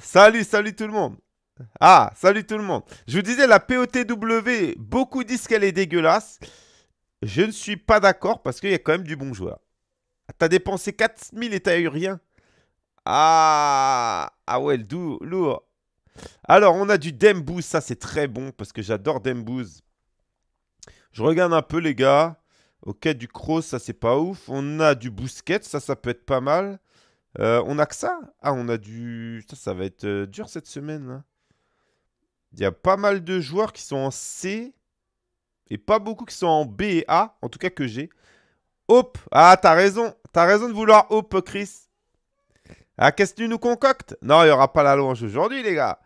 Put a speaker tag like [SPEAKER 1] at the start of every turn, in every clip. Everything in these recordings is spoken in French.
[SPEAKER 1] Salut, salut tout le monde. Ah, salut tout le monde. Je vous disais, la POTW, beaucoup disent qu'elle est dégueulasse. Je ne suis pas d'accord parce qu'il y a quand même du bon joueur. T'as dépensé 4000 et t'as eu rien. Ah, ah ouais, le lourd. Alors, on a du Dembouz, ça c'est très bon parce que j'adore Dembouz. Je regarde un peu les gars. Ok, du cross ça c'est pas ouf. On a du Bousquet, ça ça peut être pas mal. Euh, on a que ça Ah, on a du... ça. ça va être euh, dur cette semaine. Il y a pas mal de joueurs qui sont en C et pas beaucoup qui sont en B et A, en tout cas que j'ai. Hop Ah, t'as raison T'as raison de vouloir hop, Chris Ah, qu'est-ce que tu nous concoctes Non, il n'y aura pas la louange aujourd'hui, les gars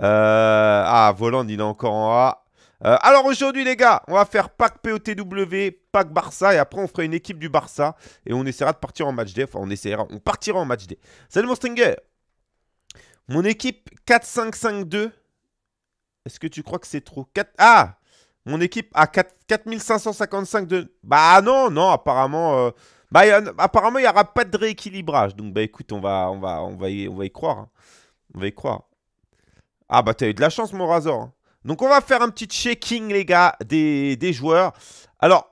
[SPEAKER 1] euh, Ah, Voland, il est encore en A. Euh, alors aujourd'hui les gars, on va faire pack POTW, pack Barça et après on fera une équipe du Barça et on essaiera de partir en match D. Enfin on essaiera, on partira en match D. Salut mon stringer Mon équipe 4-5-5-2, est-ce que tu crois que c'est trop 4... Ah Mon équipe à 4555 de... Bah non, non, apparemment... Euh, bah, apparemment, il n'y aura pas de rééquilibrage. Donc, bah écoute, on va, on va, on y, on va y croire. Hein. On va y croire. Ah, bah, t'as eu de la chance, mon Razor. Hein. Donc on va faire un petit checking, les gars, des, joueurs. Alors...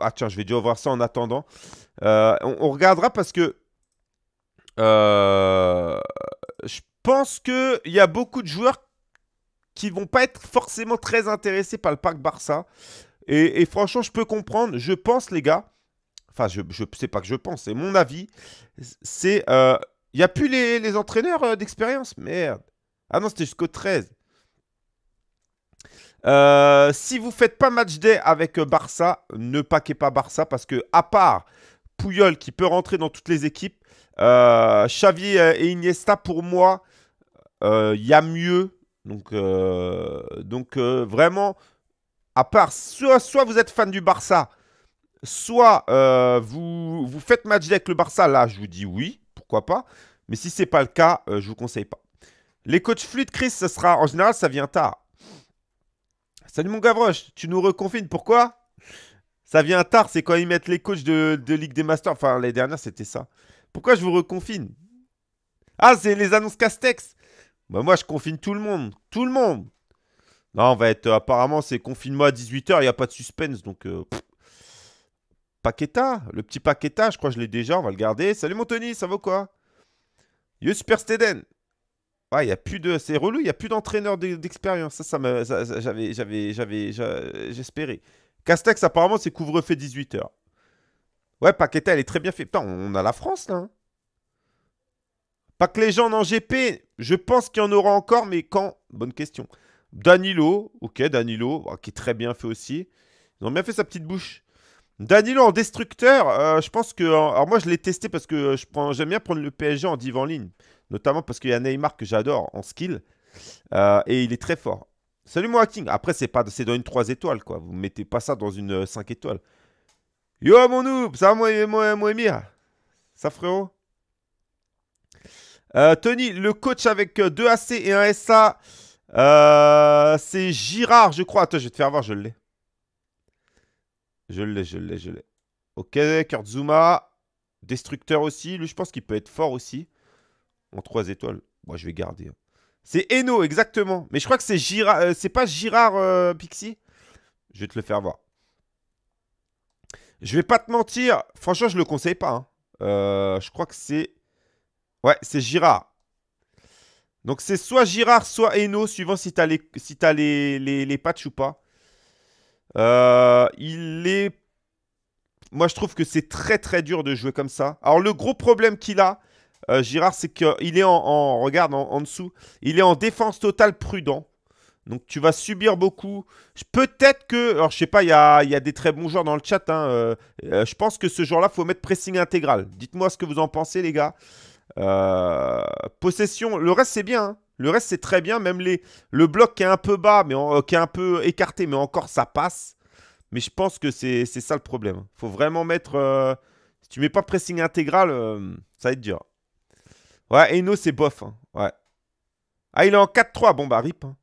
[SPEAKER 1] Ah tiens, je vais déjà voir ça en attendant. Euh, on, regardera parce que... Euh, je pense qu'il y a beaucoup de joueurs qui vont pas être forcément très intéressés par le pack Barça. Et, franchement, je peux comprendre. Je pense, les gars. Enfin, je ne sais pas que je pense. C'est mon avis. C'est... Euh, il n'y a plus les, les entraîneurs d'expérience. Merde. Ah non, c'était jusqu'au 13. Euh, si vous faites pas match day avec euh, Barça, ne paquez pas Barça parce que à part Puyol qui peut rentrer dans toutes les équipes, euh, Xavi euh, et Iniesta pour moi, il y a mieux. Donc, donc vraiment, à part soit, vous êtes fan du Barça, soit vous, faites match day avec le Barça, là je vous dis oui, pourquoi pas. Mais si c'est pas le cas, je vous conseille pas. Les coachs fluides, Chris, ça sera, en général, ça vient tard. Salut mon Gavroche, tu nous reconfines, pourquoi Ça vient tard, c'est quand ils mettent les coachs de, de Ligue des Masters. Enfin, les dernières, c'était ça. Pourquoi je vous reconfine Ah, c'est les annonces Castex bah, moi, je confine tout le monde. Tout le monde Non, on va être... apparemment, c'est confinement à 18h, il n'y a pas de suspense, donc... Euh, Paqueta, le petit Paqueta, je crois que je l'ai déjà, on va le garder. Salut mon Tony, ça vaut quoi Yo Super Steden Ouais, il y a plus de, c'est relou, il n'y a plus d'entraîneur d'expérience. Ça, ça, j'avais, j'avais, j'espérais. Castex, apparemment, c'est couvre-feu 18h. Ouais, Paqueta, elle est très bien faite. Putain, on a la France, là. Hein. pas que les gens en GP, je pense qu'il y en aura encore, mais quand Bonne question. Danilo, ok, Danilo, qui est très bien fait aussi. Ils ont bien fait sa petite bouche. Danilo en destructeur, euh, je pense que... Alors moi, je l'ai testé parce que je j'aime bien prendre le PSG en div en ligne notamment parce qu'il y a Neymar que j'adore en skill, euh, et il est très fort. Salut mon hacking. Après, c'est pas, c'est dans une 3 étoiles, quoi. Vous mettez pas ça dans une 5 euh, étoiles. Yo, mon noob, ça, moi, moi, moi, Emir. Ça, frérot. Euh, Tony, le coach avec 2 AC et 1 SA, c'est Girard, je crois. Attends, je vais te faire voir, je l'ai. Je l'ai, je l'ai, je l'ai. Ok, Zuma. destructeur aussi. Lui, je pense qu'il peut être fort aussi en 3 étoiles. Moi, je vais garder. Hein. C'est Eno, exactement. Mais je crois que c'est Girard. Euh, c'est pas Girard euh, Pixie Je vais te le faire voir. Je vais pas te mentir. Franchement, je le conseille pas. Hein. Euh, je crois que c'est. Ouais, c'est Girard. Donc, c'est soit Girard, soit Eno, suivant si t'as les, si t'as les, les patchs ou pas. il est moi je trouve que c'est très très dur de jouer comme ça. Alors le gros problème qu'il a, euh, Girard, c'est qu'il est en, regarde en, dessous, il est en défense totale prudent. Donc tu vas subir beaucoup. Peut-être que, alors je sais pas, il y a, des très bons joueurs dans le chat. Hein, euh, euh, je pense que ce genre-là, faut mettre pressing intégral. Dites-moi ce que vous en pensez, les gars. possession, le reste c'est bien. Hein. Le reste c'est très bien. Même les, le bloc qui est un peu bas, mais qui est un peu écarté, mais encore ça passe. Mais je pense que c'est ça le problème. Faut vraiment mettre. si tu mets pas pressing intégral, ça va être dur. Ouais, Eno, c'est bof. Hein. Ouais. Ah, il est en 4-3. Bon, bah, rip. Hein.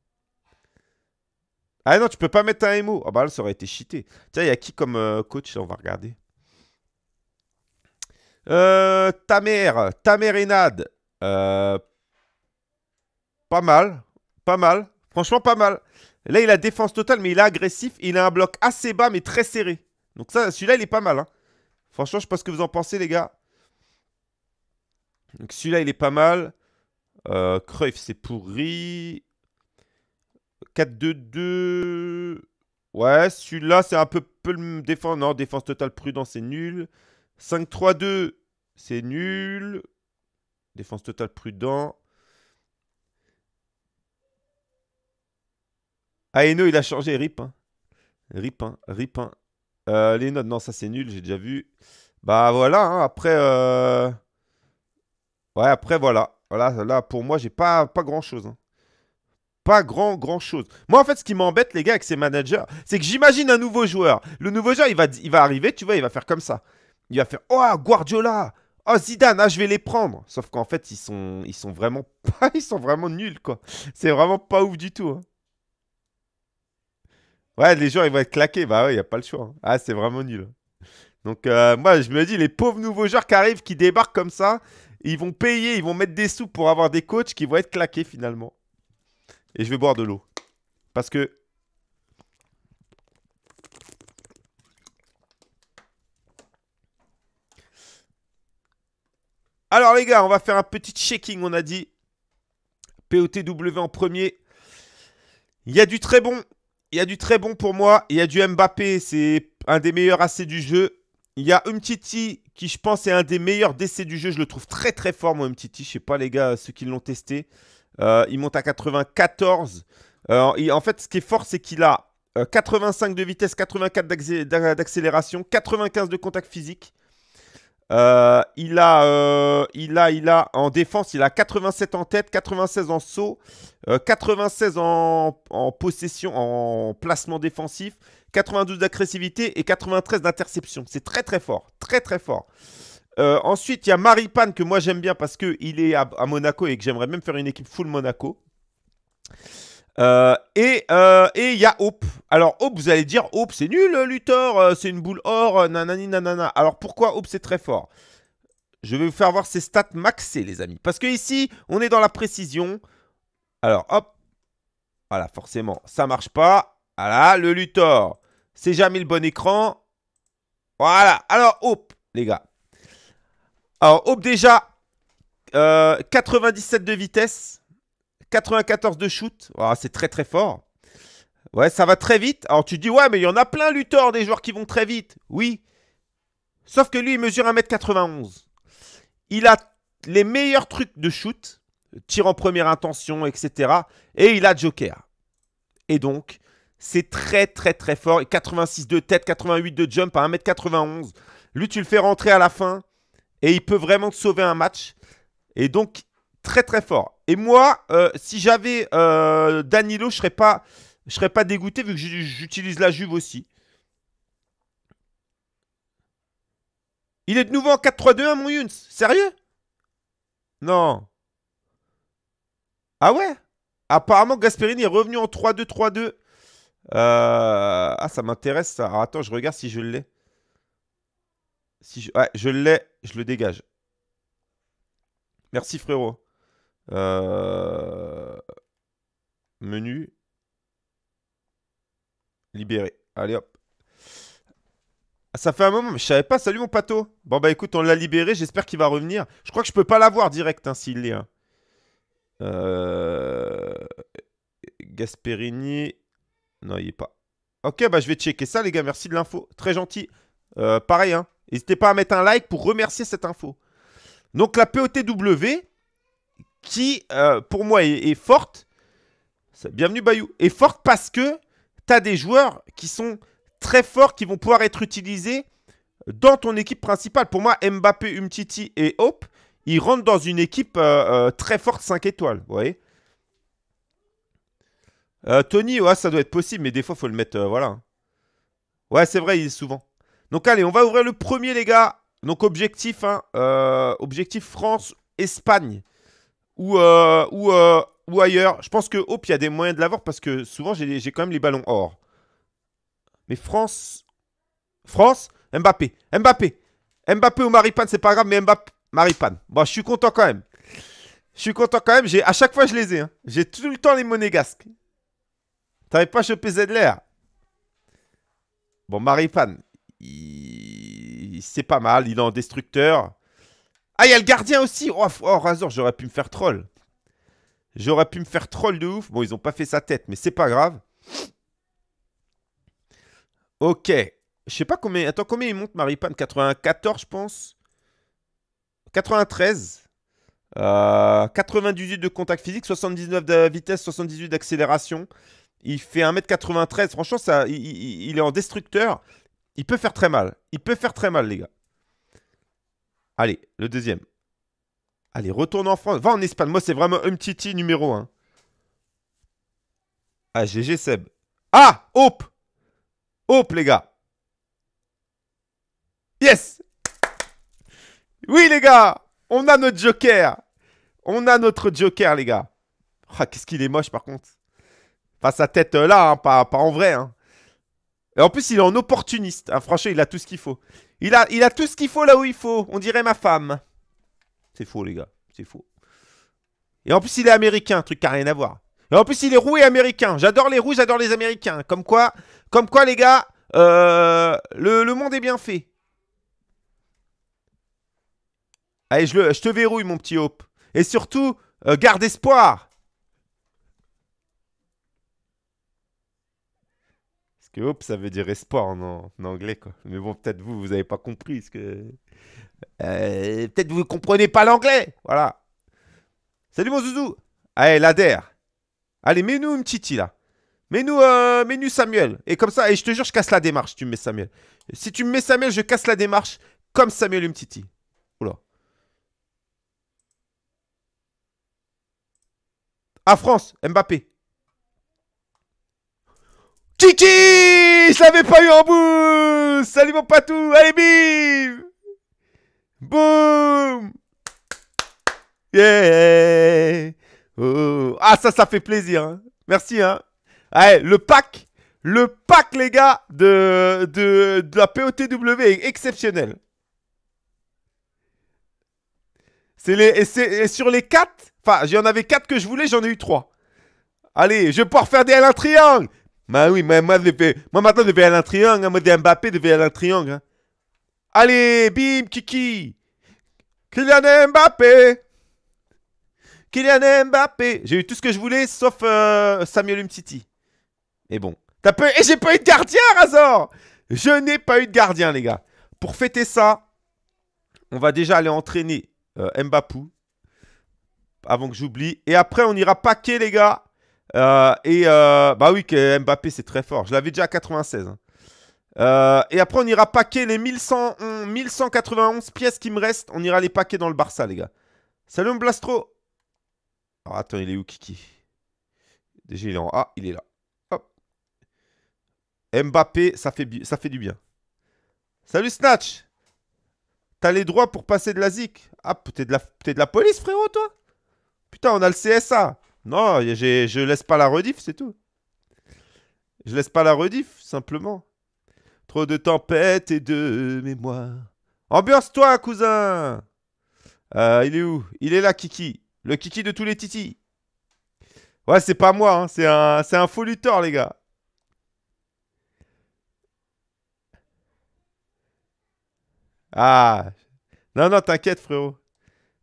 [SPEAKER 1] Ah non, tu peux pas mettre un Emo. Ah bah là, ça aurait été cheaté. Tiens, il y a qui comme euh, coach On va regarder. Euh, ta mère. Tamer Enad. Euh, pas mal. Pas mal. Franchement, pas mal. Là, il a défense totale, mais il est agressif. Il a un bloc assez bas, mais très serré. Donc ça, celui-là, il est pas mal. Hein. Franchement, je sais pas ce que vous en pensez, les gars. Donc celui-là, il est pas mal. Euh, Cruyff, c'est pourri. 4-2-2. Ouais, celui-là, c'est un peu, peu le défense. Non, défense totale prudent, c'est nul. 5-3-2, c'est nul. Défense totale prudent. Aeno, il a changé. Rip. Hein. Rip. Hein. Rip. Hein. Euh, les notes, non, ça c'est nul, j'ai déjà vu. Bah voilà, hein, après. Euh, Ouais, après, voilà. Voilà, là, pour moi, j'ai pas, pas grand-chose. Hein. Pas grand, grand-chose. Moi, en fait, ce qui m'embête, les gars, avec ces managers, c'est que j'imagine un nouveau joueur. Le nouveau joueur, il va, va arriver, tu vois, il va faire comme ça. Il va faire « Oh, Guardiola Oh, Zidane, ah, je vais les prendre !» Sauf qu'en fait, ils sont, ils sont vraiment pas... Ils sont vraiment nuls, quoi. C'est vraiment pas ouf du tout. Hein. Ouais, les joueurs, ils vont être claqués. Bah ouais, il n'y a pas le choix. Hein. Ah, c'est vraiment nul. Donc, euh, moi, je me dis, les pauvres nouveaux joueurs qui arrivent, qui débarquent comme ça, ils vont payer, ils vont mettre des sous pour avoir des coachs qui vont être claqués finalement. Et je vais boire de l'eau. Parce que. Alors les gars, on va faire un petit checking, on a dit. POTW en premier. Il y a du très bon. Il y a du très bon pour moi. Il y a du Mbappé, c'est un des meilleurs assez du jeu. Il y a Umtiti qui, je pense, est un des meilleurs décès du jeu. Je le trouve très très fort, moi, Umtiti. Je sais pas, les gars, ceux qui l'ont testé. Euh, il monte à 94. Euh, en fait, ce qui est fort, c'est qu'il a 85 euh, de vitesse, 84 d'accélération, 95 de contact physique. il, a, il, a, il a en défense, il a 87 en tête, 96 en saut, 96 en, possession, en placement défensif, 92 d'agressivité et 93 d'interception. C'est très très fort, très très fort. Euh, ensuite, il y a Maripane que moi j'aime bien parce qu'il est à, Monaco et que j'aimerais même faire une équipe full Monaco. Euh, euh, et il y a Hope. Alors Hope, vous allez dire Hope c'est nul Luthor, c'est une boule or, nanani nanana. Alors pourquoi Hope c'est très fort Je vais vous faire voir ses stats maxées les amis. Parce que ici, on est dans la précision. Alors hop, voilà, forcément, ça marche pas. Voilà, le Luthor. C'est jamais le bon écran. Voilà. Alors, hop, les gars. Alors, hop déjà, 97 euh, de vitesse, 94 de shoot. Ah, c'est très très fort. Ouais, ça va très vite. Alors tu dis, ouais, mais il y en a plein, Luthor, des joueurs qui vont très vite. Oui. Sauf que lui, il mesure 1m91. Il a les meilleurs trucs de shoot, tir en première intention, etc. Et il a Joker. Et donc, c'est très, très, très fort. 86 de tête, 88 de jump à 1m91. Lui, tu le fais rentrer à la fin et il peut vraiment te sauver un match. Et donc, très, très fort. Et moi, euh, si j'avais euh, Danilo, je ne serais, pas, serais pas dégoûté vu que j'utilise la Juve aussi. Il est de nouveau en 4-3-2-1, hein, mon Younes. Sérieux Non. Ah ouais Apparemment, Gasperini est revenu en 3-2-3-2. Euh, ah, ça m'intéresse ça. attends, je regarde si je l'ai. Si je, ouais, je l'ai, je le dégage. Merci frérot. Euh, menu. Libéré. Allez hop. Ah, ça fait un moment, mais je savais pas. Salut mon pato. Bon bah écoute, on l'a libéré. J'espère qu'il va revenir. Je crois que je peux pas l'avoir direct hein, s'il est. Hein. Euh, Gasperini. Non, il est pas. Ok, bah je vais checker ça, les gars. Merci de l'info. Très gentil. Euh, pareil, hein. N'hésitez pas à mettre un like pour remercier cette info. Donc la POTW, qui euh, pour moi est, forte, bienvenue Bayou, est forte parce que tu as des joueurs qui sont très forts, qui vont pouvoir être utilisés dans ton équipe principale. Pour moi, Mbappé, Umtiti et Hope, ils rentrent dans une équipe euh, très forte 5 étoiles. Vous voyez euh, Tony, ouais, ça doit être possible, mais des fois, faut le mettre. Euh, voilà. Ouais, c'est vrai, il est souvent. Donc, allez, on va ouvrir le premier, les gars. Donc, objectif, hein, euh, objectif France-Espagne ou, ou, ou, ailleurs. Je pense que Hop, oh, il y a des moyens de l'avoir parce que souvent, j'ai quand même les ballons or. Mais France. France Mbappé. Mbappé. Mbappé ou Maripane, c'est pas grave, mais Mbappé. Maripane. Bon, je suis content quand même. Je suis content quand même. À chaque fois, je les ai. Hein. J'ai tout le temps les monégasques. T'avais pas chopé Zedler. Bon, Maripan, c'est pas mal. Il est en destructeur. Ah, il y a le gardien aussi. Oh, oh Razor, j'aurais pu me faire troll. J'aurais pu me faire troll de ouf. Bon, ils ont pas fait sa tête, mais c'est pas grave. Ok. Je sais pas combien. Attends, combien il monte, Maripan. 94, je pense. 93. 98 euh, de contact physique, 79 de vitesse, 78 d'accélération. Il fait 1m93. Franchement, ça, il, est en destructeur. Il peut faire très mal. Il peut faire très mal, les gars. Allez, le deuxième. Allez, retourne en France. Va en Espagne. Moi, c'est vraiment un Umtiti numéro 1. Ah, GG Seb. Ah, hop, hop, les gars. Yes Oui, les gars On a notre joker On a notre joker, les gars. Ah, qu'est-ce qu'il est moche, par contre. Enfin, sa tête là, hein, pas, en vrai. Hein. Et en plus, il est en opportuniste. Hein, franchement, il a tout ce qu'il faut. Il a, tout ce qu'il faut là où il faut. On dirait ma femme. C'est faux, les gars. C'est faux. Et en plus, il est américain, truc qui n'a rien à voir. Et en plus, il est roux et américain. J'adore les roux, j'adore les américains. Comme quoi, comme quoi les gars, euh, le, monde est bien fait. Allez, je, te verrouille, mon petit Hope. Et surtout, euh, garde espoir. ça veut dire espoir en, anglais, quoi. Mais bon, peut-être vous, vous n'avez pas compris ce que. Euh, peut-être vous ne comprenez pas l'anglais, voilà. Salut mon zouzou Allez, l'ADER Allez, mets-nous une titi là Mets-nous euh, mets Samuel Et comme ça, et je te jure, je casse la démarche, tu me mets Samuel. Si tu me mets Samuel, je casse la démarche comme Samuel Umtiti. Oula. À ah, France, Mbappé. Kiki Je l'avais pas eu en bout Salut mon patou Allez, bim Boum Yeah oh. Ah, ça, ça fait plaisir. Hein. Merci. Hein. Allez, le pack le pack, les gars, de, de, la POTW est exceptionnel. C'est les, et, sur les 4, enfin, j'en avais 4 que je voulais, j'en ai eu 3. Allez, je vais pouvoir faire des l triangle. Bah oui, moi, maintenant je vais aller un triangle. Hein. Moi, des Mbappé, je vais aller un triangle. Hein. Allez, bim, Kiki. Kylian Mbappé. Kylian Mbappé. J'ai eu tout ce que je voulais sauf euh, Samuel Umtiti. Mais bon. Et j'ai pas eu de gardien, Razor. Je n'ai pas eu de gardien, les gars. Pour fêter ça, on va déjà aller entraîner euh, Mbappé. Avant que j'oublie. Et après, on ira paquer, les gars. Euh, et euh, bah oui, que Mbappé, c'est très fort. Je l'avais déjà à 96. Hein. Euh, et après, on ira paquer les 1100, 1191 pièces qui me restent. On ira les paquer dans le Barça, les gars. Salut, Mblastro Blastro. Ah, attends, il est où, Kiki Déjà, il est en A. Il est là. Hop. Mbappé, ça fait, ça fait du bien. Salut, Snatch. T'as les droits pour passer de la ZIC. Ah, t'es de, la, de la police, frérot, toi Putain, on a le CSA. Non, je laisse pas la rediff, c'est tout. Je laisse pas la rediff, simplement. Trop de tempête et de mémoire. Ambiance-toi, cousin euh, Il est où Il est là, Kiki. Le Kiki de tous les titis. Ouais, c'est pas moi, hein. c'est un, un faux lutteur, les gars. Ah Non, non, t'inquiète, frérot.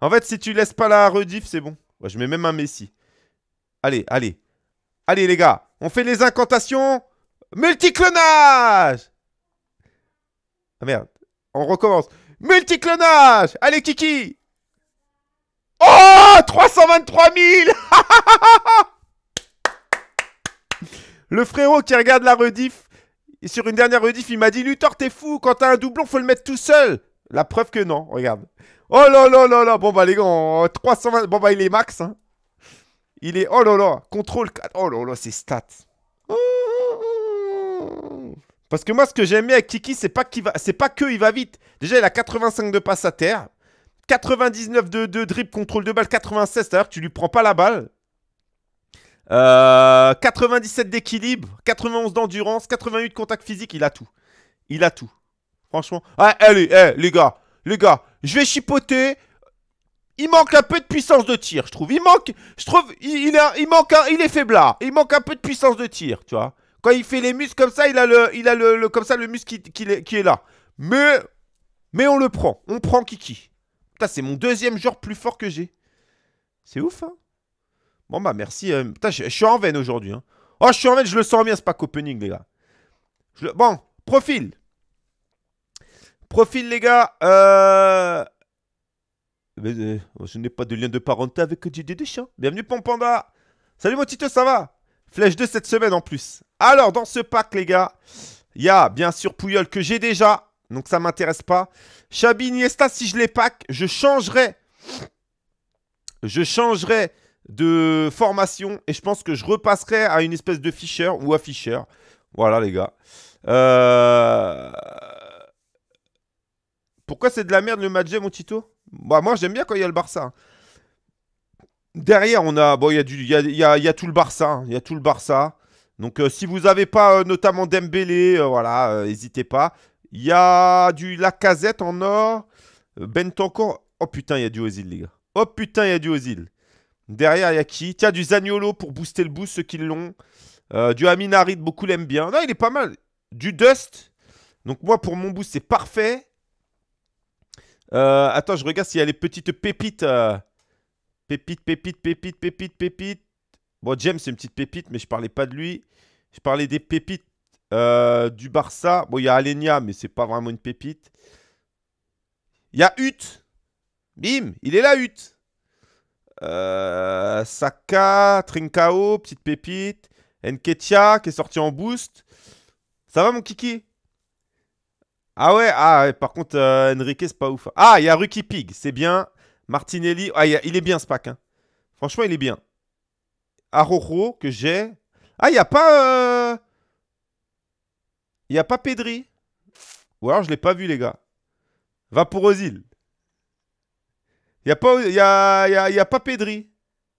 [SPEAKER 1] En fait, si tu laisses pas la rediff, c'est bon. Moi je mets même un Messi. Allez, allez. Allez, les gars, on fait les incantations multiclonage Ah merde, on recommence. Multiclonage Allez, Kiki Oh 323 000 Le frérot qui regarde la rediff, sur une dernière rediff, il m'a dit Luthor, t'es fou, quand t'as un doublon, faut le mettre tout seul. La preuve que non, regarde. Oh là là là là, bon bah les gars, 320, bon bah il est max. Hein. Il est. Oh là là Contrôle 4. Oh là là, c'est stats. Parce que moi, ce que j'aime bien avec Kiki, c'est pas qu'il va, pas que il va vite. Déjà, il a 85 de passe à terre, 99 de, de dribble, contrôle de balle, 96, cest tu lui prends pas la balle. 97 euh, d'équilibre, 91 d'endurance, 88 de contact physique, il a tout. Il a tout. Franchement. Ah, allez, eh, les gars, les gars, je vais chipoter, il manque un peu de puissance de tir, je trouve. Il manque, je trouve, il, manque, un, il est faiblard. Il manque un peu de puissance de tir, tu vois. Quand il fait les muscles comme ça, il a le, il a le, comme ça le muscle qui, est là. Mais, mais on le prend, on prend Kiki. Putain, c'est mon deuxième genre plus fort que j'ai. C'est ouf. Hein bon bah merci. Euh, je, suis en veine aujourd'hui. Hein. Oh, je suis en veine, je le sens bien, c'est pas opening, les gars. bon, profil. Profil, les gars. Euh, euh, je n'ai pas de lien de parenté avec Didier Deschamps. Bienvenue, Pompanda Salut, mon Tito, ça va Flèche de cette semaine en plus. Alors, dans ce pack, les gars, il y a bien sûr Pouyol que j'ai déjà. Donc, ça ne m'intéresse pas. Chabi Niesta, si je les pack, je changerai. Je changerai de formation et je pense que je repasserai à une espèce de Fischer ou à Fischer. Voilà, les gars. Euh, pourquoi c'est de la merde le match, mon Tito bah, moi, j'aime bien quand il y a le Barça. Derrière, on a, bon, il y, a du, y, a, y, tout le Barça. Hein. Il y a tout le Barça. Donc, euh, si vous n'avez pas euh, notamment Dembélé, euh, voilà, n'hésitez pas. Il y a du Lacazette en or. Bentancor. Oh putain, il y a du Ozil, les gars. Oh putain, il y a du Ozil. Derrière, il y a qui Tiens, du Zaniolo pour booster le boost, ceux qui l'ont. du Aminarid, beaucoup l'aiment bien. Non, il est pas mal. Du Dust. Donc, moi, pour mon boost, c'est parfait. Euh, attends, je regarde s'il y a les petites pépites. Pépite, euh. Pépites, pépite, pépite, pépite. Bon, James, c'est une petite pépite, mais je parlais pas de lui. Je parlais des pépites euh, du Barça. Bon, il y a Alenia, mais c'est pas vraiment une pépite. Il y a hut Bim, il est là, Hutt. Saka, Trincao, petite pépite. Enketia, qui est sorti en boost. Ça va, mon kiki ah, ah ouais, par contre, euh, Enrique, c'est pas ouf. Ah, il y a Ruki Pig, c'est bien. Martinelli, ah, il est bien ce pack. Hein. Franchement, il est bien. Arrojo que j'ai. Ah, il n'y a pas... Euh, il n'y a pas Pedri. Ou alors, je ne l'ai pas vu, les gars. Va pour Il n'y a, pas... y pas Pedri.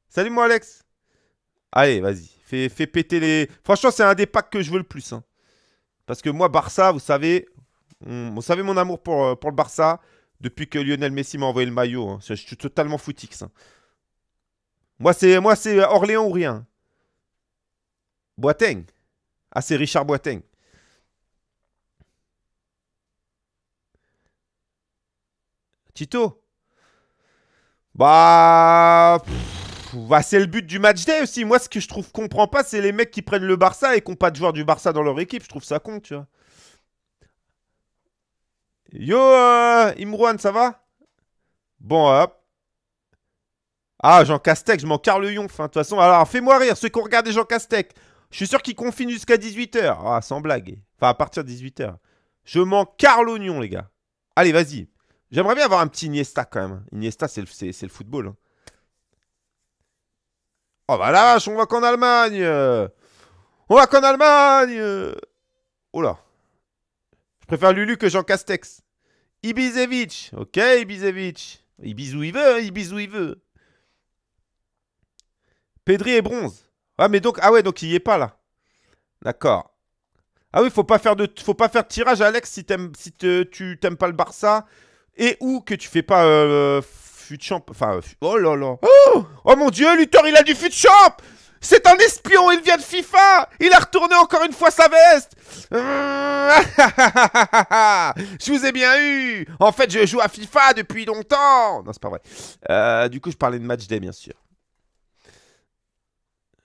[SPEAKER 1] Salut, moi, Alex. Allez, vas-y. Fais, fais péter les... Franchement, c'est un des packs que je veux le plus. Hein. Parce que moi, Barça, vous savez, vous savez mon amour pour, euh, pour le Barça depuis que Lionel Messi m'a envoyé le maillot. Hein. Je, suis totalement footix. ça hein. Moi, c'est moi c'est Orléans ou rien. Boiteng. Ah, c'est Richard Boiteng. Tito bah, bah... c'est le but du match day aussi. Moi, ce que je trouve comprends pas, c'est les mecs qui prennent le Barça et qui n'ont pas de joueurs du Barça dans leur équipe. Je trouve ça con, tu vois. Yo, euh, ça va Bon, hop. Ah, Jean Castex, je m'en carre le Enfin, hein. De toute façon, alors fais-moi rire, ceux qui ont regardé Jean Castex. Je suis sûr qu'il confine jusqu'à 18h. Ah, sans blague. Enfin, à partir de 18h. Je m'en carre l'oignon, les gars. Allez, vas-y. J'aimerais bien avoir un petit Iniesta quand même. Iniesta, c'est le, football. Hein. Oh bah la on va qu'en Allemagne On va qu'en Allemagne Oh là Je préfère Lulu que Jean Castex. Ibisevic. Ok, Ibisevic. Il il veut, il hein, où il veut. Pedri est bronze. Ah, mais donc, ah ouais, donc il y est pas là. D'accord. Ah oui, faut pas faire de, faut pas faire de tirage, Alex, si, t'aimes, si tu t'aimes pas le Barça et ou que tu fais pas euh, fut champ. Enfin, oh là là. Oh, mon dieu, Luther, il a du fut champ! C'est un espion, il vient de FIFA Il a retourné encore une fois sa veste Je vous ai bien eu En fait, je joue à FIFA depuis longtemps Non, c'est pas vrai. Euh, du coup, je parlais de match day, bien sûr.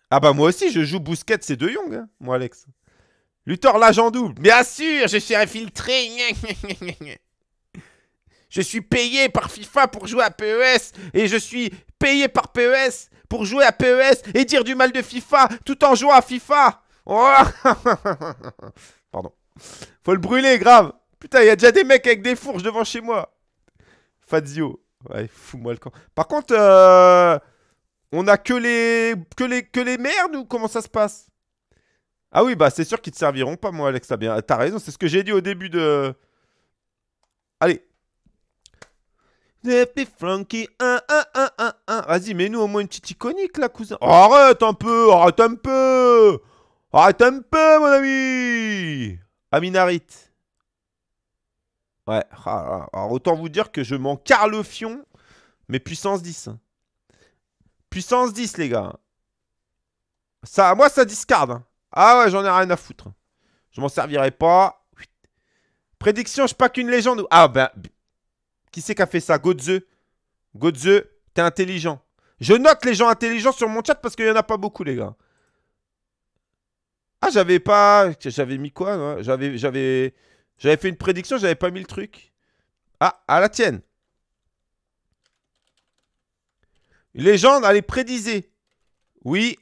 [SPEAKER 1] Ah bah moi aussi, je joue Bousquet, c'est De young, hein, moi, Alex. Luthor, l'agent double. Bien sûr, je suis infiltré Je suis payé par FIFA pour jouer à PES et je suis payé par PES pour jouer à PES et dire du mal de FIFA tout en jouant à FIFA. Pardon. Faut le brûler, grave. Putain, il y a déjà des mecs avec des fourches devant chez moi. Fazio. Ouais, fous-moi le camp. Par contre, euh, on a que les, que, les, que les merdes ou comment ça se passe Ah oui, bah c'est sûr qu'ils te serviront pas, moi, Alex. T'as raison, c'est ce que j'ai dit au début de... Allez, Flunky, Frankie, un, un, un, un, Vas-y, mets-nous au moins une petite iconique, la cousin. Arrête un peu, arrête un peu. Arrête un peu, mon ami. Aminarit. Ouais, ah, alors autant vous dire que je m'en fion. mais puissance 10. Hein. Puissance 10, les gars. Ça, moi, ça discarde. Hein. Ah ouais, j'en ai rien à foutre. Hein. Je m'en servirai pas. Prédiction, je pas qu'une légende. Ah ben, qui c'est qui a fait ça Godze. Godze, t'es intelligent. Je note les gens intelligents sur mon chat parce qu'il n'y en a pas beaucoup, les gars. Ah, j'avais pas. J'avais mis quoi J'avais j'avais, j'avais fait une prédiction, j'avais pas mis le truc. Ah, à la tienne. Les gens, allez, prédisez. Oui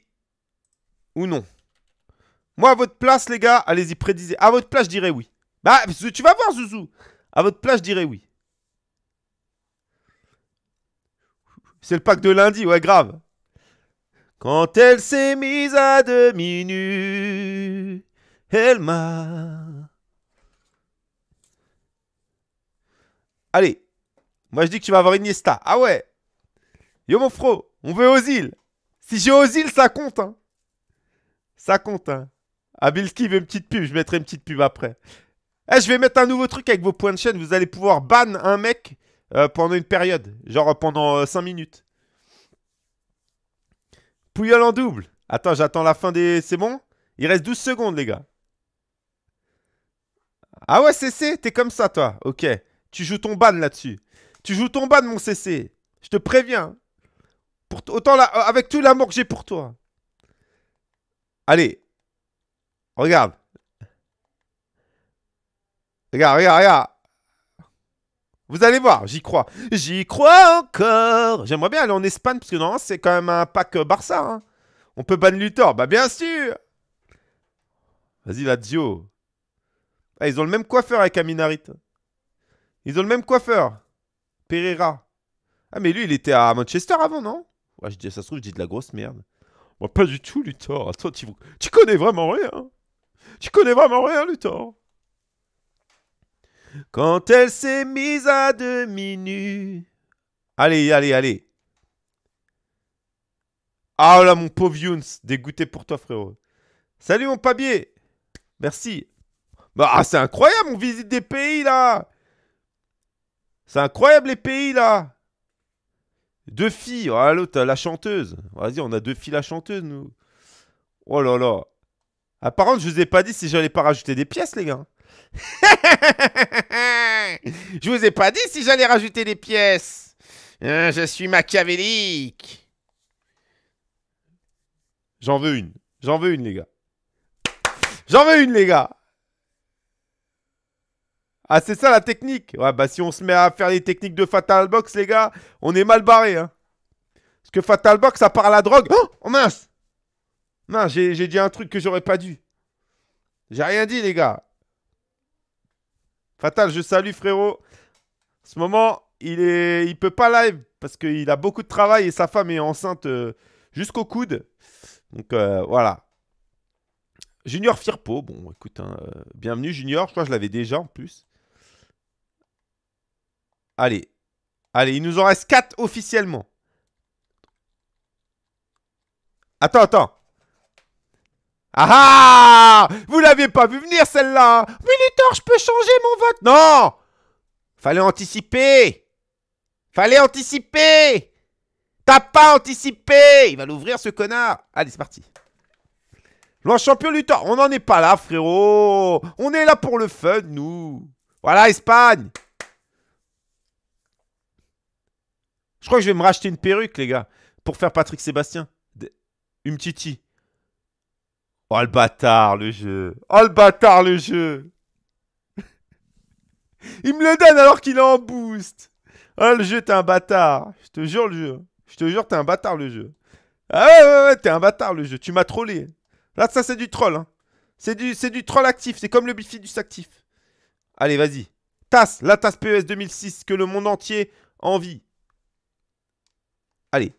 [SPEAKER 1] ou non. Moi, à votre place, les gars, allez-y, prédisez. À votre place, je dirais oui. Bah, tu vas voir, Zouzou. À votre place, je dirais oui. C'est le pack de lundi, ouais, grave. Quand elle s'est mise à demi nue, elle m'a. Allez, moi je dis que tu vas avoir une Niesta. Ah ouais Yo mon fro, on veut aux îles. Si j'ai aux îles, ça compte, hein. Ça compte, hein. Abilski veut une petite pub, je mettrai une petite pub après. Eh, je vais mettre un nouveau truc avec vos points de chaîne. Vous allez pouvoir ban un mec euh, pendant une période, genre pendant 5 euh, minutes. Pouillol en double. Attends, j'attends la fin des... C'est bon Il reste 12 secondes, les gars. Ah ouais, CC, t'es comme ça, toi. Ok. Tu joues ton ban là-dessus. Tu joues ton ban, mon CC. Je te préviens. Pour autant euh, avec tout l'amour que j'ai pour toi. Allez. Regarde. Regarde, regarde, regarde. Vous allez voir, j'y crois. J'y crois encore. J'aimerais bien aller en Espagne, parce que non, c'est quand même un pack euh, Barça. Hein. On peut ban Luthor. Bah, bien sûr. Vas-y, Lazio. Ah, ils ont le même coiffeur avec Aminarit. Ils ont le même coiffeur. Pereira. Ah, mais lui, il était à Manchester avant, non Ouais, je dis, ça se trouve, je dis de la grosse merde. pas du tout, Luthor. Toi, tu, tu connais vraiment rien. Tu connais vraiment rien, Luthor quand elle s'est mise à demi nue. Allez, allez, allez. Ah là, mon pauvre Younes, dégoûté pour toi, frérot. Salut, mon pabier. Merci. Bah, ah, c'est incroyable, on visite des pays, là. C'est incroyable, les pays, là. Deux filles. là ah, l'autre, la chanteuse. Vas-y, on a deux filles, la chanteuse, nous. Oh là là. Apparemment, je vous ai pas dit si j'allais pas rajouter des pièces, les gars. je vous ai pas dit si j'allais rajouter des pièces. Hein, je suis machiavélique. J'en veux une. J'en veux une, les gars. J'en veux une, les gars. Ah, c'est ça la technique. Ouais, bah si on se met à faire les techniques de Fatal Box, les gars, on est mal barré. Hein. Parce que Fatal Box, ça part à la drogue. Oh, oh mince. j'ai dit un truc que j'aurais pas dû. J'ai rien dit, les gars. Fatal, je salue frérot. En ce moment, il est, il peut pas live parce qu'il a beaucoup de travail et sa femme est enceinte euh, jusqu'au coude. Donc euh, voilà. Junior Firpo, bon écoute, hein, euh, bienvenue Junior, je crois que je l'avais déjà en plus. Allez, allez, il nous en reste 4 officiellement. Attends, attends. Ah, ah Vous l'aviez pas vu venir celle-là Luthor, je peux changer mon vote Non Fallait anticiper Fallait anticiper T'as pas anticipé Il va l'ouvrir ce connard Allez, c'est parti Loin champion Luthor, on n'en est pas là, frérot On est là pour le fun, nous Voilà, Espagne Je crois que je vais me racheter une perruque, les gars, pour faire Patrick Sébastien. Une titi. Oh le bâtard le jeu Oh le bâtard le jeu Il me le donne alors qu'il est en boost Oh le jeu t'es un bâtard Je te jure le jeu Je te jure t'es un bâtard le jeu Ah ouais ouais ouais t'es un bâtard le jeu Tu m'as trollé Là ça c'est du troll hein. C'est du, du troll actif C'est comme le bifidus actif Allez vas-y Tasse. La tasse PES 2006 que le monde entier envie Allez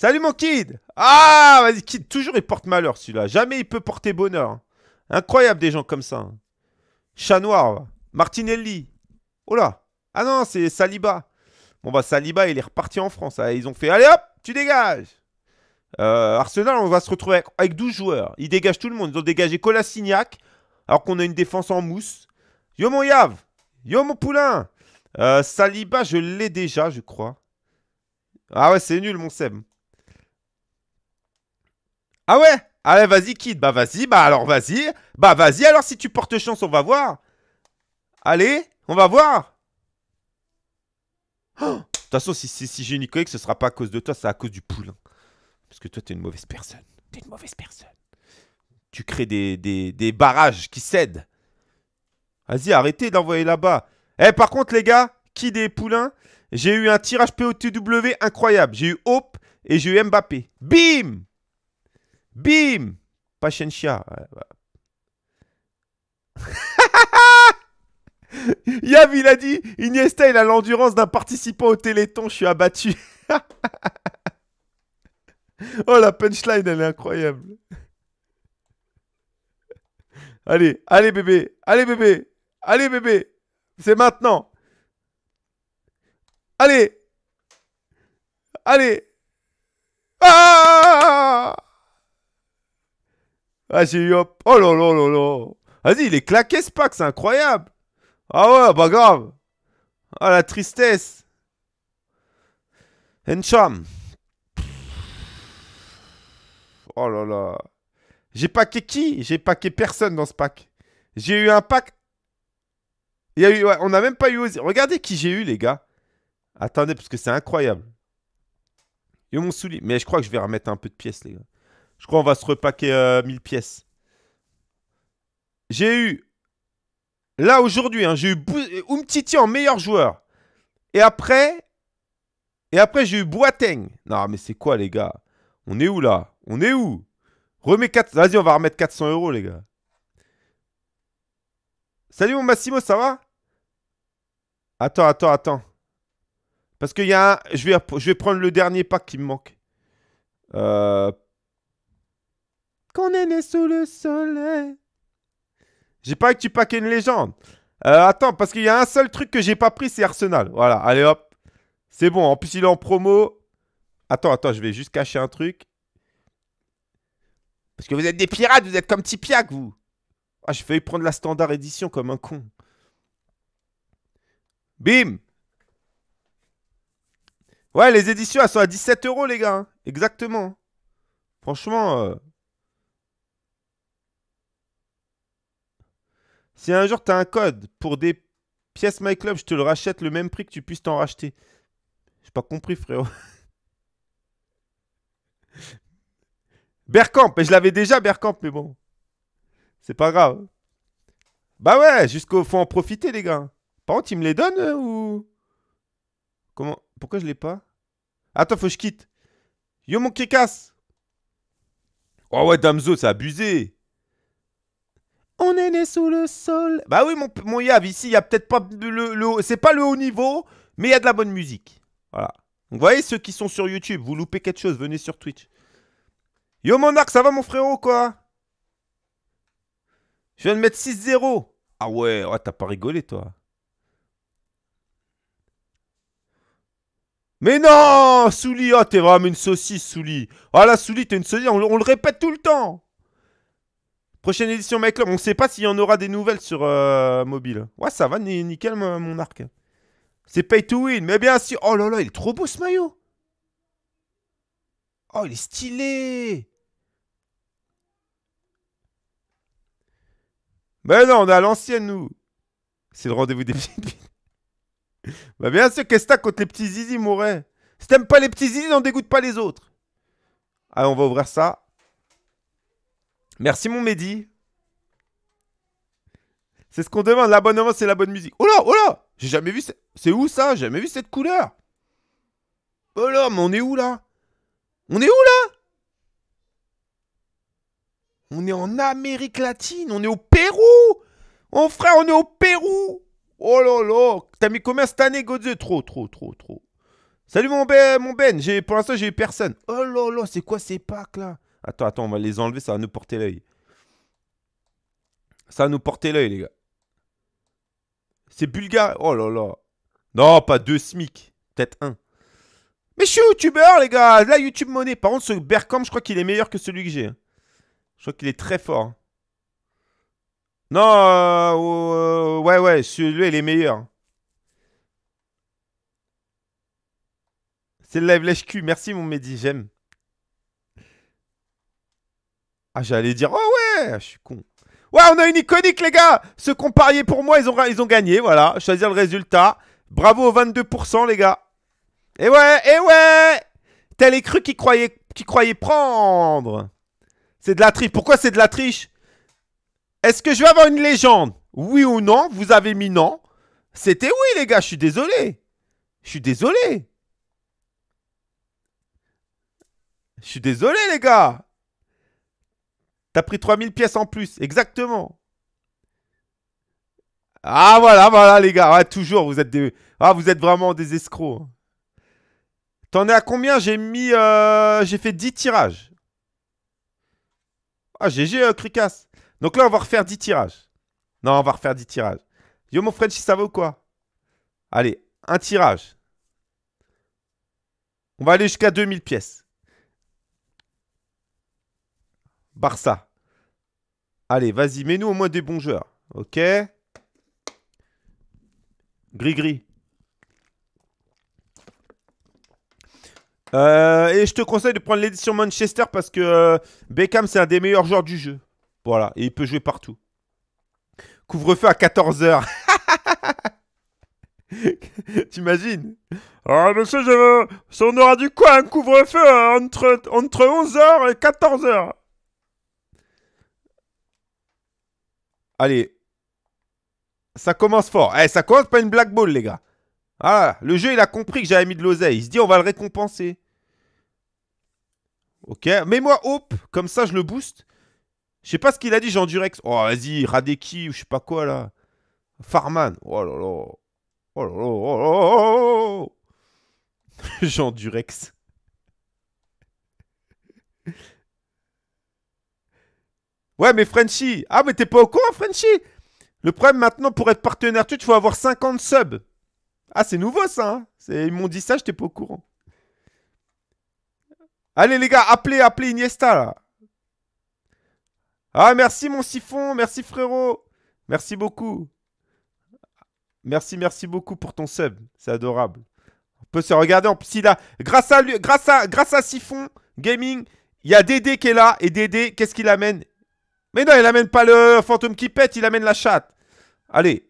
[SPEAKER 1] Salut mon kid Ah, vas-y, kid, toujours il porte malheur celui-là. Jamais il peut porter bonheur. Incroyable des gens comme ça. Chat noir, Martinelli. Oh là Ah non, c'est Saliba. Bon bah Saliba, il est reparti en France. Ah, ils ont fait, allez hop, tu dégages euh, Arsenal, on va se retrouver avec, 12 joueurs. Ils dégagent tout le monde. Ils ont dégagé Colassignac, alors qu'on a une défense en mousse. Yo mon Yav Yo mon Poulain euh, Saliba, je l'ai déjà, je crois. Ah ouais, c'est nul, mon Seb. Ah ouais Allez, vas-y, Kid. Bah vas-y, bah alors vas-y. Bah vas-y, alors si tu portes chance, on va voir. Allez, on va voir. Oh! De toute façon, si, si, j'ai une iconique, ce sera pas à cause de toi, c'est à cause du poulain. Parce que toi, t'es une mauvaise personne. T'es une mauvaise personne. Tu crées des, barrages qui cèdent. Vas-y, arrêtez d'envoyer là-bas. Eh, par contre, les gars, qui des poulain, J'ai eu un tirage POTW incroyable. J'ai eu Hope et j'ai eu Mbappé. Bim Bim Pas Chi. Yav, il a dit Iniesta, il a l'endurance d'un participant au Téléthon, je suis abattu. oh, la punchline, elle est incroyable. Allez, allez bébé, allez bébé, allez bébé, c'est maintenant. Allez, allez. Ah ah, j'ai eu hop. Oh là là là là. Vas-y, il est claqué ce pack, c'est incroyable. Ah ouais, pas bah grave. Ah, la tristesse. Encham. Oh là là. J'ai packé qui J'ai packé personne dans ce pack. J'ai eu un pack. Il y a eu, on n'a même pas eu Regardez qui j'ai eu, les gars. Attendez, parce que c'est incroyable. a mon souli Mais je crois que je vais remettre un peu de pièces, les gars. Je crois qu'on va se repacker 1000 euh, pièces. J'ai eu. Là aujourd'hui, hein, j'ai eu Oumtiti en meilleur joueur. Et après. Et après, j'ai eu Boateng. Non, mais c'est quoi, les gars On est où là On est où Remets 4. Vas-y, on va remettre 400 euros, les gars. Salut mon Massimo, ça va Attends, attends, attends. Parce qu'il y a Je vais, je vais prendre le dernier pack qui me manque. Euh, on est né sous le soleil. J'ai pas que tu paquais une légende. Euh, attends, parce qu'il y a un seul truc que j'ai pas pris, c'est Arsenal. Voilà, allez hop. C'est bon, en plus il est en promo. Attends, attends, je vais juste cacher un truc. Parce que vous êtes des pirates, vous êtes comme Tipiak, vous. Ah, j'ai failli prendre la standard édition comme un con. Bim Ouais, les éditions, elles sont à 17 euros, les gars. Hein. Exactement. Franchement, euh, Si un jour tu as un code pour des pièces MyClub, je te le rachète le même prix que tu puisses t'en racheter. J'ai pas compris, frérot. Berkamp, mais je l'avais déjà Berkamp, mais bon. C'est pas grave. Bah ouais, jusqu'au faut en profiter les gars. Par contre, ils me les donnent ou Comment Pourquoi je l'ai pas Attends, faut que je quitte. Yo mon Kekas. Oh ouais, Damzo, c'est abusé on est né sous le sol. Bah oui, mon, Yav, ici, il y a peut-être pas le, le c'est pas le haut niveau, mais il y a de la bonne musique. Voilà. vous voyez, ceux qui sont sur YouTube, vous loupez quelque chose, venez sur Twitch. Yo mon arc ça va mon frérot, quoi Je viens de mettre 6-0. Ah ouais, ouais t'as pas rigolé, toi. Mais non Souli, oh, t'es vraiment une saucisse, Souli. Ah, la Souli, t'es une saucisse, on le répète tout le temps. Prochaine édition My On sait pas s'il y en aura des nouvelles sur euh, mobile. Ouais, ça va, nickel mon arc. C'est pay to win. Mais bien sûr. Oh là là, il est trop beau ce maillot. Oh, il est stylé. Mais non, on est à l'ancienne, nous. C'est le rendez-vous des petits. Bah bien sûr, qu'est-ce que t'as contre les petits zizi, Mouret Si t'aimes pas les petits zizi, n'en dégoûte pas les autres. Allez, on va ouvrir ça. Merci mon Mehdi. C'est ce qu'on demande, l'abonnement c'est la bonne musique. Oh là, oh là J'ai jamais vu... C'est où ça J'ai jamais vu cette couleur Oh là, mais on est où là On est où là On est en Amérique latine, on est au Pérou Oh frère, on est au Pérou Oh là là T'as mis combien cette année, Godzé Trop, trop, trop, trop. Salut mon Ben, mon Ben, pour l'instant j'ai personne. Oh là là, c'est quoi ces packs là Attends, attends, on va les enlever, ça va nous porter l'œil. Ça va nous porter l'œil, les gars. C'est Bulgare. Oh là là. Non, pas deux SMIC. Peut-être un. Mais je suis youtubeur, les gars. Là, YouTube monnaie. Par contre, ce Berkham, je crois qu'il est meilleur que celui que j'ai. Hein. Je crois qu'il est très fort. Hein. Non, euh, euh, ouais, ouais, celui-là, il est meilleur. Hein. C'est le live l'HQ. Merci, mon Mehdi. J'aime. Ah, j'allais dire, oh ouais, je suis con. Ouais, on a une iconique, les gars Ceux qui ont pour moi, ils ont, ils ont gagné, voilà. Choisir le résultat. Bravo aux 22%, les gars. Et ouais, et ouais T'as les cru qui croyaient, Qui croyaient prendre C'est de la triche. Pourquoi c'est de la triche Est-ce que je vais avoir une légende Oui ou non Vous avez mis non. C'était oui, les gars, je suis désolé. Je suis désolé. Je suis désolé, les gars. T'as pris 3000 pièces en plus, exactement. Ah voilà, voilà les gars, ah, toujours, vous êtes des... Ah, vous êtes vraiment des escrocs. Hein. T'en es à combien J'ai mis... Euh, j'ai fait 10 tirages. Ah, GG, Cricasse. Euh, Donc là, on va refaire 10 tirages. Non, on va refaire 10 tirages. Yo, mon si ça va ou quoi Allez, un tirage. On va aller jusqu'à 2000 pièces. Barça. Allez, vas-y, mets-nous au moins des bons joueurs. Ok Gris-gris. Euh, et je te conseille de prendre l'édition Manchester parce que euh, Beckham, c'est un des meilleurs joueurs du jeu. Voilà, et il peut jouer partout. Couvre-feu à 14h. T'imagines Ah, monsieur, on aura du quoi un couvre-feu euh, entre, entre 11h et 14h. Allez. Ça commence fort. Eh, ça commence pas une black ball, les gars. Ah, le jeu, il a compris que j'avais mis de l'oseille. Il se dit, on va le récompenser. Ok. Mets-moi hop, Comme ça, je le booste. Je sais pas ce qu'il a dit, Jean Durex. Oh, vas-y, Radeki ou je sais pas quoi, là. Farman. Oh Oh là là. Oh là là. Oh Jean Durex. Ouais, mais Frenchy. Ah, mais t'es pas au courant, Frenchy Le problème maintenant, pour être partenaire tu dois avoir 50 subs. Ah, c'est nouveau ça. Hein. ils m'ont dit ça, j'étais pas au courant. Allez, les gars, appelez, appelez Iniesta là. Ah, merci mon siphon, merci frérot. Merci beaucoup. Merci, merci beaucoup pour ton sub. C'est adorable. On peut se regarder en plus. Il grâce à grâce à, grâce à Siphon Gaming, il y a Dédé qui est là. Et Dédé, qu'est-ce qu'il amène mais non, il amène pas le fantôme qui pète, il amène la chatte. Allez.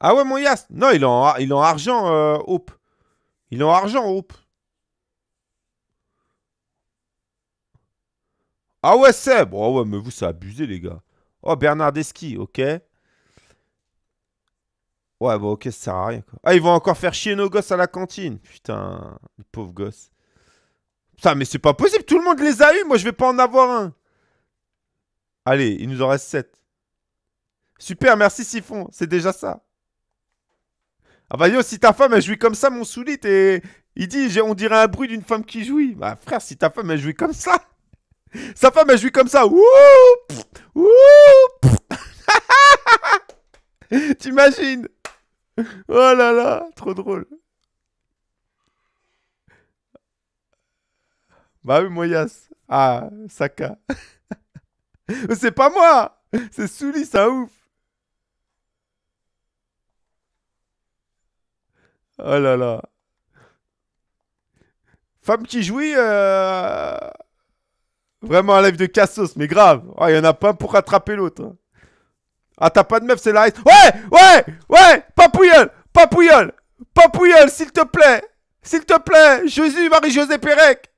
[SPEAKER 1] Ah ouais, mon Yas. Non, il est en, argent, euh, Il en argent, Hope. Ah ouais, Seb. Oh ouais, mais vous, c'est abusé, les gars. Oh, Bernard Deski, ok. Ouais, bon, ok, ça sert à rien. Ah, ils vont encore faire chier nos gosses à la cantine. Putain, les pauvres gosses. Ça, mais c'est pas possible, tout le monde les a eu, moi je vais pas en avoir un. Allez, il nous en reste 7. Super, merci Siphon, c'est déjà ça. Ah bah yo, si ta femme elle jouit comme ça, mon soulite, et il dit, on dirait un bruit d'une femme qui jouit. Bah frère, si ta femme elle jouit comme ça, sa femme elle jouit comme ça, ouh, ouh, t'imagines Oh là là, trop drôle. Bah oui, Moyas. Ah, Saka. c'est pas moi C'est Souli, c'est un ouf Oh là là. Femme qui jouit, euh, vraiment un live de cassos, mais grave. Ah, il y en a pas un pour rattraper l'autre. Hein. Ah, t'as pas de meuf, c'est la Ouais, ouais, ouais, papouille, papouille, papouille, s'il te plaît, s'il te plaît, Jésus, Marie-José Pérec.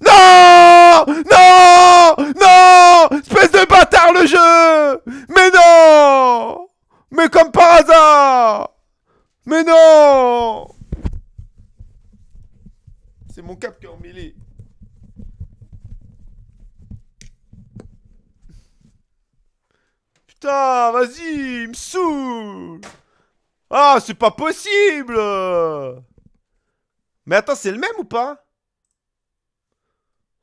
[SPEAKER 1] Non Non Non Espèce de bâtard le jeu Mais non Mais comme par hasard Mais non C'est mon cap qui est en mêlée. Putain, vas-y, il me saoule Ah, c'est pas possible Mais attends, c'est le même ou pas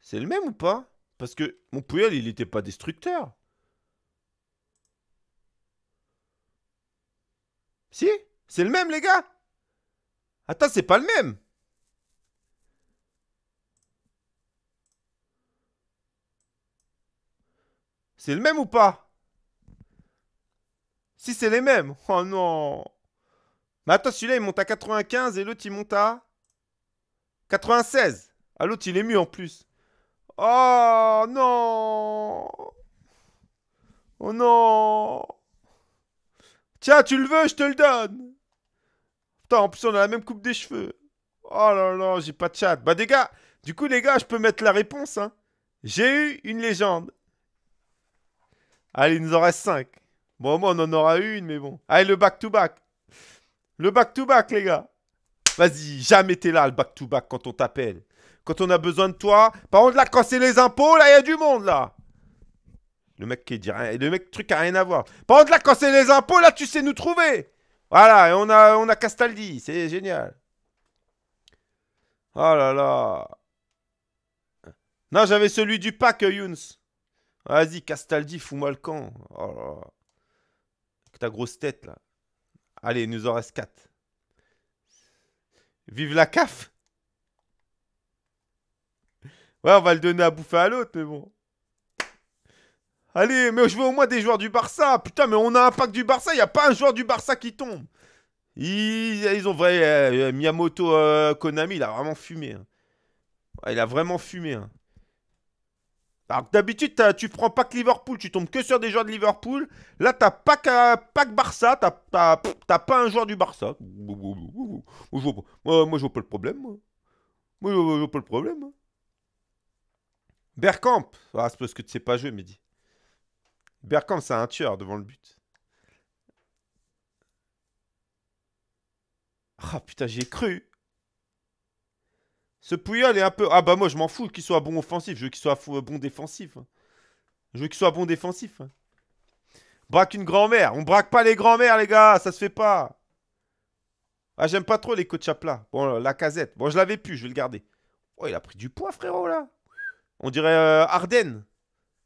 [SPEAKER 1] c'est le même ou pas Parce que mon poulet, il n'était pas destructeur. Si C'est le même, les gars Attends, c'est pas le même C'est le même ou pas Si c'est les mêmes Oh non Mais attends, celui-là, il monte à 95 et l'autre, il monte à... 96 Ah, l'autre, il est mieux en plus Oh non Oh non Tiens, tu le veux, je te le donne Putain, en plus on a la même coupe des cheveux. Oh là là, j'ai pas de chat. Bah des gars, du coup les gars, je peux mettre la réponse. Hein. J'ai eu une légende. Allez, il nous en reste 5. Bon, au moins on en aura une, mais bon. Allez, le back-to-back. Le back-to-back, les gars. Vas-y, jamais t'es là, le back to -back, quand on t'appelle quand on a besoin de toi. Par contre, là, quand c'est les impôts, là, il y a du monde, là. Le mec qui dit rien. Le mec, truc a rien à voir. Par contre, là, quand c'est les impôts, là, tu sais nous trouver. Voilà, et on a, on a Castaldi. C'est génial. Oh là là. Non, j'avais celui du pack, euh, Younes. Vas-y, Castaldi, fous-moi le camp. Oh là là. ta grosse tête, là. Allez, il nous en reste 4. Vive la CAF Ouais, on va le donner à bouffer à l'autre, mais bon. Allez, mais je veux au moins des joueurs du Barça. Putain, mais on a un pack du Barça. Il n'y a pas un joueur du Barça qui tombe. Ils, ont vrai. Euh, euh, Miyamoto euh, Konami, il a vraiment fumé. Hein. il a vraiment fumé. Hein. Alors d'habitude, tu prends pas que Liverpool, tu tombes que sur des joueurs de Liverpool. Là, tu n'as pas pack Barça, Tu n'as pas un joueur du Barça. Moi, je vois pas, pas le problème. Moi, moi je vois pas le problème. Berkamp, ah, c'est parce que tu sais pas jouer, Mehdi. Bergkamp, c'est un tueur devant le but. Ah putain, j'ai cru. Ce Puyol est un peu... Ah bah moi, je m'en fous qu'il soit bon offensif. Je veux qu'il soit euh, bon défensif. Hein. Je veux qu'il soit bon défensif. Hein. Braque une grand-mère. On braque pas les grand-mères, les gars. Ça se fait pas. Ah, j'aime pas trop les coachs à plat. Bon, la casette. Bon, je l'avais plus. Je vais le garder. Oh, il a pris du poids, frérot, là. On dirait euh, Ardenne. Arden.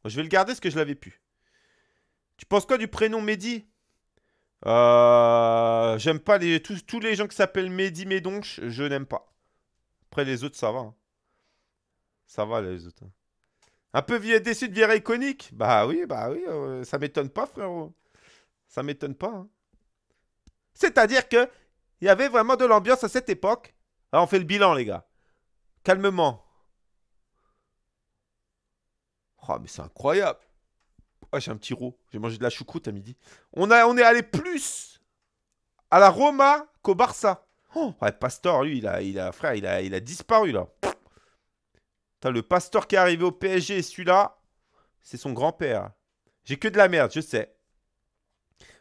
[SPEAKER 1] Je vais le garder parce que je l'avais pu. Tu penses quoi du prénom Mehdi euh, J'aime pas les, tous, les gens qui s'appellent Mehdi Médonche, je n'aime pas. Après les autres, ça va. Hein. Ça va les autres. Hein. Un peu déçu de virer iconique Bah oui, bah oui, euh, ça m'étonne pas, frérot. Ça m'étonne pas. Hein. C'est-à-dire que il y avait vraiment de l'ambiance à cette époque. Ah, on fait le bilan, les gars. Calmement. Oh, mais c'est incroyable. j'ai un petit rot. J'ai mangé de la choucroute à midi. On, a, on est allé plus à la Roma qu'au Barça. Oh, ouais, Pastor, lui, il a, il a, frère, il a, il a disparu, là. le Pasteur qui est arrivé au PSG, celui-là, c'est son grand-père. J'ai que de la merde, je sais.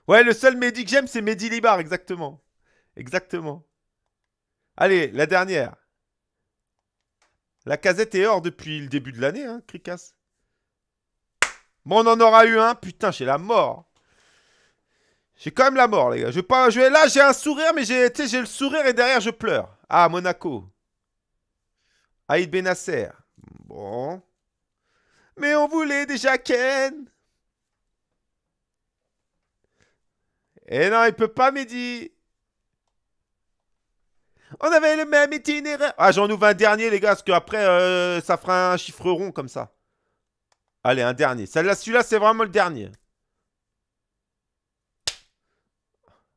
[SPEAKER 1] Ouais, le seul Mehdi que j'aime, c'est Mehdi Libar, exactement. Exactement. Allez, la dernière. La casette est hors depuis le début de l'année, hein, Cricasse. Bon, on en aura eu un. Putain, j'ai la mort. J'ai quand même la mort, les gars. Je pas, je vais là, j'ai un sourire, mais j'ai, j'ai le sourire et derrière, je pleure. Ah, Monaco. Aïd Benasser. Bon. Mais on voulait déjà Ken. Et eh non, il peut pas, Mehdi. On avait le même itinéraire. Ah, j'en ouvre un dernier, les gars, parce qu'après, euh, ça fera un chiffre rond comme ça. Allez, un dernier. Celle-là, celui-là, c'est vraiment le dernier.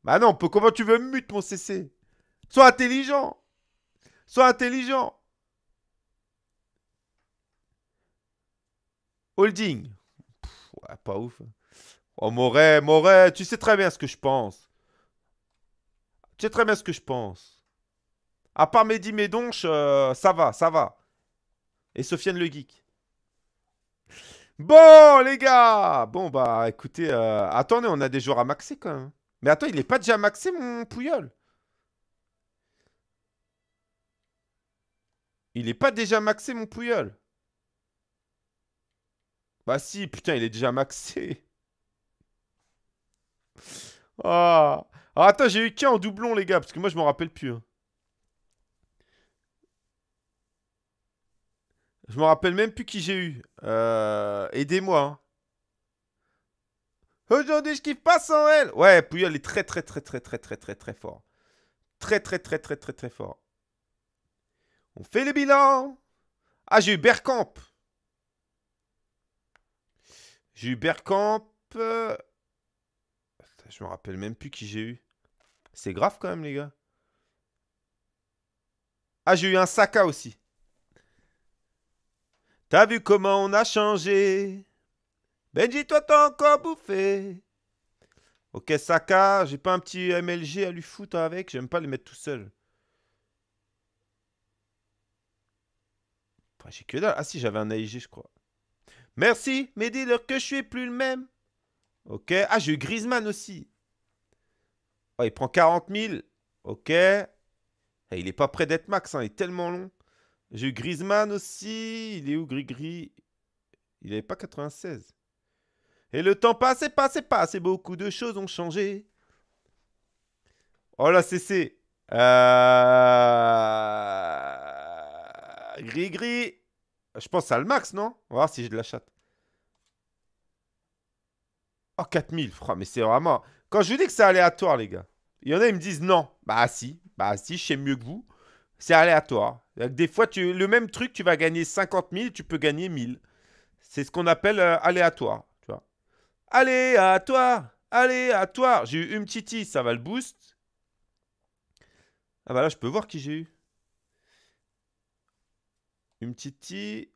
[SPEAKER 1] Bah non, comment tu veux mute mon CC Sois intelligent Sois intelligent Holding. ouais, pas ouf. Oh, Moret, Moret, tu sais très bien ce que je pense. Tu sais très bien ce que je pense. À part Mehdi Médonche, euh, ça va, ça va. Et Sofiane Le Geek. Bon, les gars Bon, bah, écoutez... Euh, attendez, on a des joueurs à maxer, quand même. Mais attends, il est pas déjà maxé, mon Pouilleul Il est pas déjà maxé, mon Pouilleul Bah si, putain, il est déjà maxé oh. Attends, j'ai eu qu'un en doublon, les gars, parce que moi, je m'en rappelle plus. Hein. Je me rappelle même plus qui j'ai eu. Euh, aidez-moi. Hein. Aujourd'hui, je kiffe pas sans elle. Ouais, elle est très, très, très, très, très, très, très, très fort. Très, très, très, très, très, très fort. On fait le bilan. Ah, j'ai eu Berkamp. J'ai eu Berkamp. Euh, je me rappelle même plus qui j'ai eu. C'est grave quand même, les gars. Ah, j'ai eu un Saka aussi. T'as vu comment on a changé Benji, toi t'as encore bouffé Ok, Saka, j'ai pas un petit MLG à lui foutre avec. J'aime pas les mettre tout seul. j'ai que dalle. Ah si, j'avais un AIG, je crois. Merci, mais dis-leur que je suis plus le même. Ok. Ah, j'ai eu Griezmann aussi. Oh, il prend 40 000. Ok. Eh, il est pas près d'être max, hein. il est tellement long. J'ai Griezmann aussi. Il est où, gris Il n'avait pas 96. Et le temps passe et passe et beaucoup de choses ont changé. Oh là, CC. Euh... gris Je pense à le max, non On va voir si j'ai de la chatte. Oh, 4000. francs, mais c'est vraiment... Quand je vous dis que c'est aléatoire, les gars, il y en a, ils me disent non. Bah si, bah si, je sais mieux que vous. C'est aléatoire. Euh, des fois, tu, le même truc, tu vas gagner 50 000, tu peux gagner 1000. C'est ce qu'on appelle euh, aléatoire. Tu vois. à toi J'ai eu une Titi, ça va le boost. Ah bah là, je peux voir qui j'ai eu. Une Umtiti.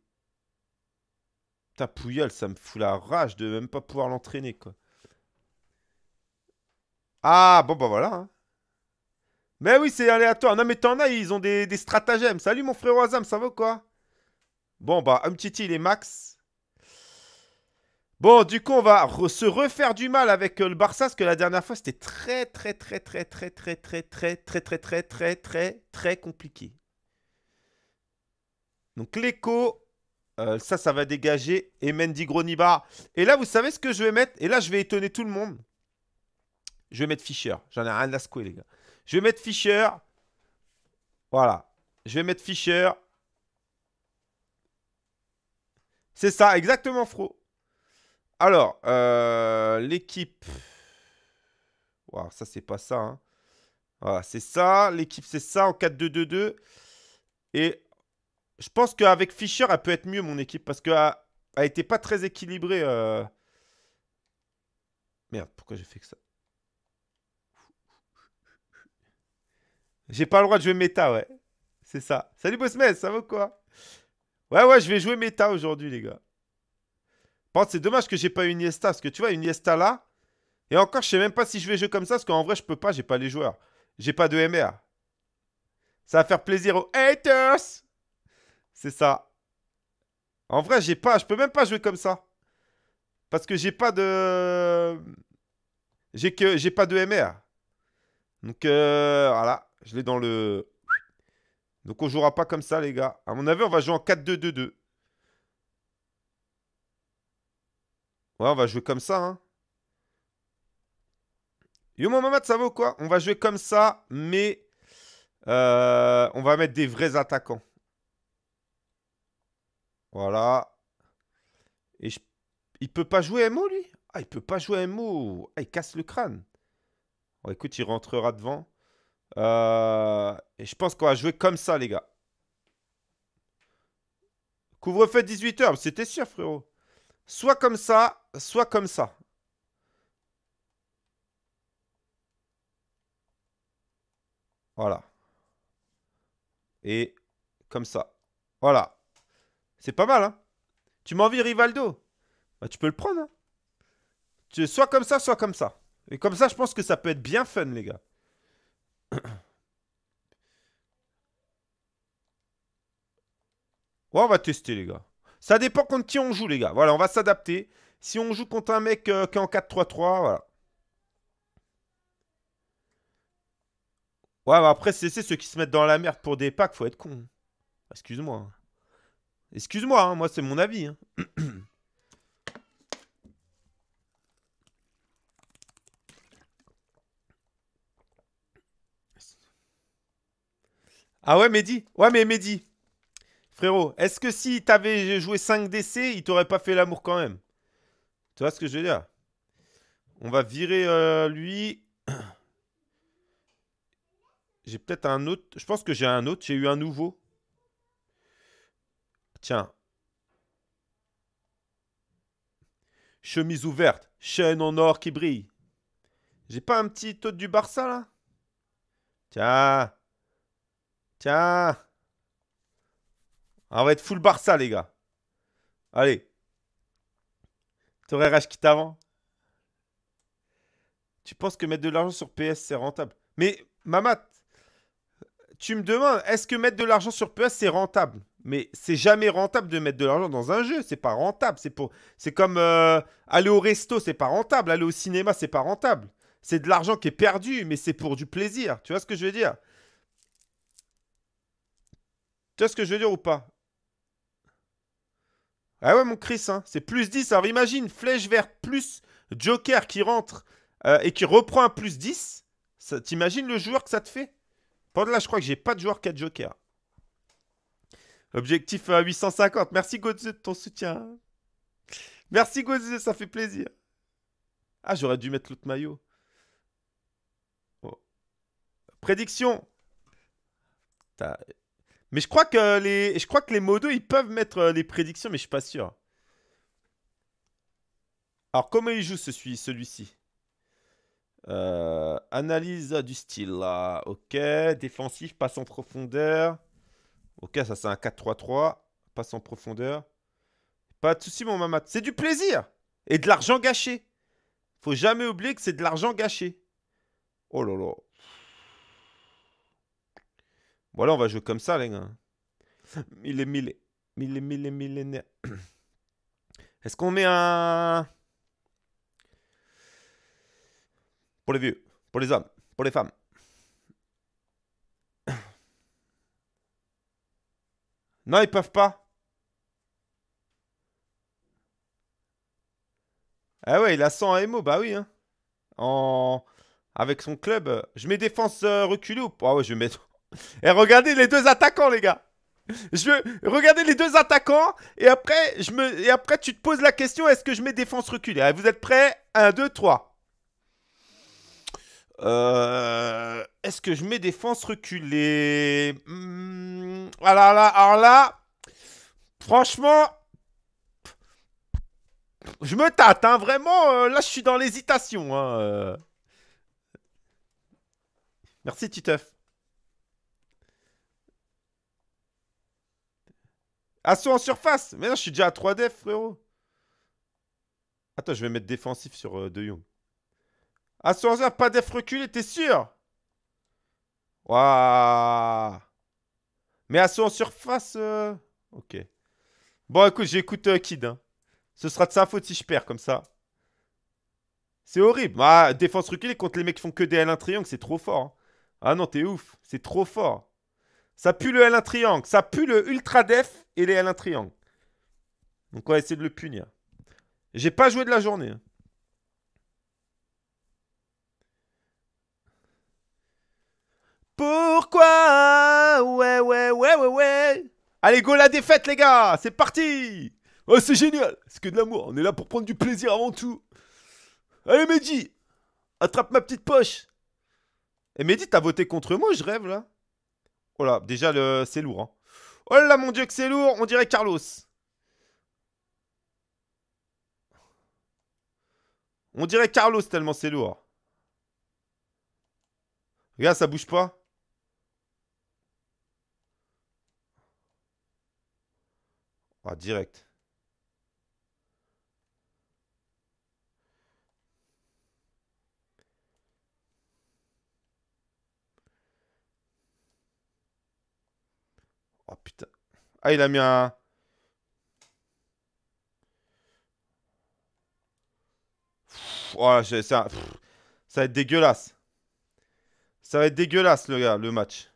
[SPEAKER 1] Ta ça me fout la rage de même pas pouvoir l'entraîner, quoi. Ah, bon, bah voilà. Hein. Mais oui, c'est aléatoire. Non, mais t'en as, ils ont des, stratagèmes. Salut mon frère Azam, ça va quoi Bon, bah, Umtiti, il est max. Bon, du coup, on va se refaire du mal avec le Barça, parce que la dernière fois, c'était très, très, très, très, très, très, très, très, très, très, très, très, très, très compliqué. Donc, l'écho, ça, ça va dégager. Et Mendy Gronibar. Et là, vous savez ce que je vais mettre Et là, je vais étonner tout le monde. Je vais mettre Fischer. J'en ai rien à secouer, les gars. Je vais mettre Fischer. Voilà. Je vais mettre Fischer. C'est ça, exactement, Fro. Alors, euh, l'équipe. Wow, ça, c'est pas ça. Hein. Voilà, c'est ça. L'équipe, c'est ça en 4-2-2-2. Et je pense qu'avec Fischer, elle peut être mieux, mon équipe, parce qu'elle n'était pas très équilibrée. Euh. Merde, pourquoi j'ai fait que ça J'ai pas le droit de jouer méta, ouais. C'est ça. Salut Bosmes, ça vaut quoi Ouais, ouais, je vais jouer méta aujourd'hui, les gars. Par c'est dommage que j'ai pas une Yesta. parce que tu vois, une Yesta, là, et encore, je sais même pas si je vais jouer comme ça, parce qu'en vrai, je peux pas, j'ai pas les joueurs. J'ai pas de MR. Ça va faire plaisir aux haters C'est ça. En vrai, j'ai pas, je peux même pas jouer comme ça. Parce que j'ai pas de... J'ai que j'ai pas de MR. Donc euh, voilà. Je l'ai dans le... Donc on jouera pas comme ça, les gars. À mon avis, on va jouer en 4-2-2-2. Ouais, on va jouer comme ça. Hein. Yo, mon mamad, ça vaut quoi On va jouer comme ça, mais euh, on va mettre des vrais attaquants. Voilà. Et il peut pas jouer MO, lui Ah, il peut pas jouer MO. Ah, il casse le crâne. écoute, il rentrera devant. Euh, et je pense qu'on va jouer comme ça, les gars. Couvre-feu 18h, c'était sûr, frérot. Soit comme ça, soit comme ça. Voilà. Et comme ça. Voilà. C'est pas mal, hein Tu m'envies Rivaldo bah, Tu peux le prendre, hein Soit comme ça, soit comme ça. Et comme ça, je pense que ça peut être bien fun, les gars. Ouais, on va tester, les gars. Ça dépend contre qui on joue, les gars. Voilà, on va s'adapter. Si on joue contre un mec euh, qui est en 4-3-3, voilà. Ouais, après, c'est ceux qui se mettent dans la merde pour des packs, faut être con. Hein. Excuse-moi. Hein. Excuse-moi, hein, moi, c'est mon avis. ah ouais, Mehdi Ouais, mais Mehdi, Frérot, est-ce que si t'avais joué 5 décès, il t'aurait pas fait l'amour quand même Tu vois ce que je veux dire On va virer euh, lui. J'ai peut-être un autre. Je pense que j'ai un autre. J'ai eu un nouveau. Tiens. Chemise ouverte. Chaîne en or qui brille. J'ai pas un petit taux du Barça là Tiens. Tiens. On va être full Barça, les gars. Allez. T'aurais rage qui avant Tu penses que mettre de l'argent sur PS, c'est rentable Mais, Mamat, tu me demandes, est-ce que mettre de l'argent sur PS, c'est rentable mais c'est jamais rentable de mettre de l'argent dans un jeu. C'est pas rentable. C'est pour, c'est comme euh, aller au resto, c'est pas rentable. Aller au cinéma, c'est pas rentable. C'est de l'argent qui est perdu, mais c'est pour du plaisir. Tu vois ce que je veux dire Tu vois ce que je veux dire ou pas ah ouais, mon Chris, hein. c'est plus 10. Alors imagine, flèche verte plus Joker qui rentre euh, et qui reprend un plus 10. T'imagines le joueur que ça te fait Pendant là, je crois que j'ai pas de joueur 4 Joker. Objectif 850. Euh, Merci Godzilla de ton soutien. Merci Godzilla, ça fait plaisir. Ah, j'aurais dû mettre l'autre maillot. Oh. Prédiction. Prédiction. Mais je crois que les, je crois que les modos, ils peuvent mettre euh, les prédictions, mais je suis pas sûr. Alors, comment il joue celui-ci euh, Analyse du style, là. Ok, défensif, passe en profondeur. Ok, ça c'est un 4-3-3. Passe en profondeur. Pas de souci, mon mamat. C'est du plaisir et de l'argent gâché. Faut jamais oublier que c'est de l'argent gâché. Oh là là. Voilà, on va jouer comme ça, les gars. Mille et mille, mille et mille Est-ce qu'on met un. Pour les vieux, pour les hommes, pour les femmes. Non, ils peuvent pas. Ah ouais, il a 100 AMO, bah oui. Hein. En... Avec son club. Euh, je mets défense euh, reculée ou... Ah ouais, je vais mettre... Et regardez les deux attaquants, les gars. Je regardez les deux attaquants et après je me et après tu te poses la question est-ce que je mets défense reculée Vous êtes prêts 1 2 3. est-ce que je mets défense reculée hmm, ah là, alors là franchement je me tâte hein, vraiment euh, là je suis dans l'hésitation hein, euh. Merci Titeuf. Assaut en surface Mais non, je suis déjà à 3 def, frérot. Attends, je vais mettre défensif sur euh, De Jong. Assaut en surface, pas def reculé, t'es sûr Waouh Mais assaut en surface... Euh, ok. Bon, écoute, j'écoute euh, Kid. Hein. Ce sera de sa faute si je perds comme ça. C'est horrible. Ah, défense reculée contre les mecs qui font que des L1 triangle, c'est trop fort. Hein. Ah non, t'es ouf. C'est trop fort. Ça pue le L1 triangle. Ça pue le ultra def et les L1 triangle. Donc on va essayer de le punir. J'ai pas joué de la journée. Hein. Pourquoi Ouais, ouais, ouais, ouais, ouais. Allez, go la défaite, les gars C'est parti Oh, c'est génial C'est que de l'amour. On est là pour prendre du plaisir avant tout. Allez, Mehdi Attrape ma petite poche. Et eh, Mehdi, t'as voté contre moi, je rêve, là Oh là, déjà, le... c'est lourd. Hein. Oh là, mon dieu, que c'est lourd On dirait Carlos. On dirait Carlos tellement c'est lourd. Regarde, ça bouge pas. Ah, direct. Ah, il a mis un... ça, oh, ça va être dégueulasse. Ça va être dégueulasse, le gars, le match.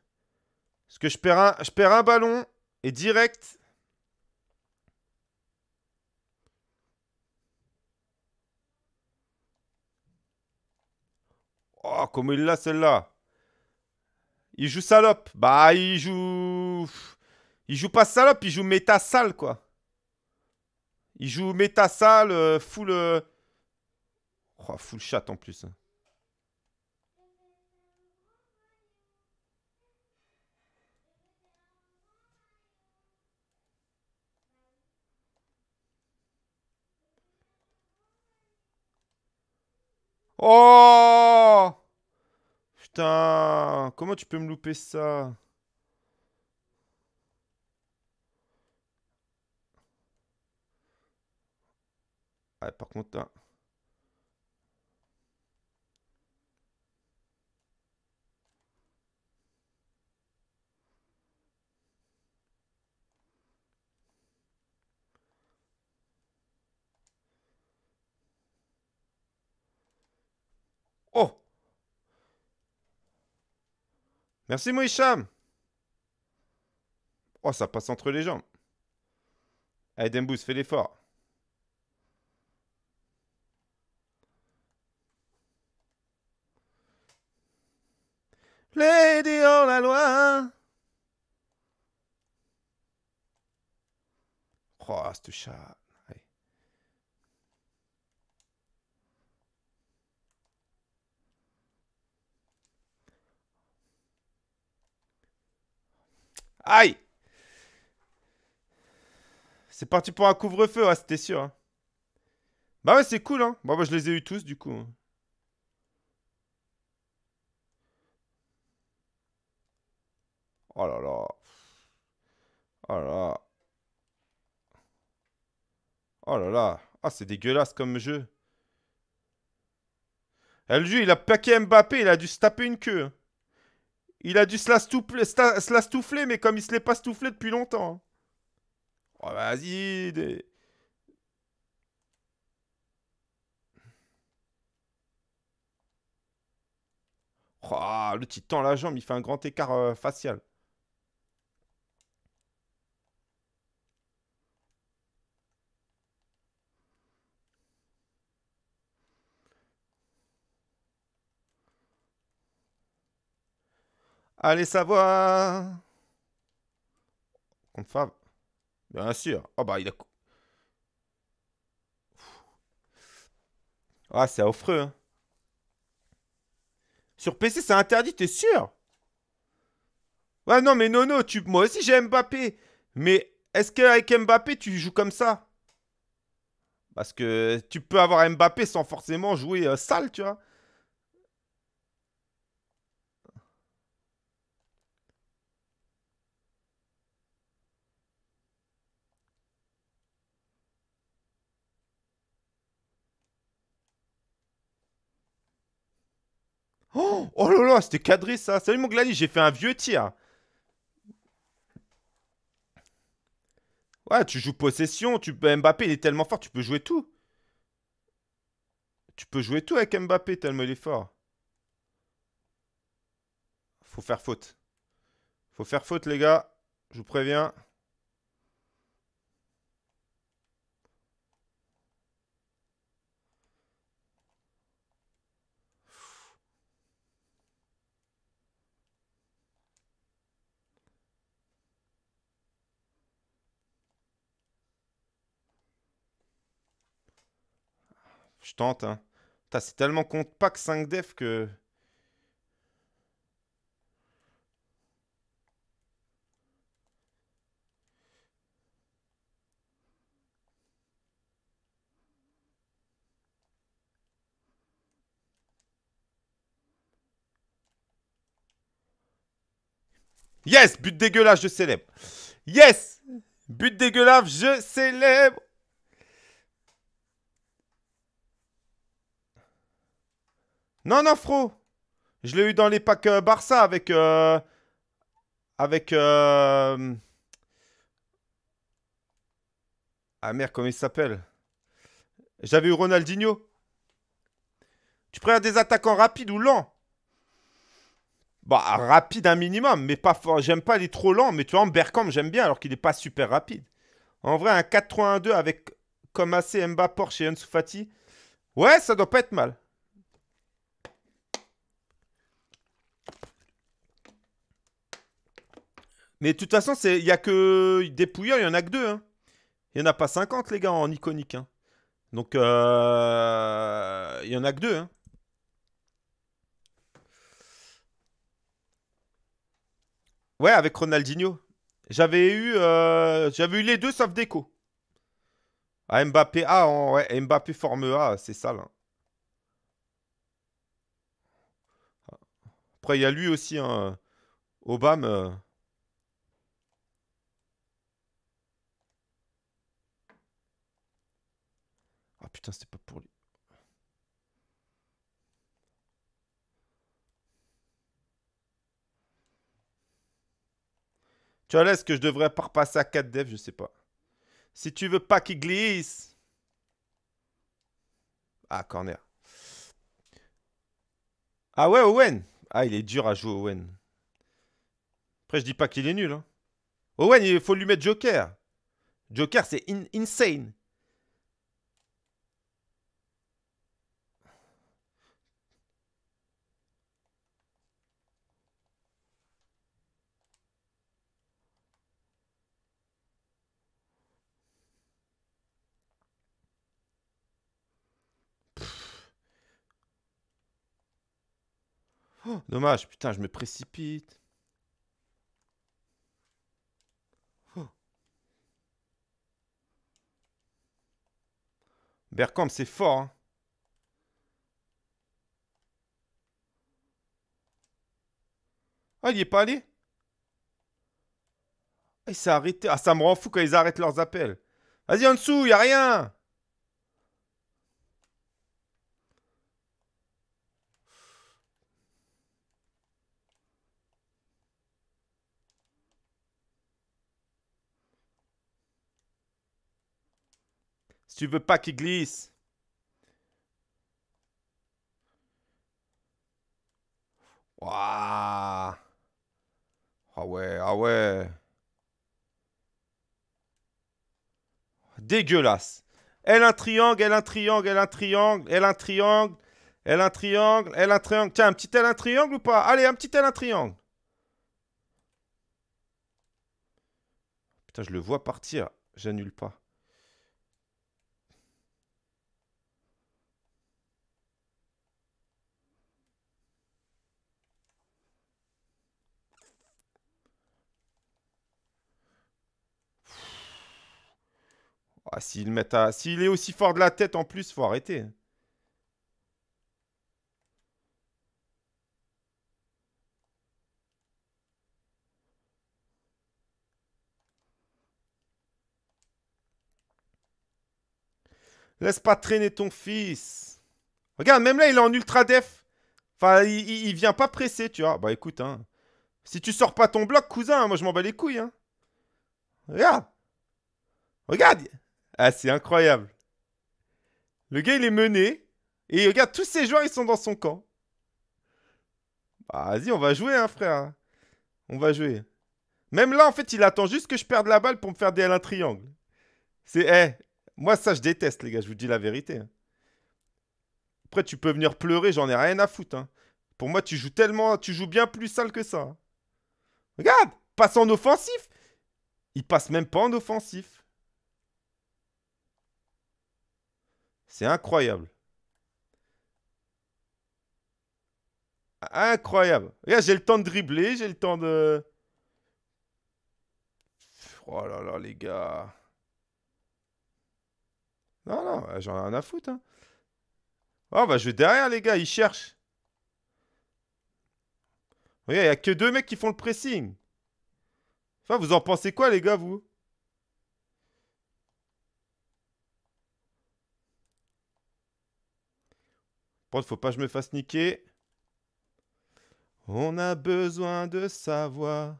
[SPEAKER 1] Parce que je perds un, je perds un ballon et direct... Oh, comment il l'a, celle-là Il joue salope. Bah, il joue... Il joue pas salope, il joue méta sale, quoi. Il joue méta sale, euh, full... Euh, oh, full chat en plus. Oh Putain Comment tu peux me louper ça Ah, par contre, Oh Merci Moïcham Oh, ça passe entre les jambes. Allez, fait fais l'effort. Lady en la loi. Oh, ce chat. Aïe C'est parti pour un couvre-feu, hein, c'était sûr. Hein. Bah ouais, c'est cool, hein. Bon, bah, je les ai eu tous, du coup. Hein. Oh là là. Oh là là. Oh là là. Ah, c'est dégueulasse comme jeu. Eh, le il a paqué Mbappé, il a dû se taper une queue. Hein. Il a dû se la, stoufler, mais comme il se l'est pas stoufflé depuis longtemps. Hein. Oh, vas-y. Oh, le titan la jambe, il fait un grand écart euh, facial. Allez savoir Contre Fab Bien sûr. Oh bah il a... Ah c'est offreux. Hein. Sur PC c'est interdit, t'es sûr Ouais non mais Nono, tu... moi aussi j'ai Mbappé. Mais est-ce qu'avec Mbappé tu joues comme ça Parce que tu peux avoir Mbappé sans forcément jouer euh, sale, tu vois. c'était cadré ça. Salut mon Gladi, j'ai fait un vieux tir. Ouais, tu joues possession, tu Mbappé, il est tellement fort, tu peux jouer tout. Tu peux jouer tout avec Mbappé, tellement il est fort. Faut faire faute. Faut faire faute, les gars. Je vous préviens. Je tente, hein. C'est tellement compte pas que 5 def que... Yes But dégueulasse, je célèbre. Yes But dégueulasse, je célèbre Non, non, Fro. Je l'ai eu dans les packs euh, Barça avec... Euh, avec... Euh... Ah merde, comment il s'appelle J'avais eu Ronaldinho. Tu préfères des attaquants rapides ou lents Bah, rapide un minimum, mais pas fort. J'aime pas les trop lent. mais tu vois, en Bergkamp, j'aime bien alors qu'il n'est pas super rapide. En vrai, un 4-3-1-2 avec comme assez Mba, Porsche et Ansu ouais, ça doit pas être mal. Mais de toute façon, il n'y a que des pouilleurs, il n'y en a que deux. Hein. Il n'y en a pas 50, les gars, en iconique. Hein. Donc, euh, il y n'y en a que deux. Hein. Ouais, avec Ronaldinho. J'avais eu, euh, j'avais eu les deux sauf Déco. Ah, Mbappé A, ah, ouais, Mbappé forme A, c'est ça Après, il y a lui aussi, un Obama. Euh, putain, c'était pas pour lui. Tu vois là, est-ce que je devrais pas repasser à 4 dev Je sais pas. Si tu veux pas qu'il glisse. Ah, corner. Ah ouais, Owen. Ah, il est dur à jouer, Owen. Après, je dis pas qu'il est nul. Hein. Owen, il faut lui mettre Joker. Joker, c'est insane. Dommage, putain, je me précipite. Oh. c'est fort. Hein. Ah, il n'y est pas allé ah, Il s'est arrêté. Ah, ça me rend fou quand ils arrêtent leurs appels. Vas-y, en dessous, il a rien Si tu veux pas qu'il glisse. Waouh. Ah ouais, ah ouais. Dégueulasse. Elle un triangle, elle un triangle, elle un triangle, elle un triangle, elle un triangle, elle un triangle. Tiens, un petit l un triangle ou pas Allez, un petit elle un triangle. Putain, je le vois partir. J'annule pas. Ah, s'il est aussi fort de la tête en plus, faut arrêter. Laisse pas traîner ton fils. Regarde, même là, il est en ultra def. Enfin, il, vient pas presser, tu vois. Bah écoute, hein. Si tu sors pas ton bloc, cousin, hein, moi je m'en bats les couilles, hein. Regarde. Regarde. Ah, c'est incroyable. Le gars, il est mené. Et regarde, tous ces joueurs, ils sont dans son camp. Bah, vas-y, on va jouer, hein, frère. On va jouer. Même là, en fait, il attend juste que je perde la balle pour me faire des l triangle. C'est, eh, moi, ça, je déteste, les gars, je vous dis la vérité. Hein. Après, tu peux venir pleurer, j'en ai rien à foutre. Hein. Pour moi, tu joues tellement, tu joues bien plus sale que ça. Hein. Regarde, passe en offensif. Il passe même pas en offensif. C'est incroyable. Incroyable. Regarde, j'ai le temps de dribbler, j'ai le temps de... Oh là là, les gars. Non, non, j'en ai rien à foutre. Hein. Oh, bah, je vais derrière, les gars, ils cherchent. Regarde, il n'y a que deux mecs qui font le pressing. Enfin, vous en pensez quoi, les gars, vous Par faut pas que je me fasse niquer. On a besoin de savoir.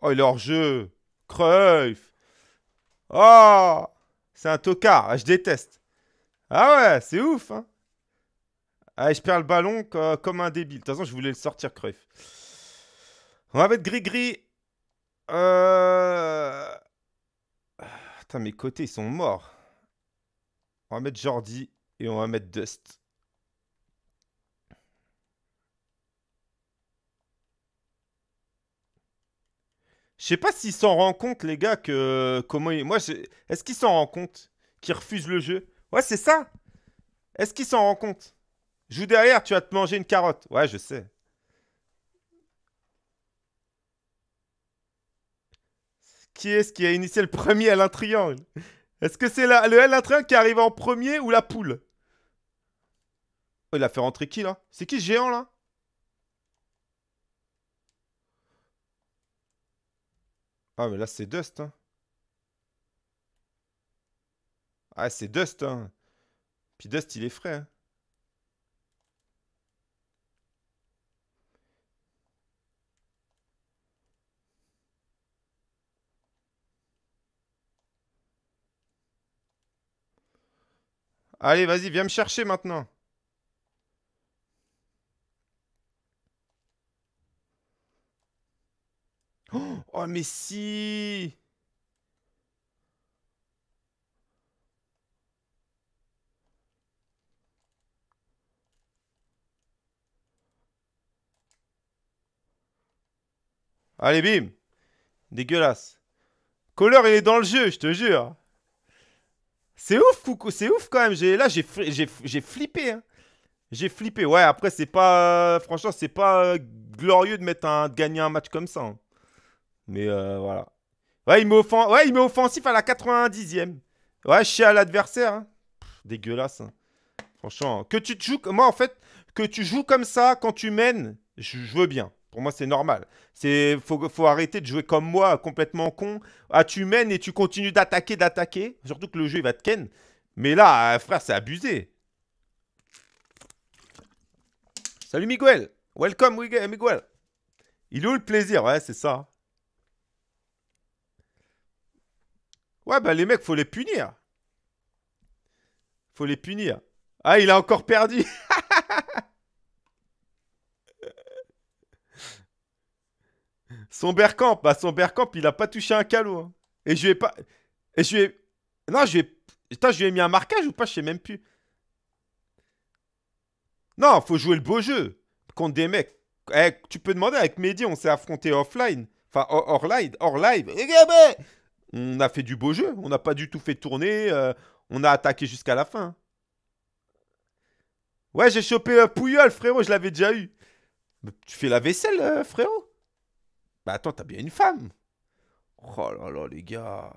[SPEAKER 1] Oh, il est hors jeu. Cruyff. Oh, c'est un tocard. Ah, je déteste. Ah ouais, c'est ouf. Hein. ah, je perds le ballon comme un débile. De toute façon, je voulais le sortir, Cruyff. On va mettre gris-gris. Euh... Putain, mes côtés, ils sont morts. On va mettre Jordi et on va mettre Dust. Je sais pas s'ils s'en rendent compte, les gars, que comment Moi, est-ce qu'ils s'en rendent compte Qu'ils refusent le jeu Ouais, c'est ça Est-ce qu'ils s'en rendent compte Joue derrière, tu vas te manger une carotte. Ouais, je sais. qui est-ce qui a initié le premier L1 triangle Est-ce que c'est le L1 triangle qui arrive en premier ou la poule Oh, il a fait rentrer qui, là C'est qui ce géant, là Ah, mais là, c'est Dust, hein. Ah, c'est Dust, hein. Puis Dust, il est frais, hein. Allez, vas-y, viens me chercher maintenant. Oh, mais si Allez, bim Dégueulasse. Color, il est dans le jeu, je te jure. C'est ouf, Coucou, c'est ouf quand même. J'ai, là, j'ai, j'ai, flippé. Hein. J'ai flippé. Ouais, après, c'est pas. Euh, franchement, c'est pas euh, glorieux de, mettre de gagner un match comme ça. Hein. Mais euh, voilà. Ouais, il met ouais, il offensif à la 90e. Ouais, suis à l'adversaire. Hein. dégueulasse. Franchement, que tu joues. Moi, en fait, que tu joues comme ça quand tu mènes, je veux bien. Pour moi, c'est normal. C'est faut, faut arrêter de jouer comme moi, complètement con. Ah, tu mènes et tu continues d'attaquer, d'attaquer. Surtout que le jeu, va te ken. Mais là, euh, frère, c'est abusé. Salut Miguel. Welcome Miguel. Il est où le plaisir Ouais, c'est ça. Ouais, bah les mecs, faut les punir. Faut les punir. Ah, il a encore perdu. Son Bergkamp, bah, son il a pas touché un calot. Hein. Et je vais pas. Et je vais, Non, je vais, je lui mis un marquage ou pas, je sais même plus. Non, il faut jouer le beau jeu contre des mecs. Eh, tu peux demander avec Mehdi, on s'est affronté offline. Enfin, hors live. Hors live. Eh, eh, on a fait du beau jeu. On n'a pas du tout fait tourner. Euh, on a attaqué jusqu'à la fin. Ouais, j'ai chopé un euh, frérot. Je l'avais déjà eu. Tu fais la vaisselle, euh, frérot bah attends, t'as bien une femme. Oh là là, les gars.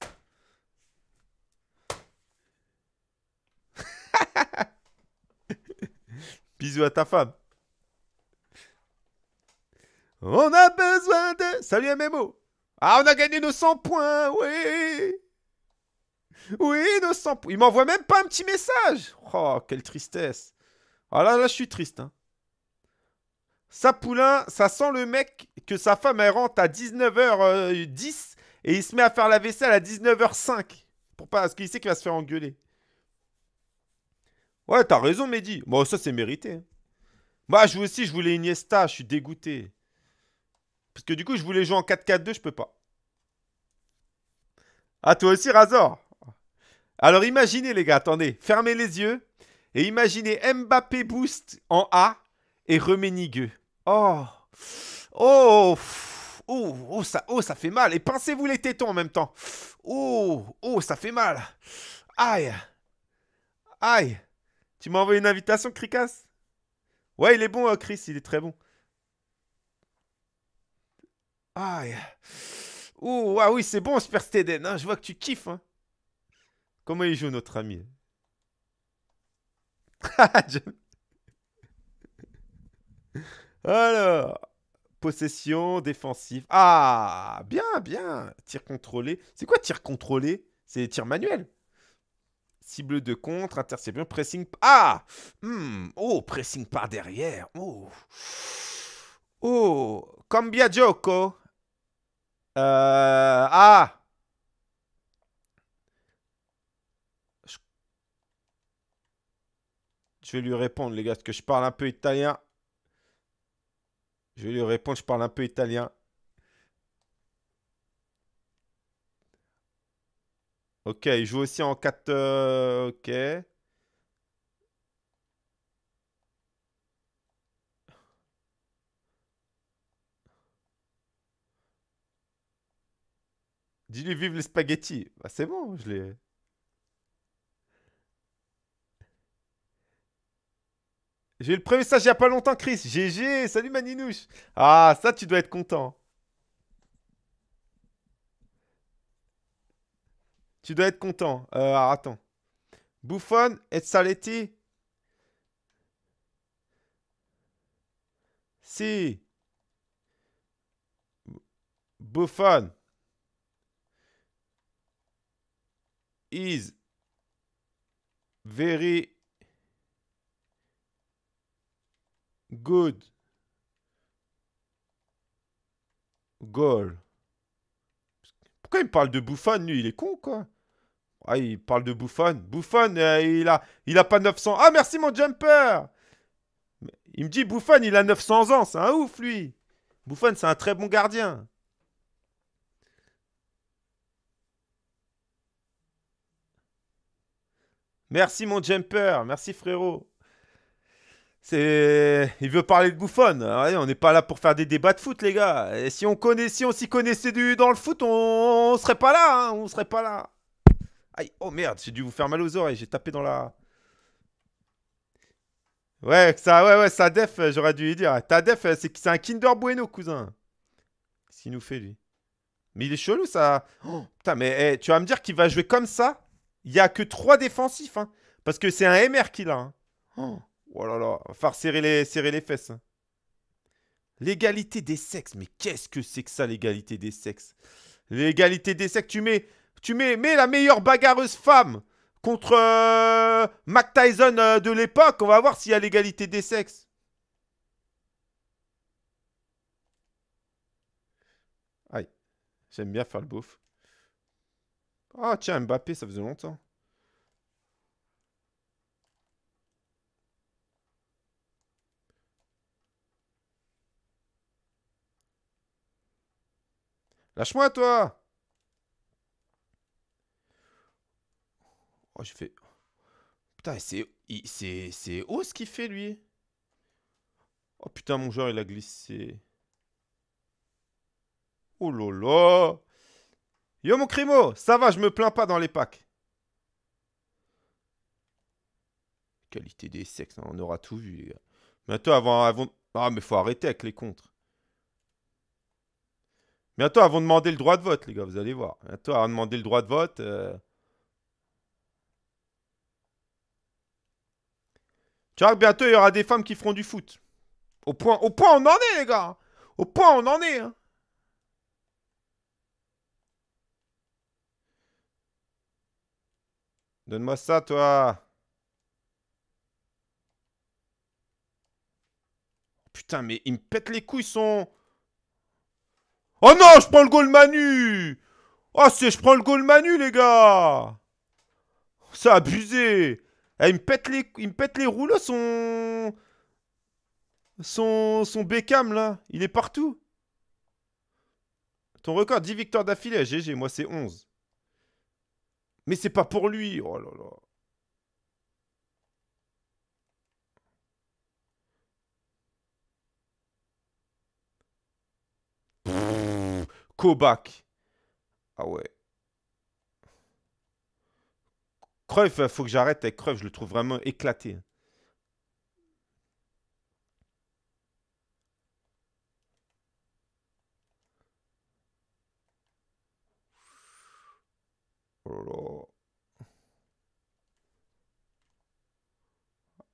[SPEAKER 1] Bisous à ta femme. On a besoin de... Salut MMO. Ah, on a gagné nos 100 points, oui. Oui, nos 100 points. Il m'envoie même pas un petit message. Oh, quelle tristesse. Ah là, là, je suis triste. Hein. Ça, Poulain, ça sent le mec que sa femme, elle rentre à 19h10 euh, et il se met à faire la vaisselle à 19h05. Pour pas, parce qu'il sait qu'il va se faire engueuler. Ouais, t'as raison, Mehdi. Bon, ça, c'est mérité. Hein. Moi, je aussi, je voulais Iniesta, je suis dégoûté. Parce que du coup, je voulais jouer en 4-4-2, je peux pas. Ah, toi aussi, Razor Alors, imaginez, les gars, attendez. Fermez les yeux et imaginez Mbappé Boost en A et Reménigueux. Oh Oh Oh, oh, ça, oh, ça fait mal. Et pincez-vous les tétons en même temps. Oh, oh, ça fait mal. Aïe. Aïe. Tu m'as envoyé une invitation, Krikas Ouais, il est bon, euh, Chris, il est très bon. Aïe. Oh, ah oui, c'est bon, Super hein, Je vois que tu kiffes. Hein. Comment il joue, notre ami je... Alors, possession défensive. Ah, bien, bien. Tir contrôlé. C'est quoi tir contrôlé C'est tir manuel. Cible de contre, interception, pressing. Ah hmm, Oh, pressing par derrière. Oh. Oh. Cambia gioco. Euh, ah Je vais lui répondre, les gars, parce que je parle un peu italien. Je lui réponds, je parle un peu italien. Ok, il joue aussi en 4... Euh, ok. Dis-lui vive les spaghettis. Bah, c'est bon, je l'ai... J'ai eu le premier stage il n'y a pas longtemps, Chris. GG, salut Maninouche. Ah, ça, tu dois être content. Tu dois être content. Euh, attends. Bouffon et Saletti. Si. Bouffon. is very good goal. Pourquoi il parle de Bouffon, lui Il est con, quoi. Ah, il parle de Bouffon. Bouffon, euh, il, a, il a pas 900... Ah, merci, mon jumper Il me dit, Bouffon, il a 900 ans. C'est un ouf, lui. Bouffon, c'est un très bon gardien. Merci, mon jumper. Merci, frérot. C'est, il veut parler de Bouffon. Ah on n'est pas là pour faire des débats de foot, les gars. Et si on s'y connaissait du dans le foot, on, serait pas là. Hein on serait pas là. Aïe, oh merde, j'ai dû vous faire mal aux oreilles. J'ai tapé dans la. Ouais, ça, ouais, ouais, ça def, j'aurais dû lui dire. Ta def, c'est un Kinder Bueno, cousin. Qu'est-ce qu'il nous fait, lui Mais il est chelou, ça. Oh, putain, mais eh, tu vas me dire qu'il va jouer comme ça Il n'y a que trois défensifs, hein. Parce que c'est un MR qu'il a. Hein. Oh. Oh là là, faire serrer les, serrer les fesses. Hein. L'égalité des sexes, mais qu'est-ce que c'est que ça l'égalité des sexes L'égalité des sexes, tu mets, tu mets, mets la meilleure bagarreuse femme contre euh, Mac Tyson euh, de l'époque. On va voir s'il y a l'égalité des sexes. Aïe, j'aime bien faire le bouffe. Ah tiens, Mbappé, ça faisait longtemps. Lâche-moi, toi Oh, je fait... Putain, c'est haut ce qu'il fait, lui. Oh putain, mon joueur, il a glissé. Oh là Yo, mon crimo, ça va, je me plains pas dans les packs. Qualité des sexes, hein, on aura tout vu, les gars. Mais avant... avant... Ah, mais faut arrêter avec les contres. Bientôt, avant de demander le droit de vote, les gars, vous allez voir. Bientôt, avant de demander le droit de vote. Tu euh, vois bientôt, il y aura des femmes qui feront du foot. Au point, au point on en est, les gars. Au point on en est. Hein. Donne-moi ça, toi. Putain, mais ils me pètent les couilles, sont... Oh non, je prends le goal Manu Oh, c'est je prends le goal Manu, les gars C'est abusé eh, il, me pète les, il me son... Son, son Beckham, là. Il est partout. Ton record, 10 victoires d'affilée. GG, moi, c'est 11. Mais c'est pas pour lui. Oh là là. Kobach. Ah ouais. Cruyff, hein, faut que j'arrête avec Cruyff, je le trouve vraiment éclaté. Hein. Oh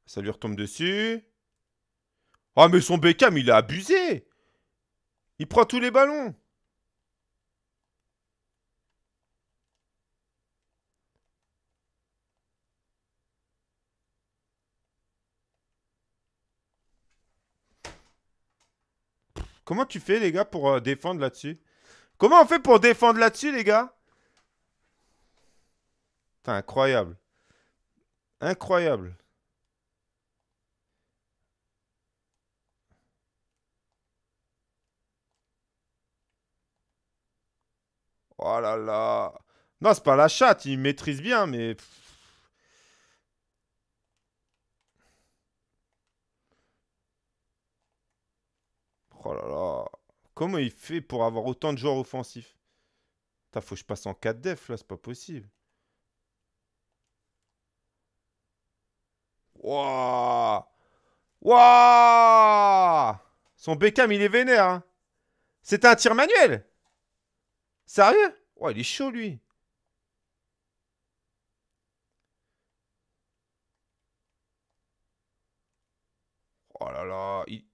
[SPEAKER 1] Ça lui retombe dessus. Ah, mais son Beckham, il a abusé. Il prend tous les ballons. Comment tu fais, les gars, pour euh, défendre là-dessus Comment on fait pour défendre là-dessus, les gars Putain, incroyable. Incroyable. Oh là là. Non, c'est pas la chatte, il maîtrise bien, mais... Oh là là. Comment il fait pour avoir autant de joueurs offensifs T'as faut que je passe en 4 def là, c'est pas possible. Wouah Wouah Son Beckham, il est vénère. Hein. C'est un tir manuel Sérieux Oh, il est chaud lui. Oh là là, il,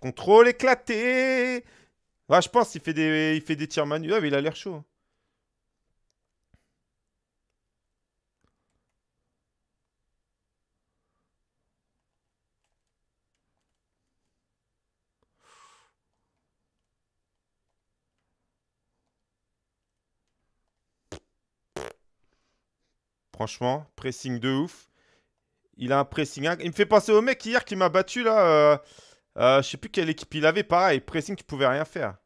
[SPEAKER 1] Contrôle éclaté. je pense qu'il fait des, il fait des tirs manuels. Ouais, il a l'air chaud. Hein. Franchement, pressing de ouf. Il a un pressing. Il me fait penser au mec hier qui m'a battu là. Euh, euh, je sais plus quelle équipe il avait. Pareil, pressing, tu pouvait rien faire.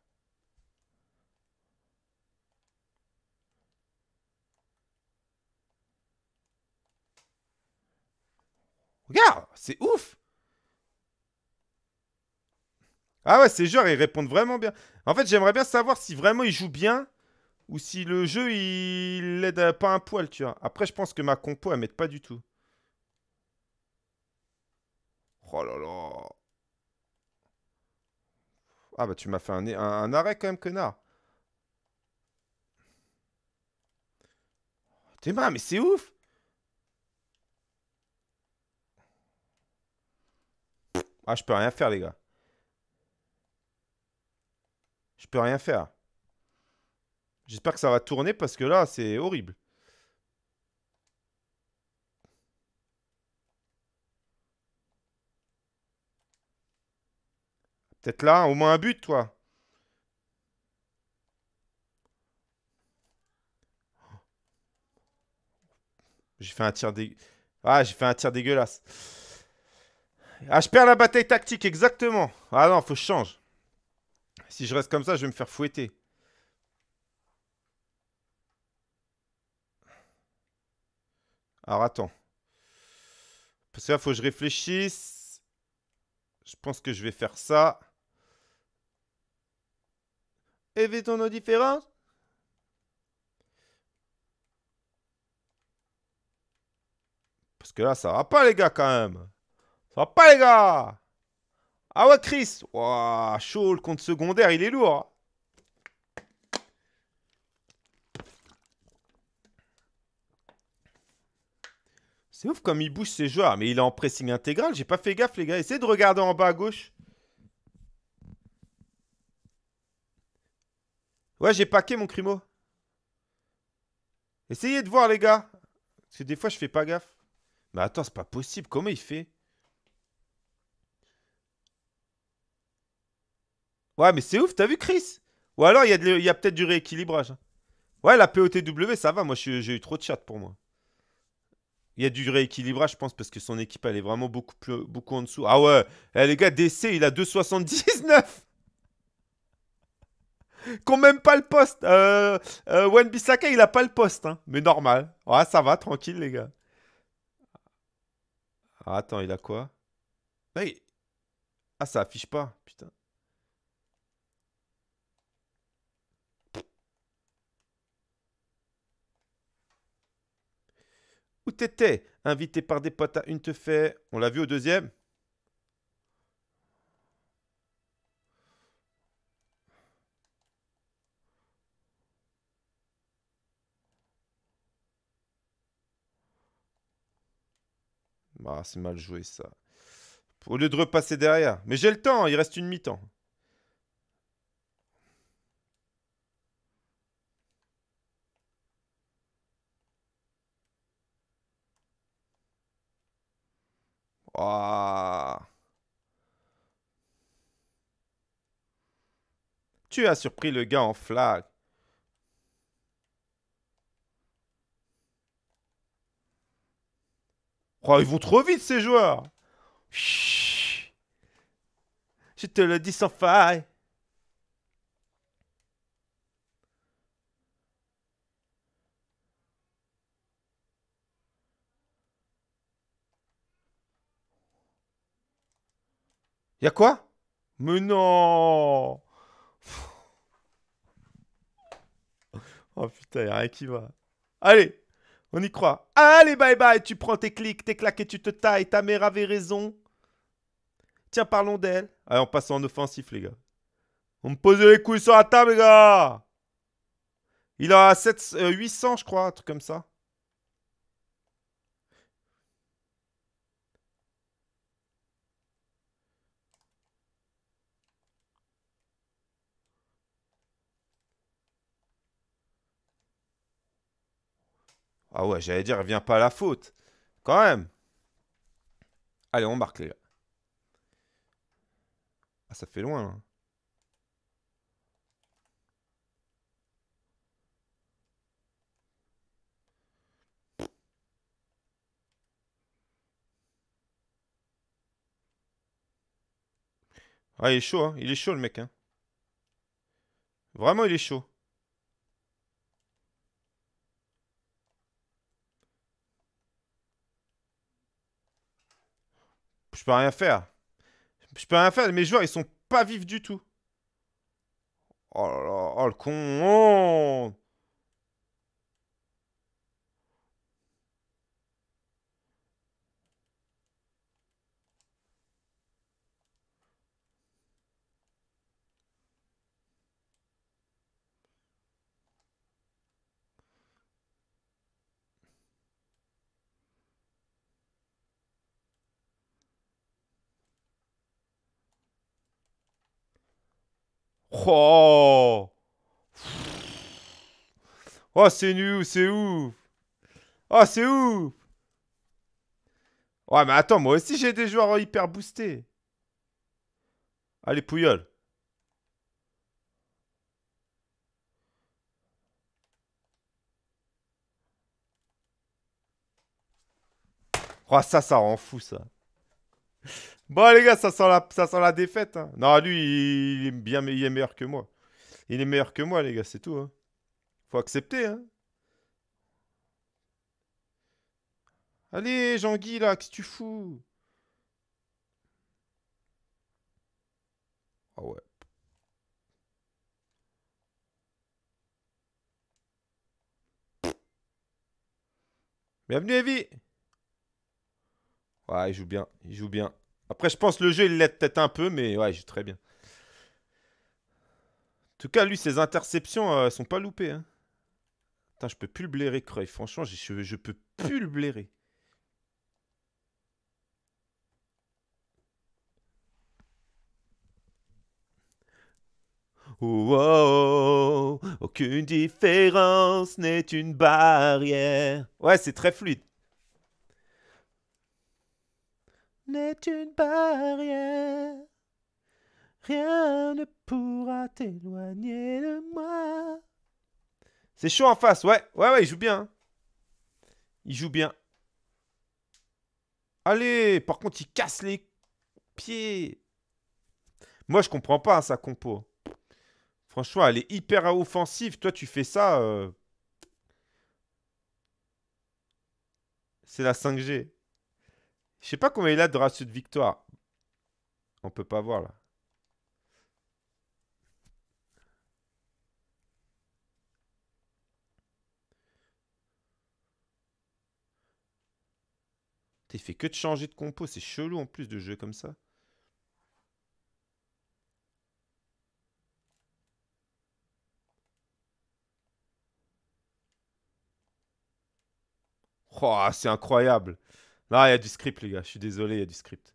[SPEAKER 1] Regarde, c'est ouf. Ah ouais, ces joueurs, ils répondent vraiment bien. En fait, j'aimerais bien savoir si vraiment ils jouent bien ou si le jeu, il l'aide pas un poil, tu vois. Après, je pense que ma compo, elle m'aide pas du tout. Oh là là. Ah, bah tu m'as fait un, arrêt quand même, connard. T'es mal, mais c'est ouf Ah, je peux rien faire, les gars. Je peux rien faire. J'espère que ça va tourner parce que là, c'est horrible. Peut-être là, au moins un but, toi. J'ai fait un tir Ah, j'ai fait un tir dégueulasse. Ah, je perds la bataille tactique, exactement. Ah non, faut que je change. Si je reste comme ça, je vais me faire fouetter. Alors, attends. Parce que là, faut que je réfléchisse. Je pense que je vais faire ça évitons nos différences. Parce que là, ça va pas, les gars, quand même. Ça va pas, les gars. Ah ouais, Chris. Waouh, chaud, le compte secondaire, il est lourd. Hein. C'est ouf comme il bouge ses joueurs. Mais il est en pressing intégral. J'ai pas fait gaffe, les gars. Essayez de regarder en bas à gauche. Ouais, j'ai paqué mon crimo. Essayez de voir, les gars. Parce que des fois, je fais pas gaffe. Mais attends, c'est pas possible. Comment il fait Ouais, mais c'est ouf, t'as vu, Chris Ou alors, il y a, peut-être du rééquilibrage. Hein. Ouais, la POTW, ça va. Moi, j'ai eu trop de chat pour moi. Il y a du rééquilibrage, je pense, parce que son équipe, elle est vraiment beaucoup, plus, beaucoup en dessous. Ah ouais, eh, les gars, DC, il a 2,79 Qu'on même pas le poste. Euh, euh, Wan Bissaka, il a pas le poste. Hein. Mais normal. Ouais, ah, ça va, tranquille, les gars. Ah, attends, il a quoi bah, Ah, ça affiche pas. Putain. Où t'étais Invité par des potes à une te fait. On l'a vu au deuxième Bah, c'est mal joué ça. Au lieu de repasser derrière. Mais j'ai le temps, il reste une mi-temps. Ah. Tu as surpris le gars en flag. Oh, ils vont trop vite, ces joueurs Je te le dis sans faille Y'a quoi Mais non Oh putain, y'a rien qui va. Allez on y croit. Allez, bye bye, tu prends tes clics, tes claques et tu te tailles. Ta mère avait raison. Tiens, parlons d'elle. Allez, on passe en offensif, les gars. On me pose les couilles sur la table, les gars. Il a 7 800, euh, je crois, un truc comme ça. Ah ouais, j'allais dire, vient pas à la faute. Quand même. Allez, on marque, les gars. Ah, ça fait loin, hein. Ah, il est chaud, hein. Il est chaud, le mec, hein. Vraiment, il est chaud. Je peux rien faire. Je peux rien faire. Mes joueurs, ils sont pas vifs du tout. Oh là là, oh le con. Oh Oh, c'est nul, c'est ouf Oh, c'est ouf Ouais, mais attends, moi aussi j'ai des joueurs hyper boostés. Allez, Pouillol. Oh, ça, ça rend fou, ça. Bon, les gars, ça sent la, ça sent la défaite. Hein. Non, lui, il est, bien, il est meilleur que moi. Il est meilleur que moi, les gars, c'est tout. Hein. Faut accepter. Hein. Allez, Jean-Guy, là, qu'est-ce que tu fous Ah ouais. Bienvenue, Evie Ouais, il joue bien. Il joue bien. Après, je pense que le jeu, il l'aide peut-être un peu, mais ouais, il joue très bien. En tout cas, lui, ses interceptions ne euh, sont pas loupées. Hein. je peux plus le blairer, Franchement, je, je peux plus le blairer. Wow, oh, oh, oh, aucune différence n'est une barrière. Ouais, c'est très fluide. n'est une barrière. Rien ne pourra t'éloigner de moi. C'est chaud en face, ouais. Ouais, ouais, il joue bien. Hein. Il joue bien. Allez, par contre, il casse les pieds. Moi, je comprends pas hein, sa compo. Franchement, elle est hyper offensive. Toi, tu fais ça. Euh. C'est la 5G. Je sais pas combien il a de ratio de victoire. On peut pas voir là. T'es fait que de changer de compo, c'est chelou en plus de jeu comme ça. Oh, c'est incroyable. Là, il y a du script, les gars. Je suis désolé, il y a du script.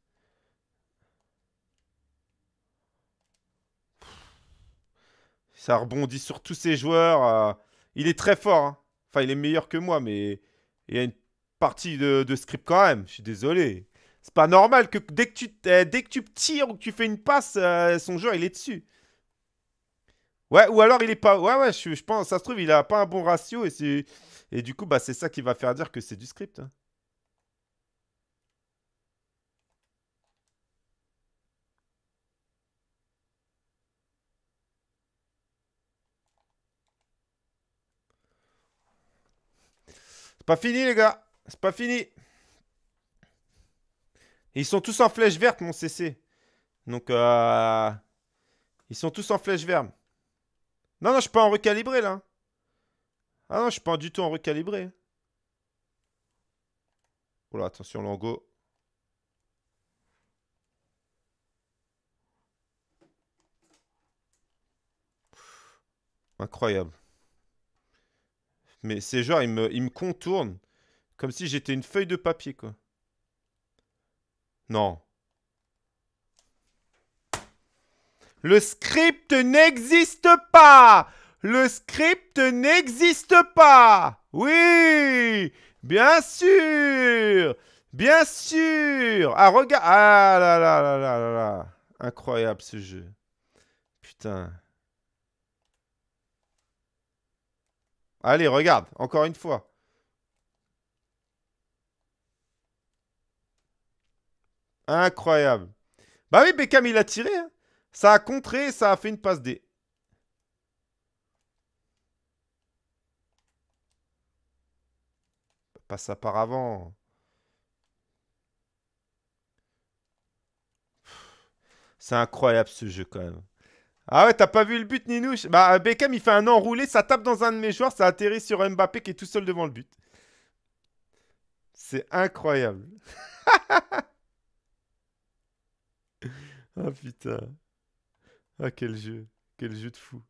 [SPEAKER 1] Ça rebondit sur tous ces joueurs. Euh. Il est très fort. Hein. Enfin, il est meilleur que moi, mais il y a une partie de, script quand même. Je suis désolé. C'est pas normal que dès que, tu, eh, dès que tu tires ou que tu fais une passe, euh, son joueur, il est dessus. Ouais, ou alors il est pas. Ouais, ouais, je, pense. Ça se trouve, il a pas un bon ratio et, et du coup, bah, c'est ça qui va faire dire que c'est du script. Hein. pas fini, les gars. C'est pas fini. ils sont tous en flèche verte, mon CC. Donc, euh, ils sont tous en flèche verte. Non, non, je suis pas en recalibré, là. Ah non, je suis pas du tout en recalibré. Oula, attention, Lango. Incroyable. Mais c'est genre, il me, contourne comme si j'étais une feuille de papier, quoi. Non. Le script n'existe pas Le script n'existe pas Oui Bien sûr Bien sûr Ah, regarde Ah là là là là là là Incroyable ce jeu. Putain. Allez, regarde, encore une fois. Incroyable. Bah oui, Beckham, il a tiré. Hein. Ça a contré, ça a fait une passe D. Pas ça par avant. C'est incroyable ce jeu quand même. Ah ouais, t'as pas vu le but, Ninouche Bah, euh, Beckham, il fait un enroulé, ça tape dans un de mes joueurs, ça atterrit sur Mbappé qui est tout seul devant le but. C'est incroyable. Ah putain. Ah, quel jeu. Quel jeu de fou.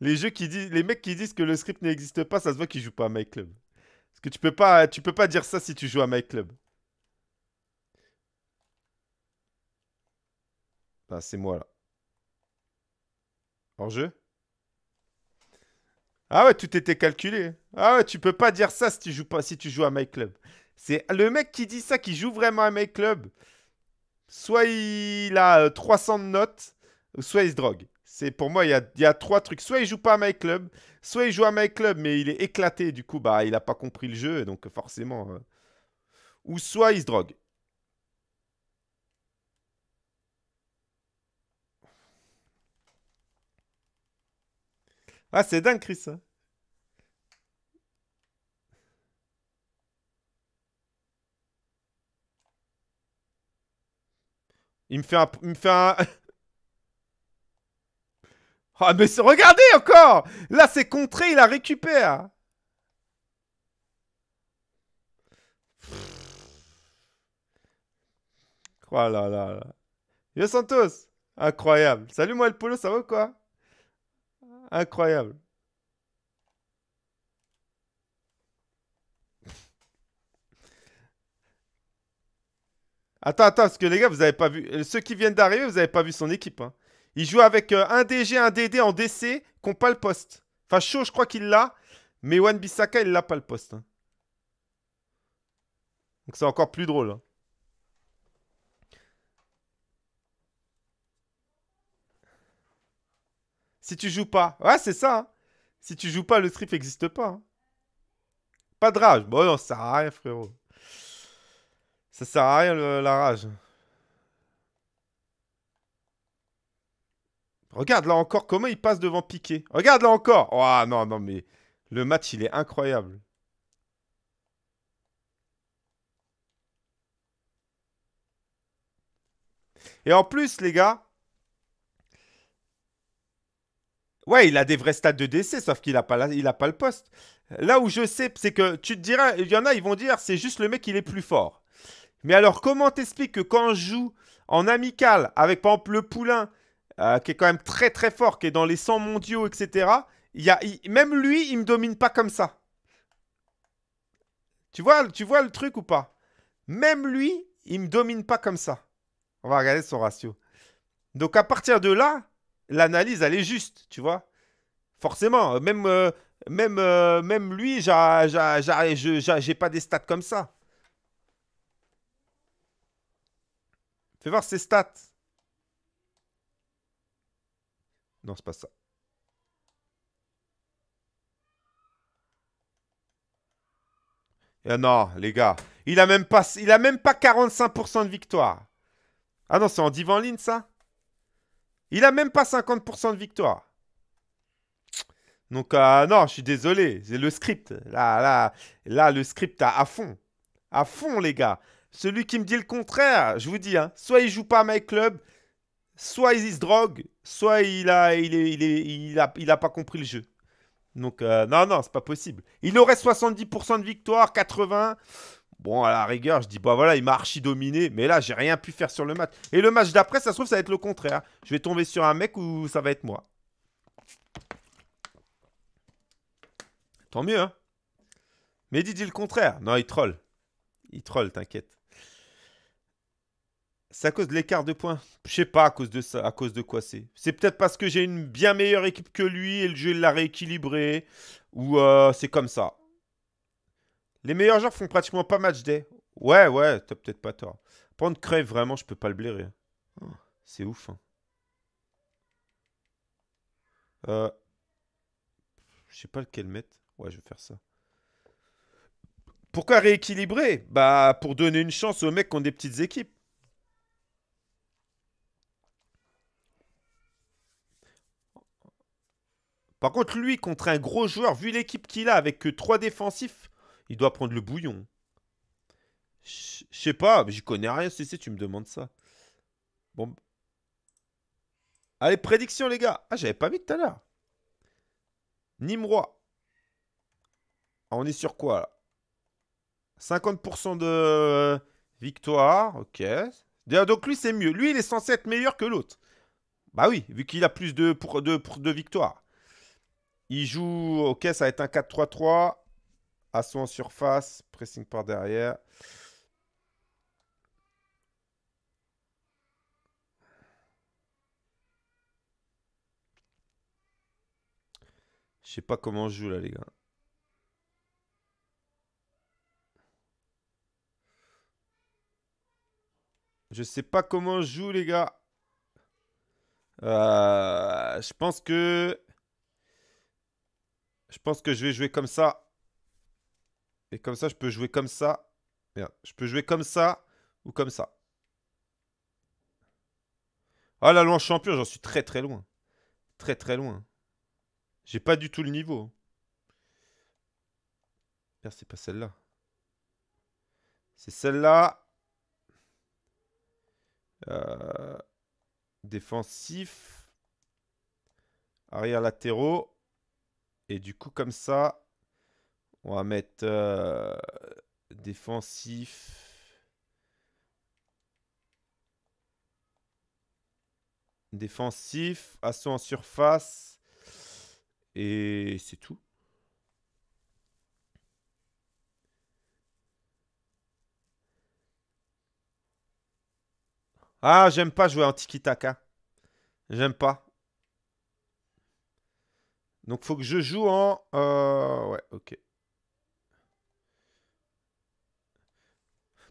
[SPEAKER 1] Les, jeux qui disent, les mecs qui disent que le script n'existe pas, ça se voit qu'ils jouent pas à MyClub. Parce que tu peux pas, tu peux pas dire ça si tu joues à MyClub. Ben, c'est moi là. Hors-jeu Ah ouais, tout était calculé. Ah ouais, tu peux pas dire ça si tu joues, pas, si tu joues à My Club. C'est le mec qui dit ça, qui joue vraiment à My Club. Soit il a 300 euh, de notes, soit il se drogue. C'est pour moi, il y, a, trois trucs. Soit il joue pas à My Club, soit il joue à My Club, mais il est éclaté. Du coup, bah, il a pas compris le jeu, donc forcément. Euh, ou soit il se drogue. Ah, c'est dingue, Chris. Hein. Il me fait un... Il me fait un... Ah, oh, mais regardez encore Là, c'est contré, il la récupère Oh là là là. Yo Santos Incroyable. Salut moi le Polo, ça va ou quoi Incroyable. Attends, attends, parce que les gars, vous avez pas vu. Euh, ceux qui viennent d'arriver, vous avez pas vu son équipe. Hein. Il joue avec euh, un DG, un DD en DC, qui n'ont pas le poste. Enfin, chaud, je crois qu'il l'a. Mais Wan Bissaka, il l'a pas le poste. Hein. Donc c'est encore plus drôle. Hein. si tu joues pas. Ouais, c'est ça. Hein. Si tu joues pas, le strip n'existe pas. Hein. Pas de rage. Bon, ça sert à rien, frérot. Ça sert à rien, la rage. Regarde là encore comment il passe devant Piqué. Regarde là encore. Oh ah, non, non, mais le match, il est incroyable. Et en plus, les gars, Ouais, il a des vrais stats de décès, sauf qu'il n'a pas, il pas le poste. Là où je sais, c'est que tu te diras, il y en a, ils vont dire, c'est juste le mec, il est plus fort. Mais alors, comment t'expliques que quand je joue en amical avec, par exemple, le Poulain, euh, qui est quand même très très fort, qui est dans les 100 mondiaux, etc., y a, même lui, il me domine pas comme ça. Tu vois, tu vois le truc ou pas Même lui, il me domine pas comme ça. On va regarder son ratio. Donc à partir de là, l'analyse, elle est juste, tu vois. Forcément, euh, même, euh, même, euh, même lui, j'ai pas des stats comme ça. Fais voir ses stats. Non, c'est pas ça. Et eh non, les gars, il a même pas, il a même pas 45% de victoire. Ah non, c'est en divan ligne ça il a même pas 50% de victoire. Donc, euh, non, je suis désolé. C'est le script. Là, là, là, le script à, fond. À fond, les gars. Celui qui me dit le contraire, je vous dis, hein. soit il joue pas à My Club, soit il se drogue, soit il a, il, est, il, il a pas compris le jeu. Donc, euh, non, non, c'est pas possible. Il aurait 70% de victoire, 80%. Bon, à la rigueur, je dis, bah voilà, il m'a archi dominé, mais là, j'ai rien pu faire sur le match. Et le match d'après, ça se trouve, ça va être le contraire. Je vais tomber sur un mec ou ça va être moi. Tant mieux, hein. Mehdi dit le contraire. Non, il troll. Il troll, t'inquiète. C'est à cause de l'écart de points. Je sais pas à cause de ça, à cause de quoi c'est. C'est peut-être parce que j'ai une bien meilleure équipe que lui et le jeu l'a rééquilibré. Ou euh, c'est comme ça. Les meilleurs joueurs font pratiquement pas match day. Ouais, ouais, t'as peut-être pas tort. Prendre Crave, vraiment, je peux pas le blairer. Oh, c'est ouf. Je hein. euh, je sais pas lequel mettre. Ouais, je vais faire ça. Pourquoi rééquilibrer Bah, pour donner une chance aux mecs qui ont des petites équipes. Par contre, lui, contre un gros joueur, vu l'équipe qu'il a avec que 3 défensifs, il doit prendre le bouillon. Je sais pas, mais j'y connais rien, si tu me demandes ça. Bon. Allez, prédiction, les gars. Ah, j'avais pas mis tout à l'heure. Nimroi. Ah, on est sur quoi, là 50% de victoire. Ok. Donc, lui, c'est mieux. Lui, il est censé être meilleur que l'autre. Bah oui, vu qu'il a plus de, pour, de, de victoires. Il joue... Ok, ça va être un 4-3-3. Assaut en surface, pressing par derrière. Je sais pas comment je joue là les gars. Je sais pas comment je joue les gars. Euh, je pense que... Je pense que je vais jouer comme ça. Et comme ça, je peux jouer comme ça. je peux jouer comme ça ou comme ça. Ah, la loin champion, j'en suis très très loin. Très très loin. J'ai pas du tout le niveau. Merde, c'est pas celle-là. C'est celle-là. Euh, défensif. Arrière latéraux. Et du coup, comme ça, on va mettre euh, défensif. Défensif, assaut en surface. Et c'est tout. Ah, j'aime pas jouer en tiki-taka. J'aime pas. Donc, faut que je joue en... Euh, ouais, ok.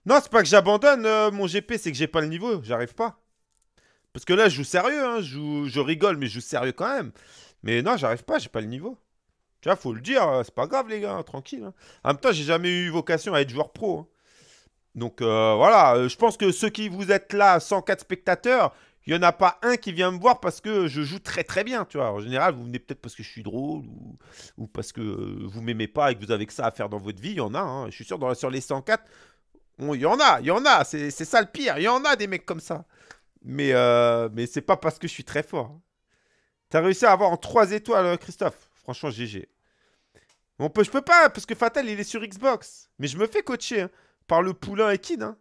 [SPEAKER 1] Non, c'est pas que j'abandonne euh, mon GP, c'est que j'ai pas le niveau, j'arrive pas. Parce que là, je joue sérieux, hein, je, rigole, mais je joue sérieux quand même. Mais non, j'arrive pas, j'ai pas le niveau. Tu vois, faut le dire, euh, c'est pas grave les gars, tranquille. Hein. En même temps, j'ai jamais eu vocation à être joueur pro. Hein. Donc euh, voilà, je pense que ceux qui vous êtes là, 104 spectateurs, il n'y en a pas un qui vient me voir parce que je joue très très bien, tu vois. En général, vous venez peut-être parce que je suis drôle ou, parce que vous m'aimez pas et que vous avez que ça à faire dans votre vie, il y en a. Je suis sûr, dans, sur les 104, il y en a, il y en a, c'est ça le pire. Il y en a des mecs comme ça. Mais, euh, mais c'est pas parce que je suis très fort. T'as réussi à avoir en 3 étoiles, euh, Christophe. Franchement, GG. On je peux pas, parce que Fatal, il est sur Xbox. Mais je me fais coacher hein, par le poulain et Hein.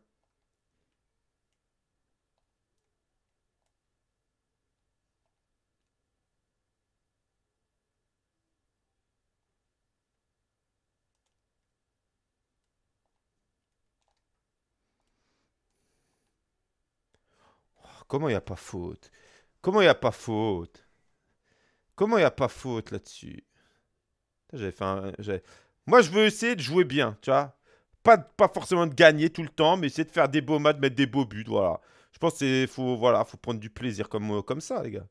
[SPEAKER 1] Comment il n'y a pas faute Comment il n'y a pas faute Comment il n'y a pas faute là-dessus Moi, je veux essayer de jouer bien, tu vois. Pas, pas forcément de gagner tout le temps, mais essayer de faire des beaux matchs, de mettre des beaux buts, voilà. Je pense qu'il faut, voilà, faut prendre du plaisir comme, comme ça, les gars.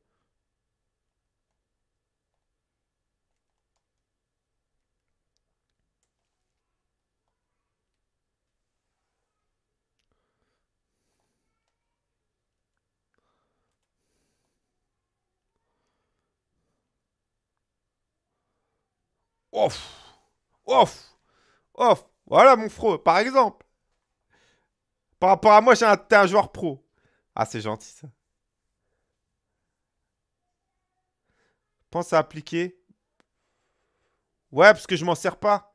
[SPEAKER 1] Ouf Ouf Ouf Voilà mon frère, par exemple. Par rapport à moi, j'ai un joueur pro. Ah, c'est gentil ça. Pense à appliquer. Ouais, parce que je m'en sers pas.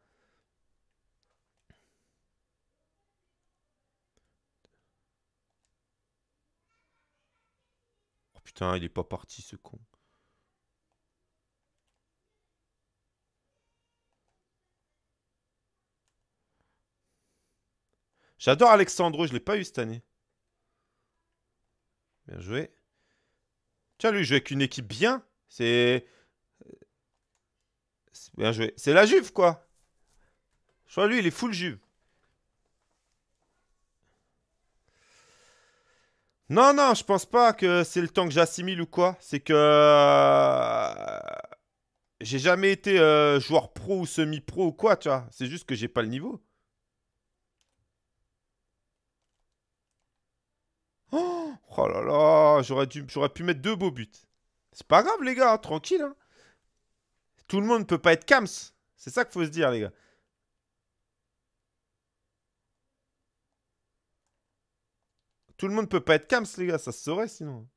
[SPEAKER 1] Oh putain, il est pas parti ce con. J'adore Alexandro, je l'ai pas eu cette année. Bien joué. Tiens, lui, il joue avec une équipe bien. C'est... Bien joué. C'est la Juve, quoi. Je crois, lui, il est full Juve. Non, non, je pense pas que c'est le temps que j'assimile ou quoi. C'est que... Euh, j'ai jamais été euh, joueur pro ou semi-pro ou quoi, tu vois. C'est juste que j'ai pas le niveau. Oh là là, j'aurais, dû, j'aurais pu mettre deux beaux buts. C'est pas grave, les gars, hein, tranquille. Hein. Tout le monde peut pas être cams, C'est ça qu'il faut se dire, les gars. Tout le monde peut pas être cams les gars, ça se saurait sinon.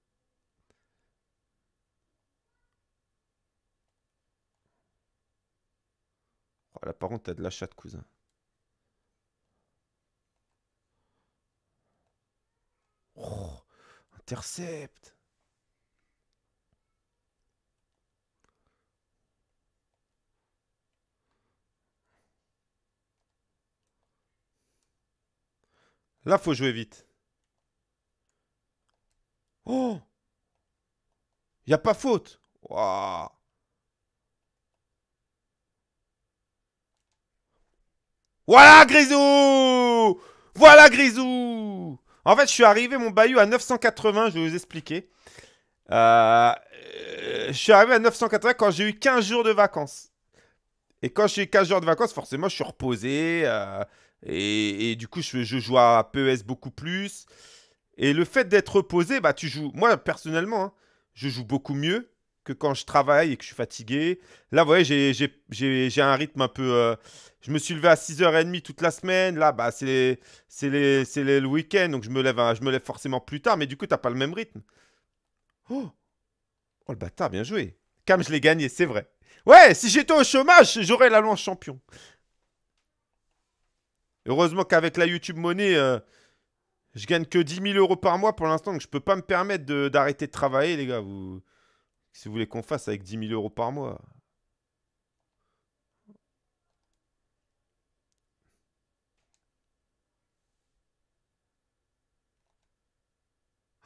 [SPEAKER 1] Oh, là, par contre, t'as de la chatte, cousin. Oh. Intercept. Là, faut jouer vite. Oh Il a pas faute. Waouh Voilà Grisou Voilà Grisou en fait, je suis arrivé, mon Bayou, à 980, je vais vous expliquer. Euh, euh, je suis arrivé à 980 quand j'ai eu 15 jours de vacances. Et quand j'ai eu 15 jours de vacances, forcément, je suis reposé. Euh, et, du coup, je, je, joue à PES beaucoup plus. Et le fait d'être reposé, bah, tu joues. Moi, personnellement, hein, je joue beaucoup mieux que quand je travaille et que je suis fatigué. Là, vous voyez, j'ai un rythme un peu. Euh, je me suis levé à 6h30 toute la semaine. Là, bah, c'est le week-end, donc je me, lève, je me lève forcément plus tard, mais du coup, tu n'as pas le même rythme. Oh, oh le bâtard, bien joué. Cam, je l'ai gagné, c'est vrai. Ouais, si j'étais au chômage, j'aurais la loi champion. Heureusement qu'avec la YouTube monnaie, je euh, je gagne que 10 000 euros par mois pour l'instant, donc je peux pas me permettre d'arrêter de, travailler, les gars. Vous, si vous voulez qu'on fasse avec 10 000 euros par mois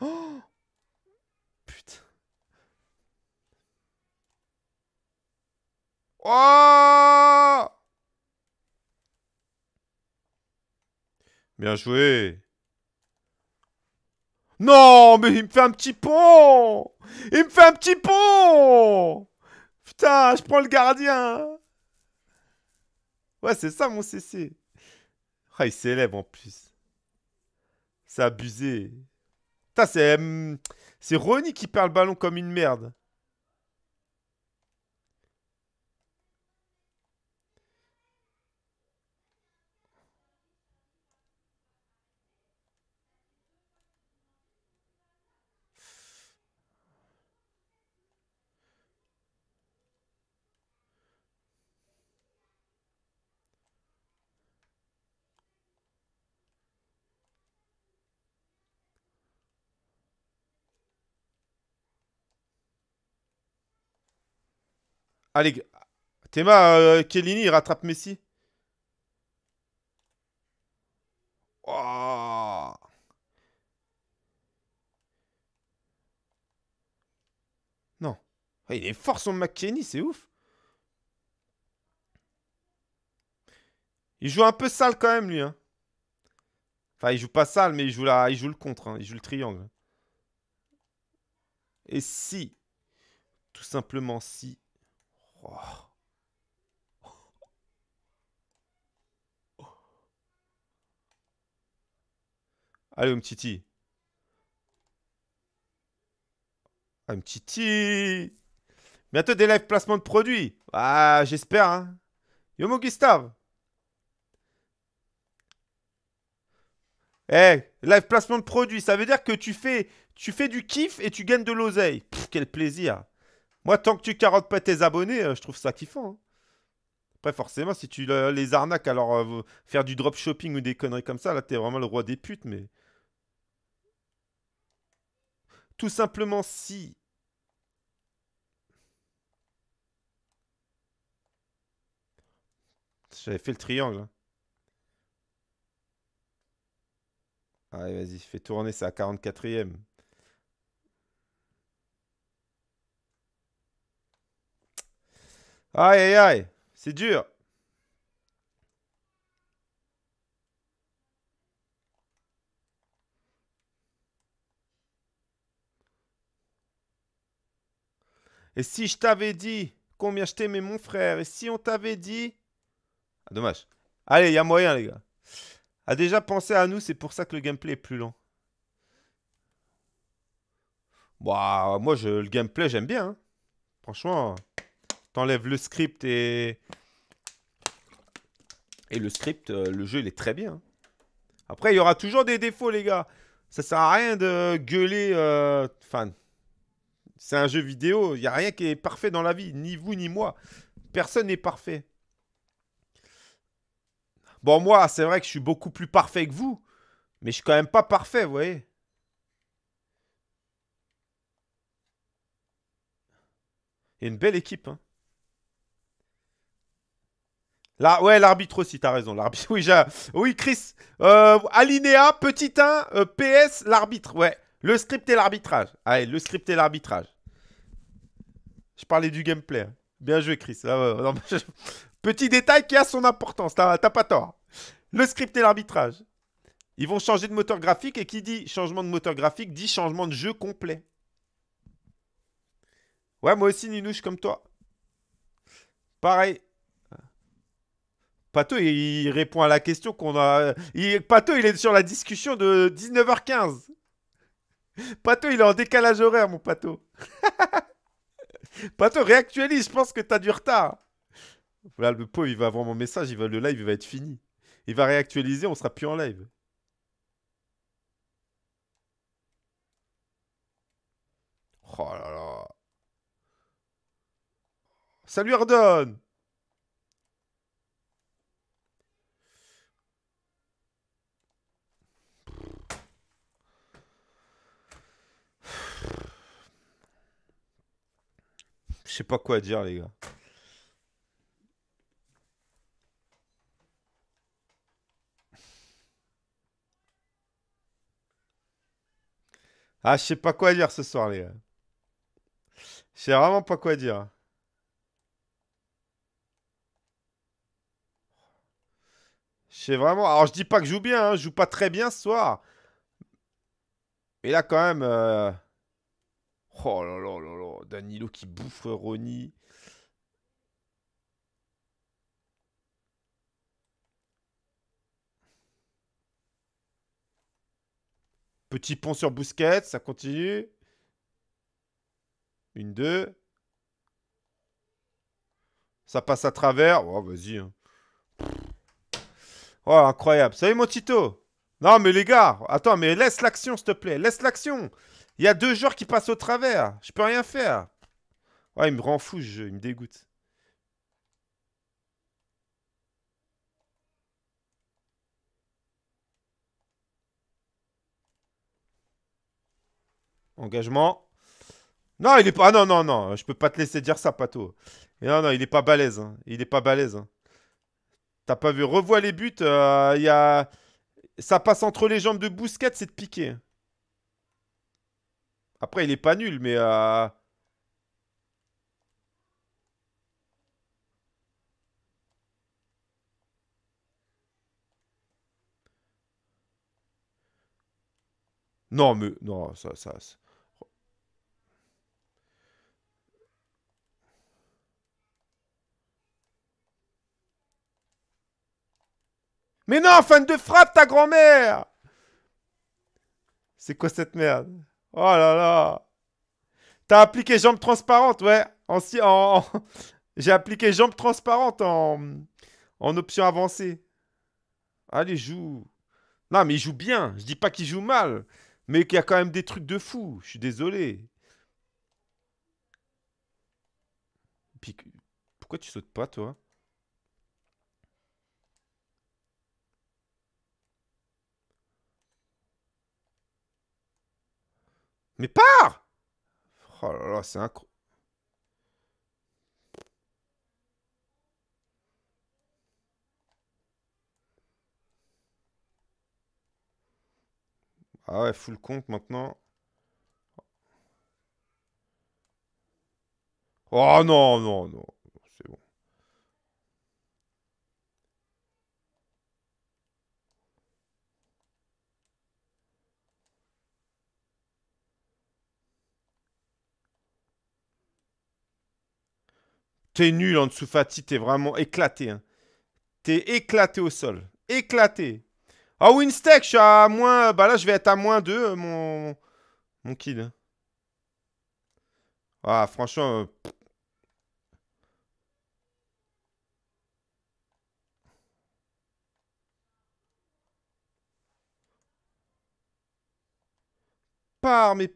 [SPEAKER 1] Oh Putain. Oh Bien joué non, mais il me fait un petit pont Il me fait un petit pont Putain, je prends le gardien Ouais, c'est ça mon CC. Ah, il s'élève en plus. C'est abusé. Putain, c'est... Hum, c'est qui perd le ballon comme une merde. Allez, Théma, euh, Kellini, il rattrape Messi. Oh. Non. Ah, il est fort son McKenny, c'est ouf. Il joue un peu sale quand même, lui. Hein. Enfin, il joue pas sale, mais il joue, la... il joue le contre. Hein. Il joue le triangle. Et si. Tout simplement si. Oh. Allez, Umtiti. Umtiti. Bientôt des live placements de produits. Ah, j'espère. Hein. Yomo Gustave. Eh, live placement de produits, ça veut dire que tu fais, tu fais du kiff et tu gagnes de l'oseille. Quel plaisir. Moi, tant que tu carottes pas tes abonnés, euh, je trouve ça kiffant. Hein. Après, forcément, si tu les arnaques, alors euh, faire du drop shopping ou des conneries comme ça, là, t'es vraiment le roi des putes, mais. Tout simplement, si. J'avais fait le triangle. Hein. Allez, vas-y, fais tourner, c'est à 44ème. Aïe, aïe, aïe. C'est dur. Et si je t'avais dit combien je t'aimais mon frère Et si on t'avait dit... Ah, dommage. Allez, il y a moyen, les gars. A déjà pensé à nous, c'est pour ça que le gameplay est plus lent. Waouh, moi, je, le gameplay, j'aime bien. Hein. Franchement enlève le script et... Et le script, euh, le jeu, il est très bien. Après, il y aura toujours des défauts, les gars. Ça sert à rien de gueuler. Euh, fan c'est un jeu vidéo. Il n'y a rien qui est parfait dans la vie. Ni vous, ni moi. Personne n'est parfait. Bon, moi, c'est vrai que je suis beaucoup plus parfait que vous. Mais je suis quand même pas parfait, vous voyez. Il une belle équipe. Hein ouais, l'arbitre aussi, t'as raison. oui, oui, Chris. Euh, alinéa, petit 1, euh, PS, l'arbitre. Ouais, le script et l'arbitrage. Allez, le script et l'arbitrage. Je parlais du gameplay. Hein. Bien joué, Chris. Petit détail qui a son importance, t'as pas tort. Le script et l'arbitrage. Ils vont changer de moteur graphique et qui dit changement de moteur graphique dit changement de jeu complet. Ouais, moi aussi, Ninouche, comme toi. Pareil. Pato, il répond à la question qu'on a. Pato, il est sur la discussion de 19h15. Pato, il est en décalage horaire, mon Pato. Pato, réactualise, je pense que t'as du retard. Voilà, le pauvre, il va avoir mon message, il va le live, il va être fini. Il va réactualiser, on sera plus en live. Oh là là. Salut Ardon Je sais pas quoi dire, les gars. Ah, je sais pas quoi dire ce soir, les gars. Je sais vraiment pas quoi dire. Je sais vraiment. Alors, je dis pas que je joue bien, hein. je joue pas très bien ce soir. Mais là, quand même. Euh, Oh là là là là, Danilo qui bouffe Ronnie. Petit pont sur Bousquet, ça continue. Une, deux. Ça passe à travers. Oh, vas-y. Hein. Oh, incroyable. Salut, mon Tito. Non, mais les gars, attends, mais laisse l'action, s'il te plaît. Laisse l'action. Il y a deux joueurs qui passent au travers. Je peux rien faire. Ouais, il me rend fou, je, il me dégoûte. Engagement. Non, il est pas. Ah non, non, non. Je peux pas te laisser dire ça, Pato. non, non, il est pas balèze. Hein. Il est pas balèze. Hein. T'as pas vu. Revois les buts. Euh, il y a. Ça passe entre les jambes de Bousquet, c'est de piquer. Après, il est pas nul, mais... Euh... Non, mais... Non, ça... ça... Mais non, fin de frappe, ta grand-mère C'est quoi cette merde Oh là là. T'as appliqué jambes transparentes, ouais. En, J'ai appliqué jambes transparentes en, en option avancée. Allez, ah, joue. Non, mais il joue bien. Je dis pas qu'il joue mal. Mais qu'il y a quand même des trucs de fou. Je suis désolé. pourquoi tu sautes pas, toi Mais pars Oh là là, c'est incroyable. Ah ouais, full compte maintenant. Oh non, non, non. T'es nul en dessous, Fati, t'es vraiment éclaté. Hein. T'es éclaté au sol. Éclaté. Ah, oh, je suis à moins... Bah là, je vais être à moins 2, euh, mon... Mon kid. Hein. Ah, franchement... Euh, Par, mais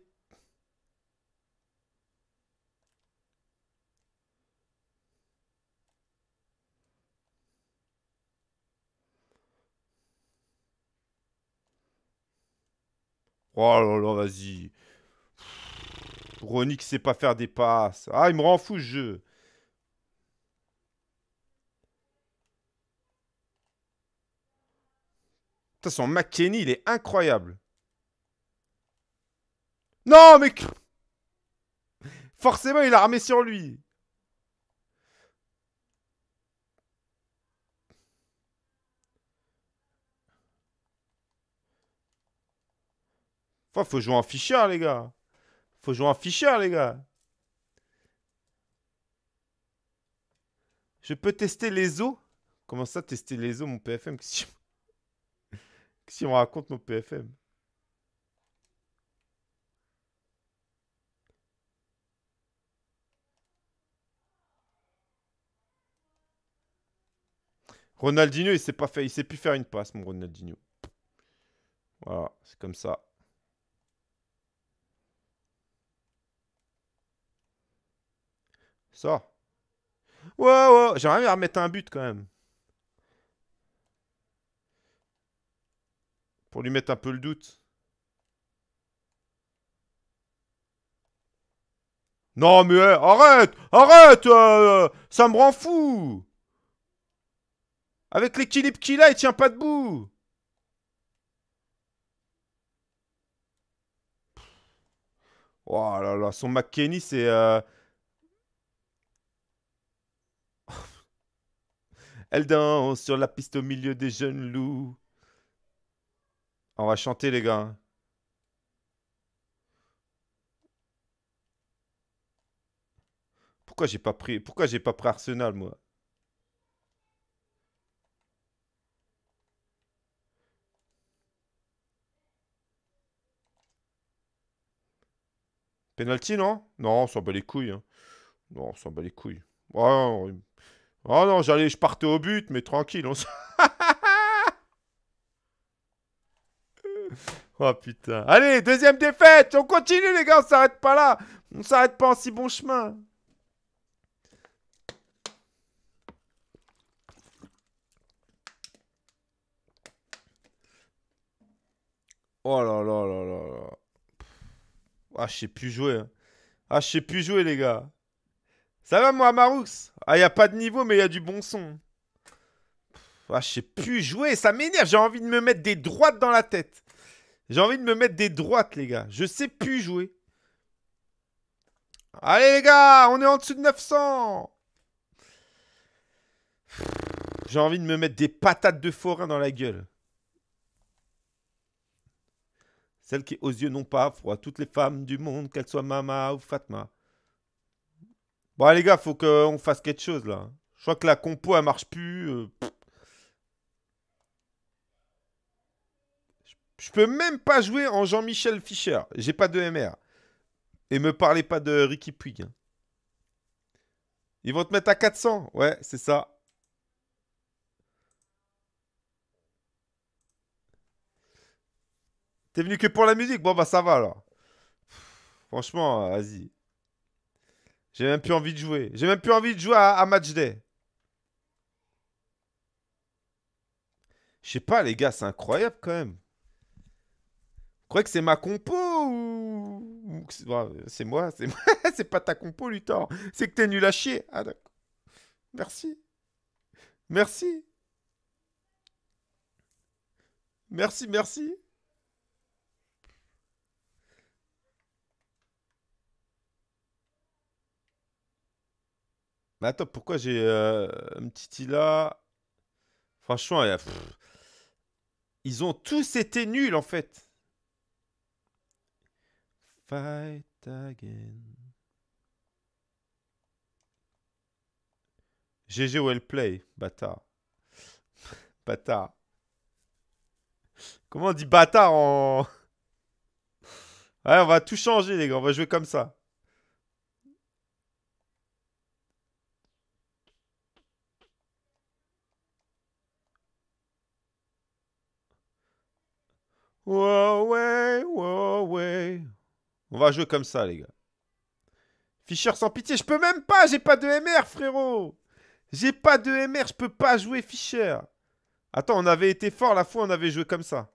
[SPEAKER 1] Oh là là, vas-y. qui sait pas faire des passes. Ah, il me rend fou ce jeu. toute son McKenny, il est incroyable. Non, mais... Forcément, il a armé sur lui. faut jouer un fichard, les gars. Faut jouer un fichard, les gars. Je peux tester les os Comment ça, tester les os, mon PFM Qu'est-ce si on raconte mon PFM Ronaldinho, il sait pas il sait plus faire une passe, mon Ronaldinho. Voilà, c'est comme ça. ça ouais, ouais, J'aimerais bien remettre un but quand même. Pour lui mettre un peu le doute. Non mais arrête Arrête euh, euh, Ça me rend fou Avec l'équilibre qu'il a, il tient pas debout Oh là là, son McKenny c'est... Euh, Elle danse sur la piste au milieu des jeunes loups. On va chanter, les gars. Pourquoi j'ai pas pris Pourquoi j'ai pas pris Arsenal moi Penalty non Non, on s'en bat les couilles. Hein. Non, on s'en bat les couilles. Ouais, Oh non, j'allais, je partais au but, mais tranquille, on se... oh putain. Allez, deuxième défaite, on continue les gars, on s'arrête pas là. On s'arrête pas en si bon chemin. Oh là là là là là. Ah, je sais plus jouer. Hein. Ah, je sais plus jouer, les gars. Ça va, moi, Maroux Ah, y a pas de niveau, mais il y a du bon son. Ah, j'ai sais plus jouer, ça m'énerve. J'ai envie de me mettre des droites dans la tête. J'ai envie de me mettre des droites, les gars. Je sais plus jouer. Allez, les gars, on est en dessous de 900. J'ai envie de me mettre des patates de forain dans la gueule. Celle qui, aux yeux, non pas froid. Toutes les femmes du monde, qu'elles soient Mama ou Fatma. Bon, les gars, faut qu'on fasse quelque chose, là. Je crois que la compo, elle marche plus. Euh, Je peux même pas jouer en Jean-Michel Fischer. J'ai pas de MR. Et me parlez pas de Ricky Puig. Hein. Ils vont te mettre à 400. Ouais, c'est ça. T'es venu que pour la musique Bon, bah ça va alors. Franchement, euh, vas-y. J'ai même plus envie de jouer. J'ai même plus envie de jouer à, Match Day. Je sais pas, les gars, c'est incroyable quand même. Vous croyez que c'est ma compo ou. C'est moi, c'est moi. c'est pas ta compo, Luthor. C'est que t'es nul à chier. Ah, Merci. Merci. Merci, merci. Mais attends, pourquoi j'ai euh, un petit là Franchement, ils ont tous été nuls en fait. Fight again. GG well play, bâtard. bâtard. Comment on dit bâtard en... Ouais, on va tout changer les gars, on va jouer comme ça. va jouer comme ça, les gars. Fischer sans pitié, je peux même pas, j'ai pas de MR, frérot. J'ai pas de MR, je peux pas jouer Fischer. Attends, on avait été fort la fois, on avait joué comme ça.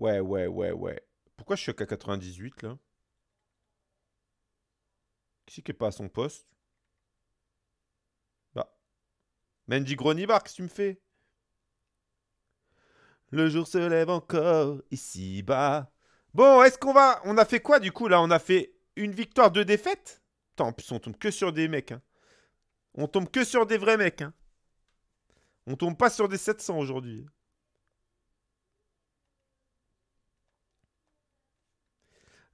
[SPEAKER 1] Ouais, ouais, ouais, ouais. Pourquoi je suis qu'à 98, là Qui c'est qui est pas à son poste Mendy Gronibar, que tu me fais Le jour se lève encore ici-bas. Bon, est-ce qu'on va. On a fait quoi du coup là On a fait une victoire, deux défaites tant en plus on tombe que sur des mecs. Hein. On tombe que sur des vrais mecs. Hein. On tombe pas sur des 700 aujourd'hui.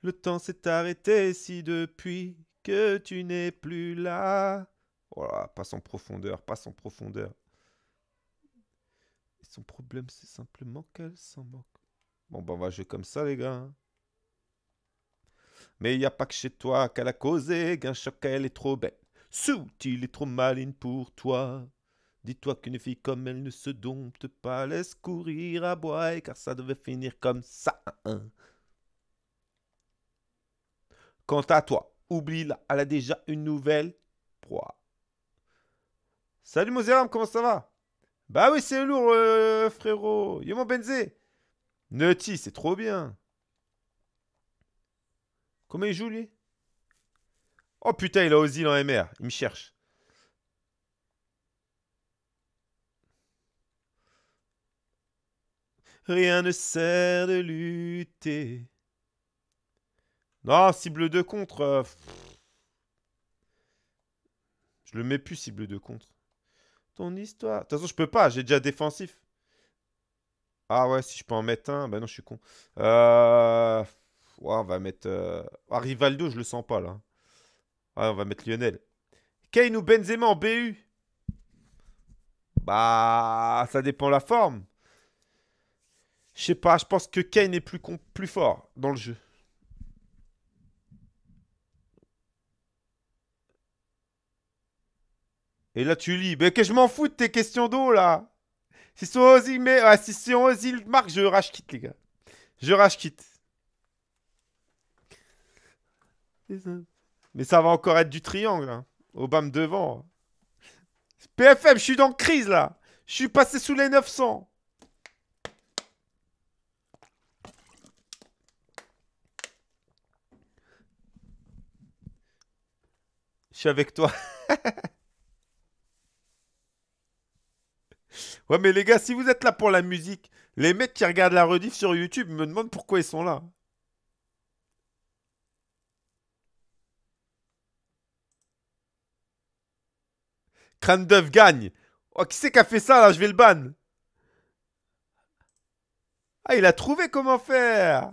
[SPEAKER 1] Le temps s'est arrêté si depuis que tu n'es plus là. Voilà, passe en profondeur, pas en profondeur. Et son problème, c'est simplement qu'elle s'en moque. Bon, ben, on va jouer comme ça, les gars. Hein. Mais il n'y a pas que chez toi qu'elle a causé, choc. elle est trop belle. Sout-il est trop maligne pour toi. Dis-toi qu'une fille comme elle ne se dompte pas, laisse courir à bois, car ça devait finir comme ça. Hein. Quant à toi, oublie-la, elle a déjà une nouvelle proie. Salut Moseram, comment ça va Bah oui, c'est lourd, euh, frérot. Yo mon Benzé. Nutty, c'est trop bien. Comment il joue, lui Oh putain, il a Ozil en MR. Il me cherche. Rien ne sert de lutter. Non, cible de contre. Euh, Je le mets plus, cible de contre ton histoire. De toute façon, je peux pas, j'ai déjà défensif. Ah ouais, si je peux en mettre un, bah non, je suis con. Euh, on va mettre... Euh, ah, Rivaldo, je le sens pas, là. Ouais, on va mettre Lionel. Kane ou Benzema en BU Bah, ça dépend la forme. Je sais pas, je pense que Kane est plus, con... plus fort dans le jeu. Et là, tu lis. Mais que je m'en fous de tes questions d'eau, là. Ah, si c'est îles, mais, si îles, Marc, je rage quitte, les gars. Je rage quitte. Mais ça va encore être du triangle. Hein. Obama devant. PFM, je suis dans crise là. Je suis passé sous les 900. Je suis avec toi. Ouais, mais les gars, si vous êtes là pour la musique, les mecs qui regardent la rediff sur YouTube me demandent pourquoi ils sont là. Crâne d'œuf gagne. Oh, qui c'est qui a fait ça là Je vais le ban. Ah, il a trouvé comment faire.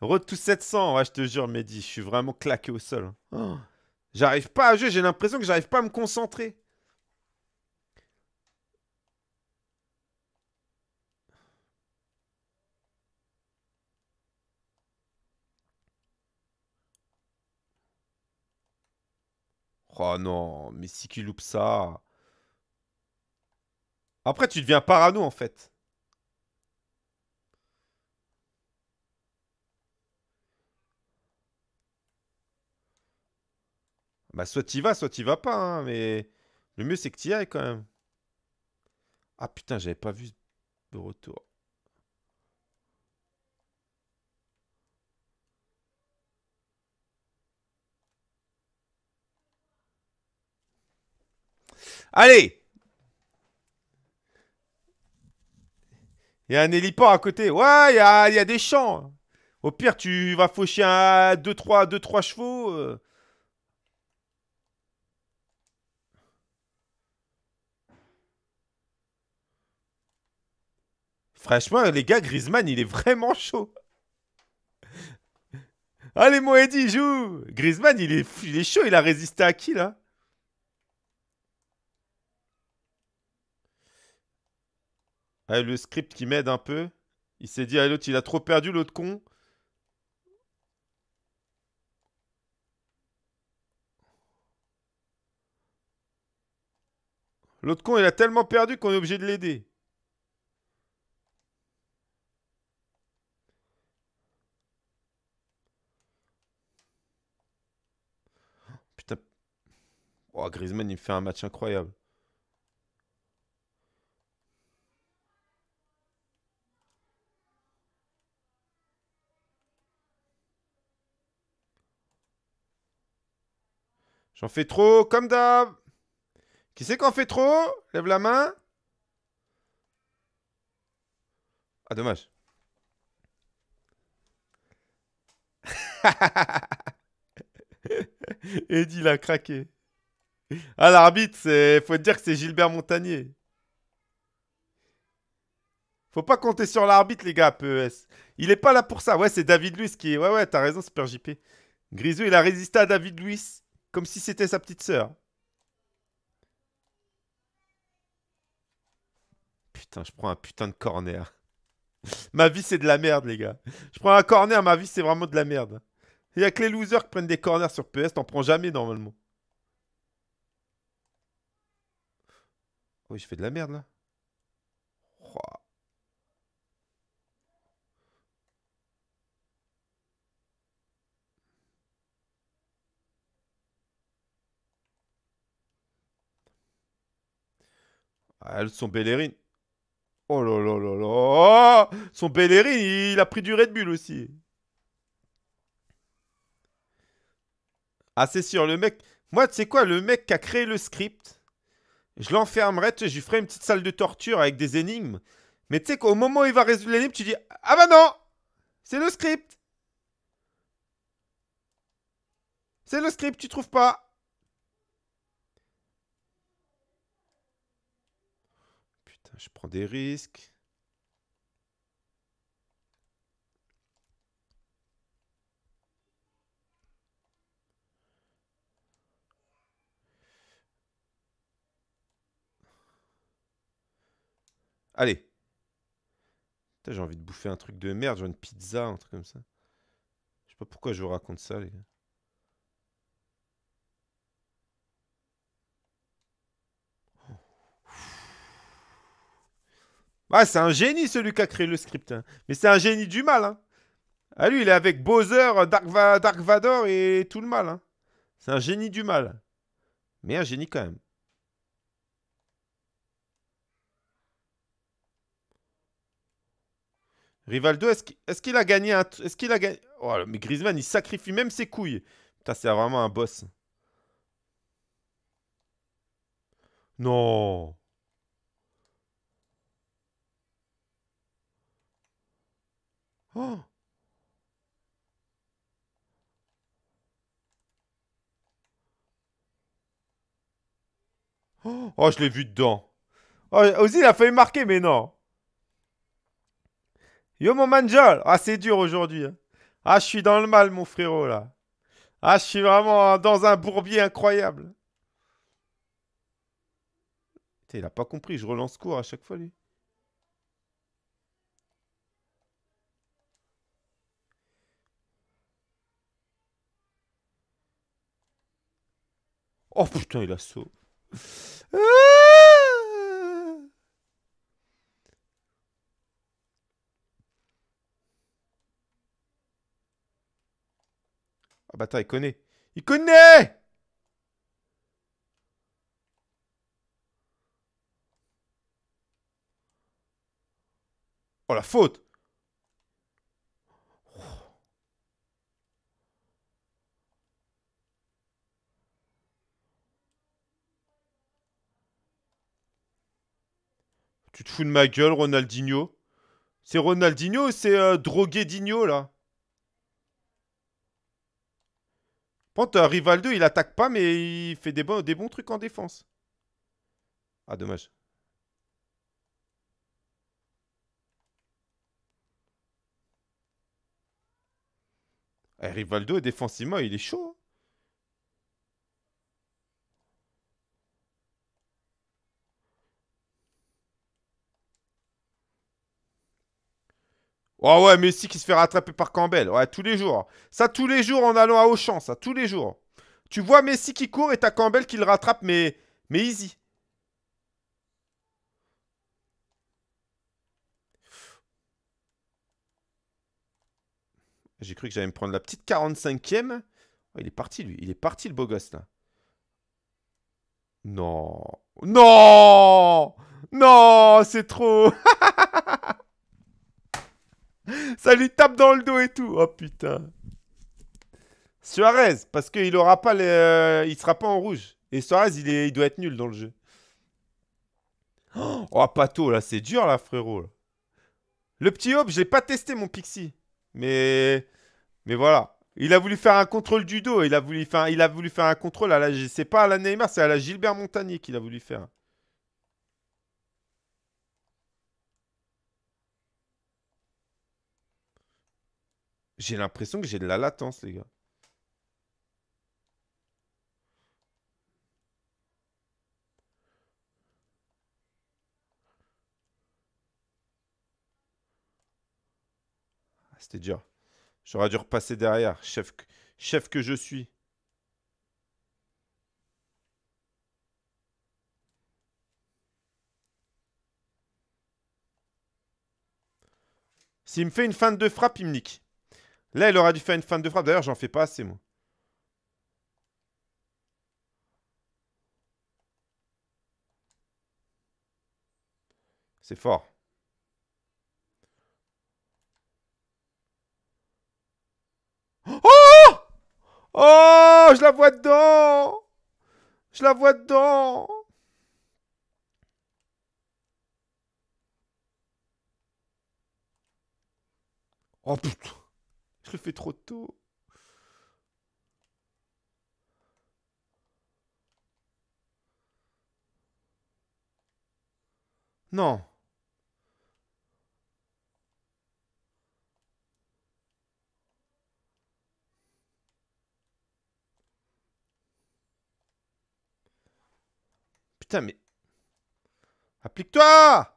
[SPEAKER 1] Road 700. Ouais, je te jure, Mehdi, je suis vraiment claqué au sol. Hein. Oh. J'arrive pas à jouer, j'ai l'impression que j'arrive pas à me concentrer. Oh non, mais si tu loupes ça... Après, tu deviens parano, en fait. Bah, soit t'y vas, soit il va pas, hein, mais... Le mieux, c'est que tu y ailles, quand même. Ah putain, j'avais pas vu de retour. Allez Il y a un héliport à côté. Ouais, il y a, des champs. Au pire, tu vas faucher un 2-3 2 chevaux. Euh. Franchement, les gars, Griezmann, il est vraiment chaud. Allez, Moedi, joue Griezmann, il est, il est chaud. Il a résisté à qui, là Ah, le script qui m'aide un peu. Il s'est dit, ah, l'autre, il a trop perdu, l'autre con. L'autre con, il a tellement perdu qu'on est obligé de l'aider. Putain. Oh, Griezmann, il fait un match incroyable. J'en fais trop, comme d'hab. Qui c'est qu'en fait trop Lève la main. Ah, dommage. Eddie, il a craqué. Ah, l'arbitre, c'est... Faut dire que c'est Gilbert Montagnier. Faut pas compter sur l'arbitre, les gars, PES. Il est pas là pour ça. Ouais, c'est David Luiz qui... est... Ouais, ouais, t'as raison, Super JP. Grisou, il a résisté à David Luiz. Comme si c'était sa petite sœur. Putain, je prends un putain de corner. ma vie, c'est de la merde, les gars. Je prends un corner, ma vie, c'est vraiment de la merde. Il n'y a que les losers qui prennent des corners sur PS. T'en prends jamais, normalement. Oui, je fais de la merde, là. Ah, son Bellerin. Oh là là là là Son Bellerin, il a pris du Red Bull aussi. Ah, c'est sûr, le mec... Moi, tu sais quoi, le mec qui a créé le script, je l'enfermerai, je lui ferai une petite salle de torture avec des énigmes. Mais tu sais qu'au moment où il va résoudre l'énigme, tu dis « Ah bah non C'est le script !» C'est le script, tu trouves pas Je prends des risques. Allez. J'ai envie de bouffer un truc de merde, genre une pizza, un truc comme ça. Je sais pas pourquoi je vous raconte ça, les gars. Ah, c'est un génie celui qui a créé le script. Hein. Mais c'est un génie du mal. Hein. Ah, lui, il est avec Bowser, Dark, Vador et tout le mal. Hein. C'est un génie du mal. Mais un génie quand même. Rivaldo, est-ce qu'il a gagné un... Est-ce qu'il a gagné... Oh, mais Griezmann, il sacrifie même ses couilles. Putain, c'est vraiment un boss. Non. Oh Oh, je l'ai vu dedans. Oh, aussi, il a failli marquer, mais non. Yo, mon manjol. Ah, c'est dur aujourd'hui. Hein. Ah, je suis dans le mal, mon frérot, là. Ah, je suis vraiment dans un bourbier incroyable. il a pas compris. Je relance court à chaque fois, lui. Oh putain, il a saut. Ah ah bâtard, il connaît. Il connaît Oh la faute Tu te fous de ma gueule, Ronaldinho C'est Ronaldinho ou c'est drogué euh, Droguedinho, là Pente, Rivaldo, il attaque pas, mais il fait des bons, des bons trucs en défense. Ah, dommage. Eh, Rivaldo, défensivement, il est chaud. Hein. Oh ouais, Messi qui se fait rattraper par Campbell. Ouais, tous les jours. Ça, tous les jours en allant à Auchan, ça, tous les jours. Tu vois Messi qui court et t'as Campbell qui le rattrape, mais, mais easy. J'ai cru que j'allais me prendre la petite 45e. il est parti, lui. Il est parti, le beau gosse, là. Non. Non Non C'est trop Ça lui tape dans le dos et tout. Oh putain. Suarez, parce qu'il aura pas euh, il sera pas en rouge. Et Suarez, il, il doit être nul dans le jeu. Oh, Pato, là, c'est dur, là, frérot. Le petit Hop, j'ai pas testé mon Pixie. Mais. Mais voilà. Il a voulu faire un contrôle du dos. Il a voulu faire, il a voulu faire un contrôle à la. C'est pas à la Neymar, c'est à la Gilbert Montagnier qu'il a voulu faire. J'ai l'impression que j'ai de la latence, les gars. Ah, c'était dur. J'aurais dû repasser derrière, chef que, chef que je suis. S'il me fait une fin de frappe, il me nique. Là, il aura dû faire une fin de frappe. D'ailleurs, j'en fais pas assez, moi. C'est fort. Oh Oh Je la vois dedans Je la vois dedans Oh putain je le fais trop tôt. Non. Putain, mais... Applique-toi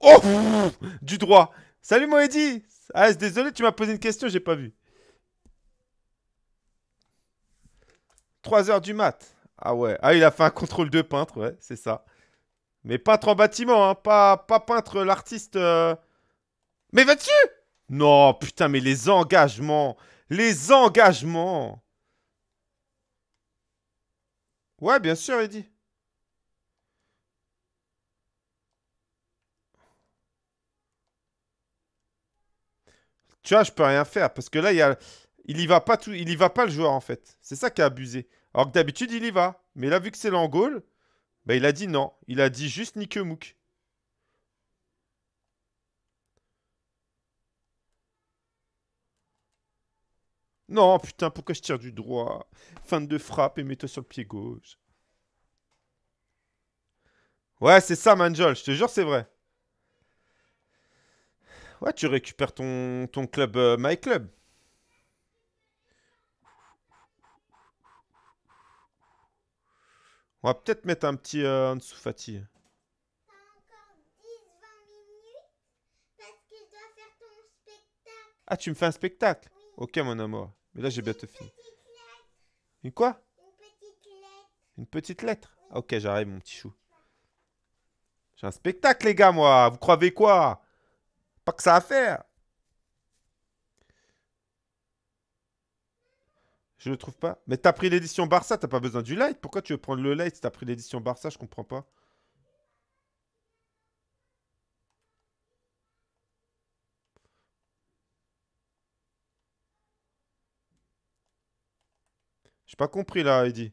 [SPEAKER 1] Oh Du droit. Salut Moedi Ah, désolé, tu m'as posé une question, j'ai pas vu. 3 heures du mat. Ah ouais. Ah, il a fait un contrôle de peintre, ouais, c'est ça. Mais peintre en bâtiment, hein. Pas, pas peintre euh, l'artiste. Euh. Mais vas tu Non, putain, mais les engagements. Les engagements. Ouais, bien sûr, Eddy. Tu vois, je peux rien faire parce que là, il y a... il y va pas tout, il y va pas le joueur en fait. C'est ça qui a abusé. Alors que d'habitude, il y va. Mais là, vu que c'est l'Angole, bah, il a dit non. Il a dit juste nique mouk. Non, putain, pourquoi je tire du droit Fin de frappe et mets-toi sur le pied gauche. Ouais, c'est ça, Manjol. Je te jure, c'est vrai. Ouais, tu récupères ton, ton club MyClub. Euh, My Club. On va peut-être mettre un petit en euh, dessous Fatih. Ah, tu me fais un spectacle Ok, mon amour. Mais là, j'ai bientôt fini. Une petite Une quoi Une petite lettre. Une petite lettre Ok, j'arrive, mon petit chou. J'ai un spectacle, les gars, moi. Vous croyez quoi que ça à faire. Je ne trouve pas. Mais t'as pris l'édition Barça, t'as pas besoin du light. Pourquoi tu veux prendre le light si t'as pris l'édition Barça Je comprends pas. J'ai pas compris là, Eddie.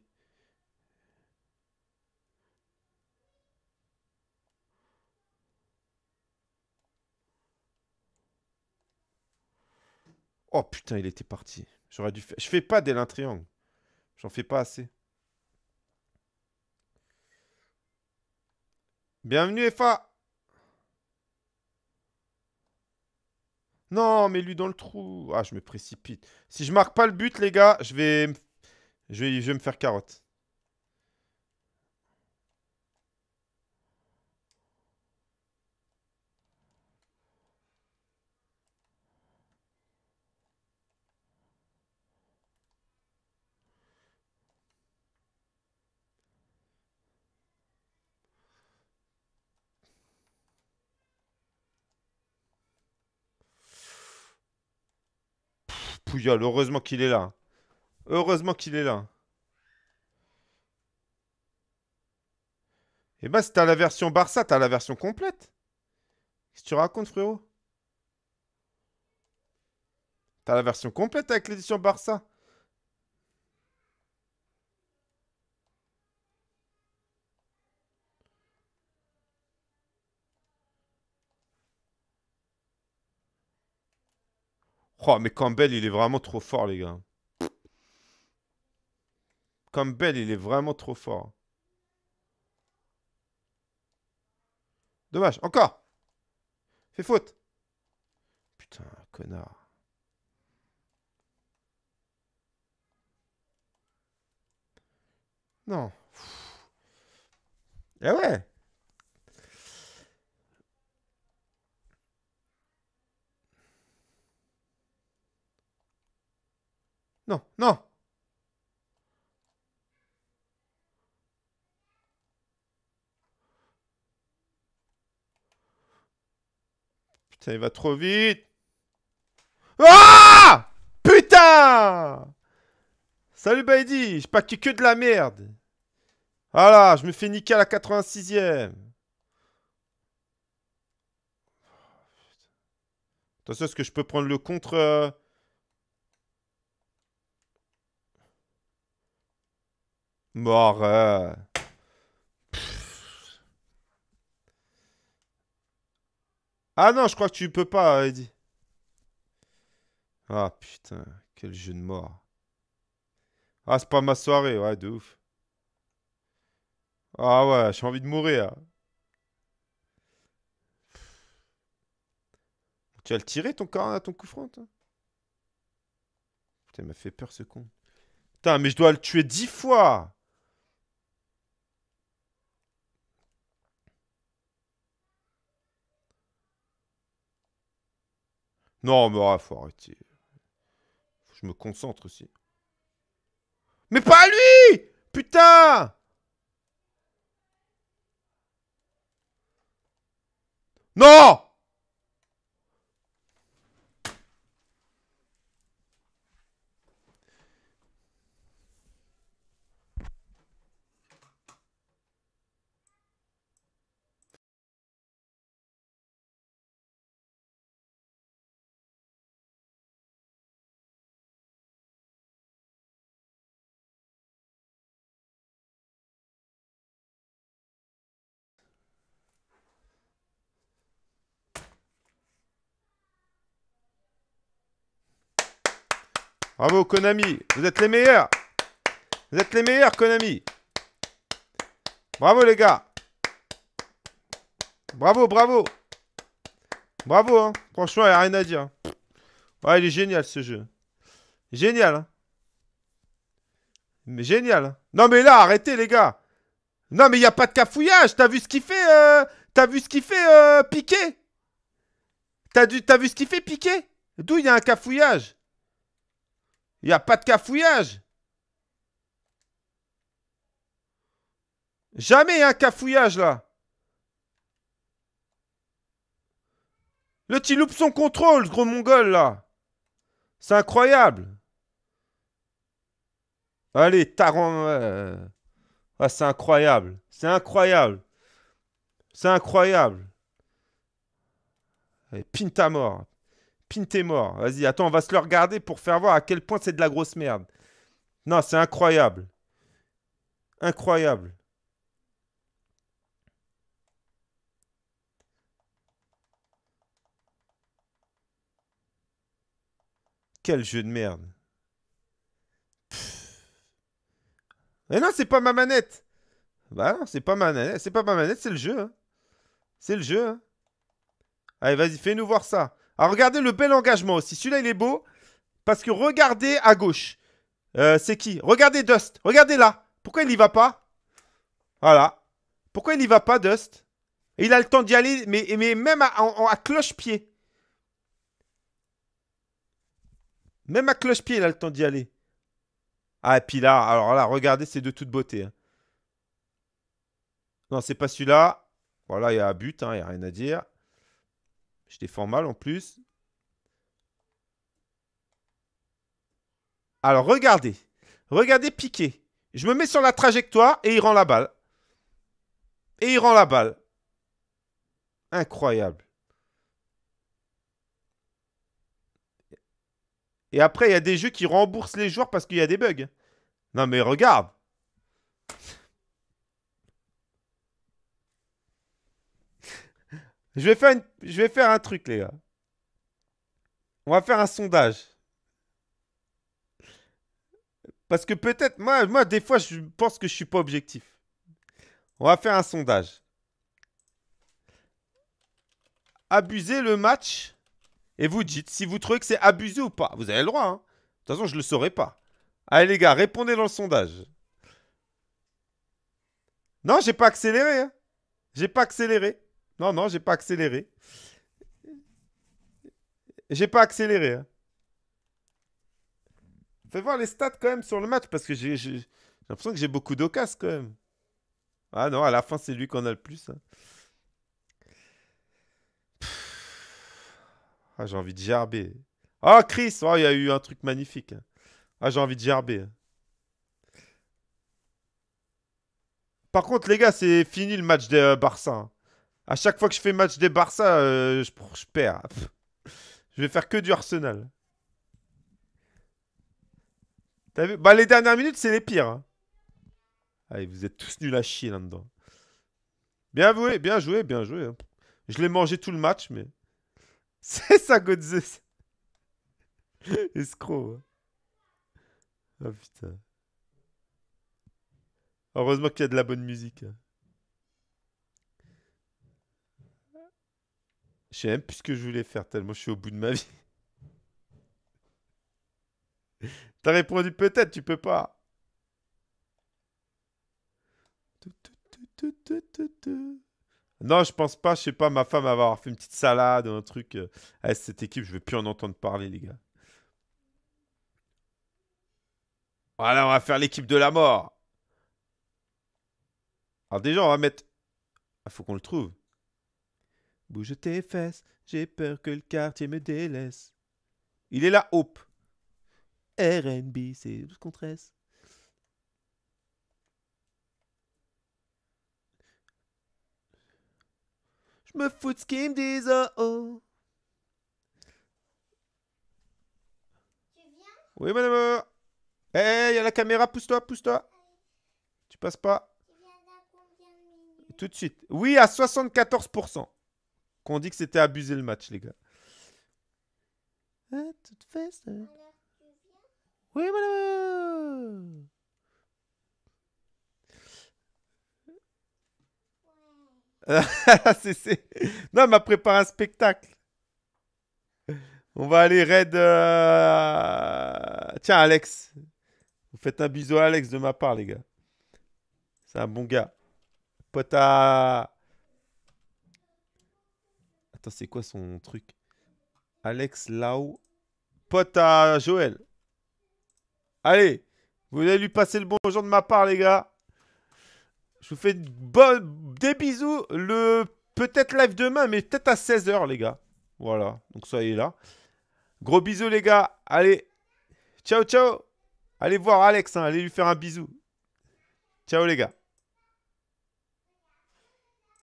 [SPEAKER 1] Oh putain, il était parti. J'aurais dû. Je fais pas des triangle. triangle. J'en fais pas assez. Bienvenue, FA Non, mais lui dans le trou. Ah, je me précipite. Si je marque pas le but, les gars, je vais, je vais, je vais me faire carotte. Heureusement qu'il est là. Heureusement qu'il est là. Et eh ben, si t'as la version Barça, t'as la version complète. Qu'est-ce que tu racontes, frérot T'as la version complète avec l'édition Barça. Oh, mais Campbell, il est vraiment trop fort, les gars. Campbell, il est vraiment trop fort. Dommage. Encore. Fais faute. Putain, connard. Non. Eh ouais. Non, non. Putain, il va trop vite. Ah Putain Salut Baidi, je paquais que de la merde. Voilà, je me fais niquer à la 86e. Attention, est-ce que je peux prendre le contre euh, Mort Ah non, je crois que tu peux pas, Eddie. Ah putain, quel jeu de mort. Ah, c'est pas ma soirée, ouais, de ouf. Ah ouais, j'ai envie de mourir. Tu as le tirer ton corps à ton coup franc, Putain, il m'a fait peur ce con. Putain, mais je dois le tuer dix fois Non, mais ah, faut arrêter. Faut que je me concentre aussi. Mais pas à lui Putain Non Bravo Konami, vous êtes les meilleurs. Vous êtes les meilleurs Konami. Bravo les gars. Bravo, bravo. Bravo, hein. franchement, il n'y a rien à dire. Hein. Ouais, il est génial ce jeu. Génial. Hein. Mais génial. Hein. Non mais là, arrêtez les gars. Non mais il n'y a pas de cafouillage. T'as vu ce qu'il fait euh... T'as vu ce qu'il fait piquer, euh, Piqué T'as vu ce qu'il fait Piqué D'où il y a un cafouillage il n'y a pas de cafouillage. Jamais un cafouillage là. Le petit loupe son contrôle, ce gros mongol là. C'est incroyable. Allez, Taran. Ah, c'est incroyable. C'est incroyable. C'est incroyable. Allez, pinta mort. Pinte mort. Vas-y, attends, on va se le regarder pour faire voir à quel point c'est de la grosse merde. Non, c'est incroyable. Incroyable. Quel jeu de merde. Mais eh non, c'est pas ma manette. Bah non, c'est pas ma manette, c'est pas ma manette, c'est le jeu. Hein. C'est le jeu. Hein. Allez, vas-y, fais-nous voir ça. Alors ah, regardez le bel engagement aussi. Celui-là, il est beau. Parce que regardez à gauche. Euh, c'est qui Regardez Dust. Regardez là. Pourquoi il n'y va pas Voilà. Pourquoi il n'y va pas, Dust Il a le temps d'y aller, mais, mais même à, cloche-pied. Même à cloche-pied, il a le temps d'y aller. Ah, et puis là, alors là, regardez, c'est de toute beauté. Hein. Non, c'est pas celui-là. Voilà, il y a un but, hein, il n'y a rien à dire. Je défends mal en plus. Alors, regardez. Regardez piquer. Je me mets sur la trajectoire et il rend la balle. Et il rend la balle. Incroyable. Et après, il y a des jeux qui remboursent les joueurs parce qu'il y a des bugs. Non mais regarde Je vais, faire une... je vais faire un truc, les gars. On va faire un sondage. Parce que peut-être, moi, moi, des fois, je pense que je suis pas objectif. On va faire un sondage. Abusez le match et vous dites si vous trouvez que c'est abusé ou pas. Vous avez le droit. Hein. De toute façon, je ne le saurais pas. Allez les gars, répondez dans le sondage. Non, j'ai pas accéléré. Hein. J'ai pas accéléré. Non, non, j'ai pas accéléré. J'ai pas accéléré. Hein. Fais voir les stats quand même sur le match parce que j'ai l'impression que j'ai beaucoup d'occas quand même. Ah non, à la fin, c'est lui qu'on a le plus. Hein. Ah, j'ai envie de gerber. Ah, oh, Chris, il y a eu un truc magnifique. Hein. Ah, j'ai envie de gerber. Par contre, les gars, c'est fini le match des euh, Barça. À chaque fois que je fais match des Barça, euh, je, perds. je vais faire que du Arsenal. T'as vu bah, les dernières minutes, c'est les pires. Hein. Allez, vous êtes tous nuls à chier là-dedans. Bien joué, bien joué, bien joué. Hein. Je l'ai mangé tout le match, mais... C'est ça, Godzé. Escro. Hein. Ah, putain. Heureusement qu'il y a de la bonne musique. Je sais même plus ce que je voulais faire tellement je suis au bout de ma vie. T'as répondu peut-être, tu peux pas. Non, je pense pas, je sais pas, ma femme va avoir fait une petite salade ou un truc. Euh, cette équipe, je vais plus en entendre parler, les gars. Voilà, on va faire l'équipe de la mort. Alors déjà, on va mettre... Il ah, faut qu'on le trouve. Bouge tes fesses, j'ai peur que le quartier me délaisse. Il est là, hop. RNB, c'est tout qu'on Je me fous de ce qu'ils me disent, oh, oh. Tu viens Oui, madame. Eh, il eh, eh, y a la caméra, pousse-toi, pousse-toi. Tu passes pas. viens combien de Tout de suite. Oui, à 74% qu'on dit que c'était abusé le match, les gars. Hein, toute euh. Oui, voilà. C'est Non, elle m'a préparé un spectacle. On va aller raid. Euh, Tiens, Alex. Vous faites un bisou à Alex de ma part, les gars. C'est un bon gars. Pote Attends, c'est quoi son truc Alex Lau. Pote à Joël. Allez, vous allez lui passer le bonjour de ma part, les gars. Je vous fais des bisous. Le peut-être live demain, mais peut-être à 16h, les gars. Voilà, donc soyez là. Gros bisous, les gars. Allez, ciao, ciao. Allez voir Alex, hein, allez lui faire un bisou. Ciao, les gars.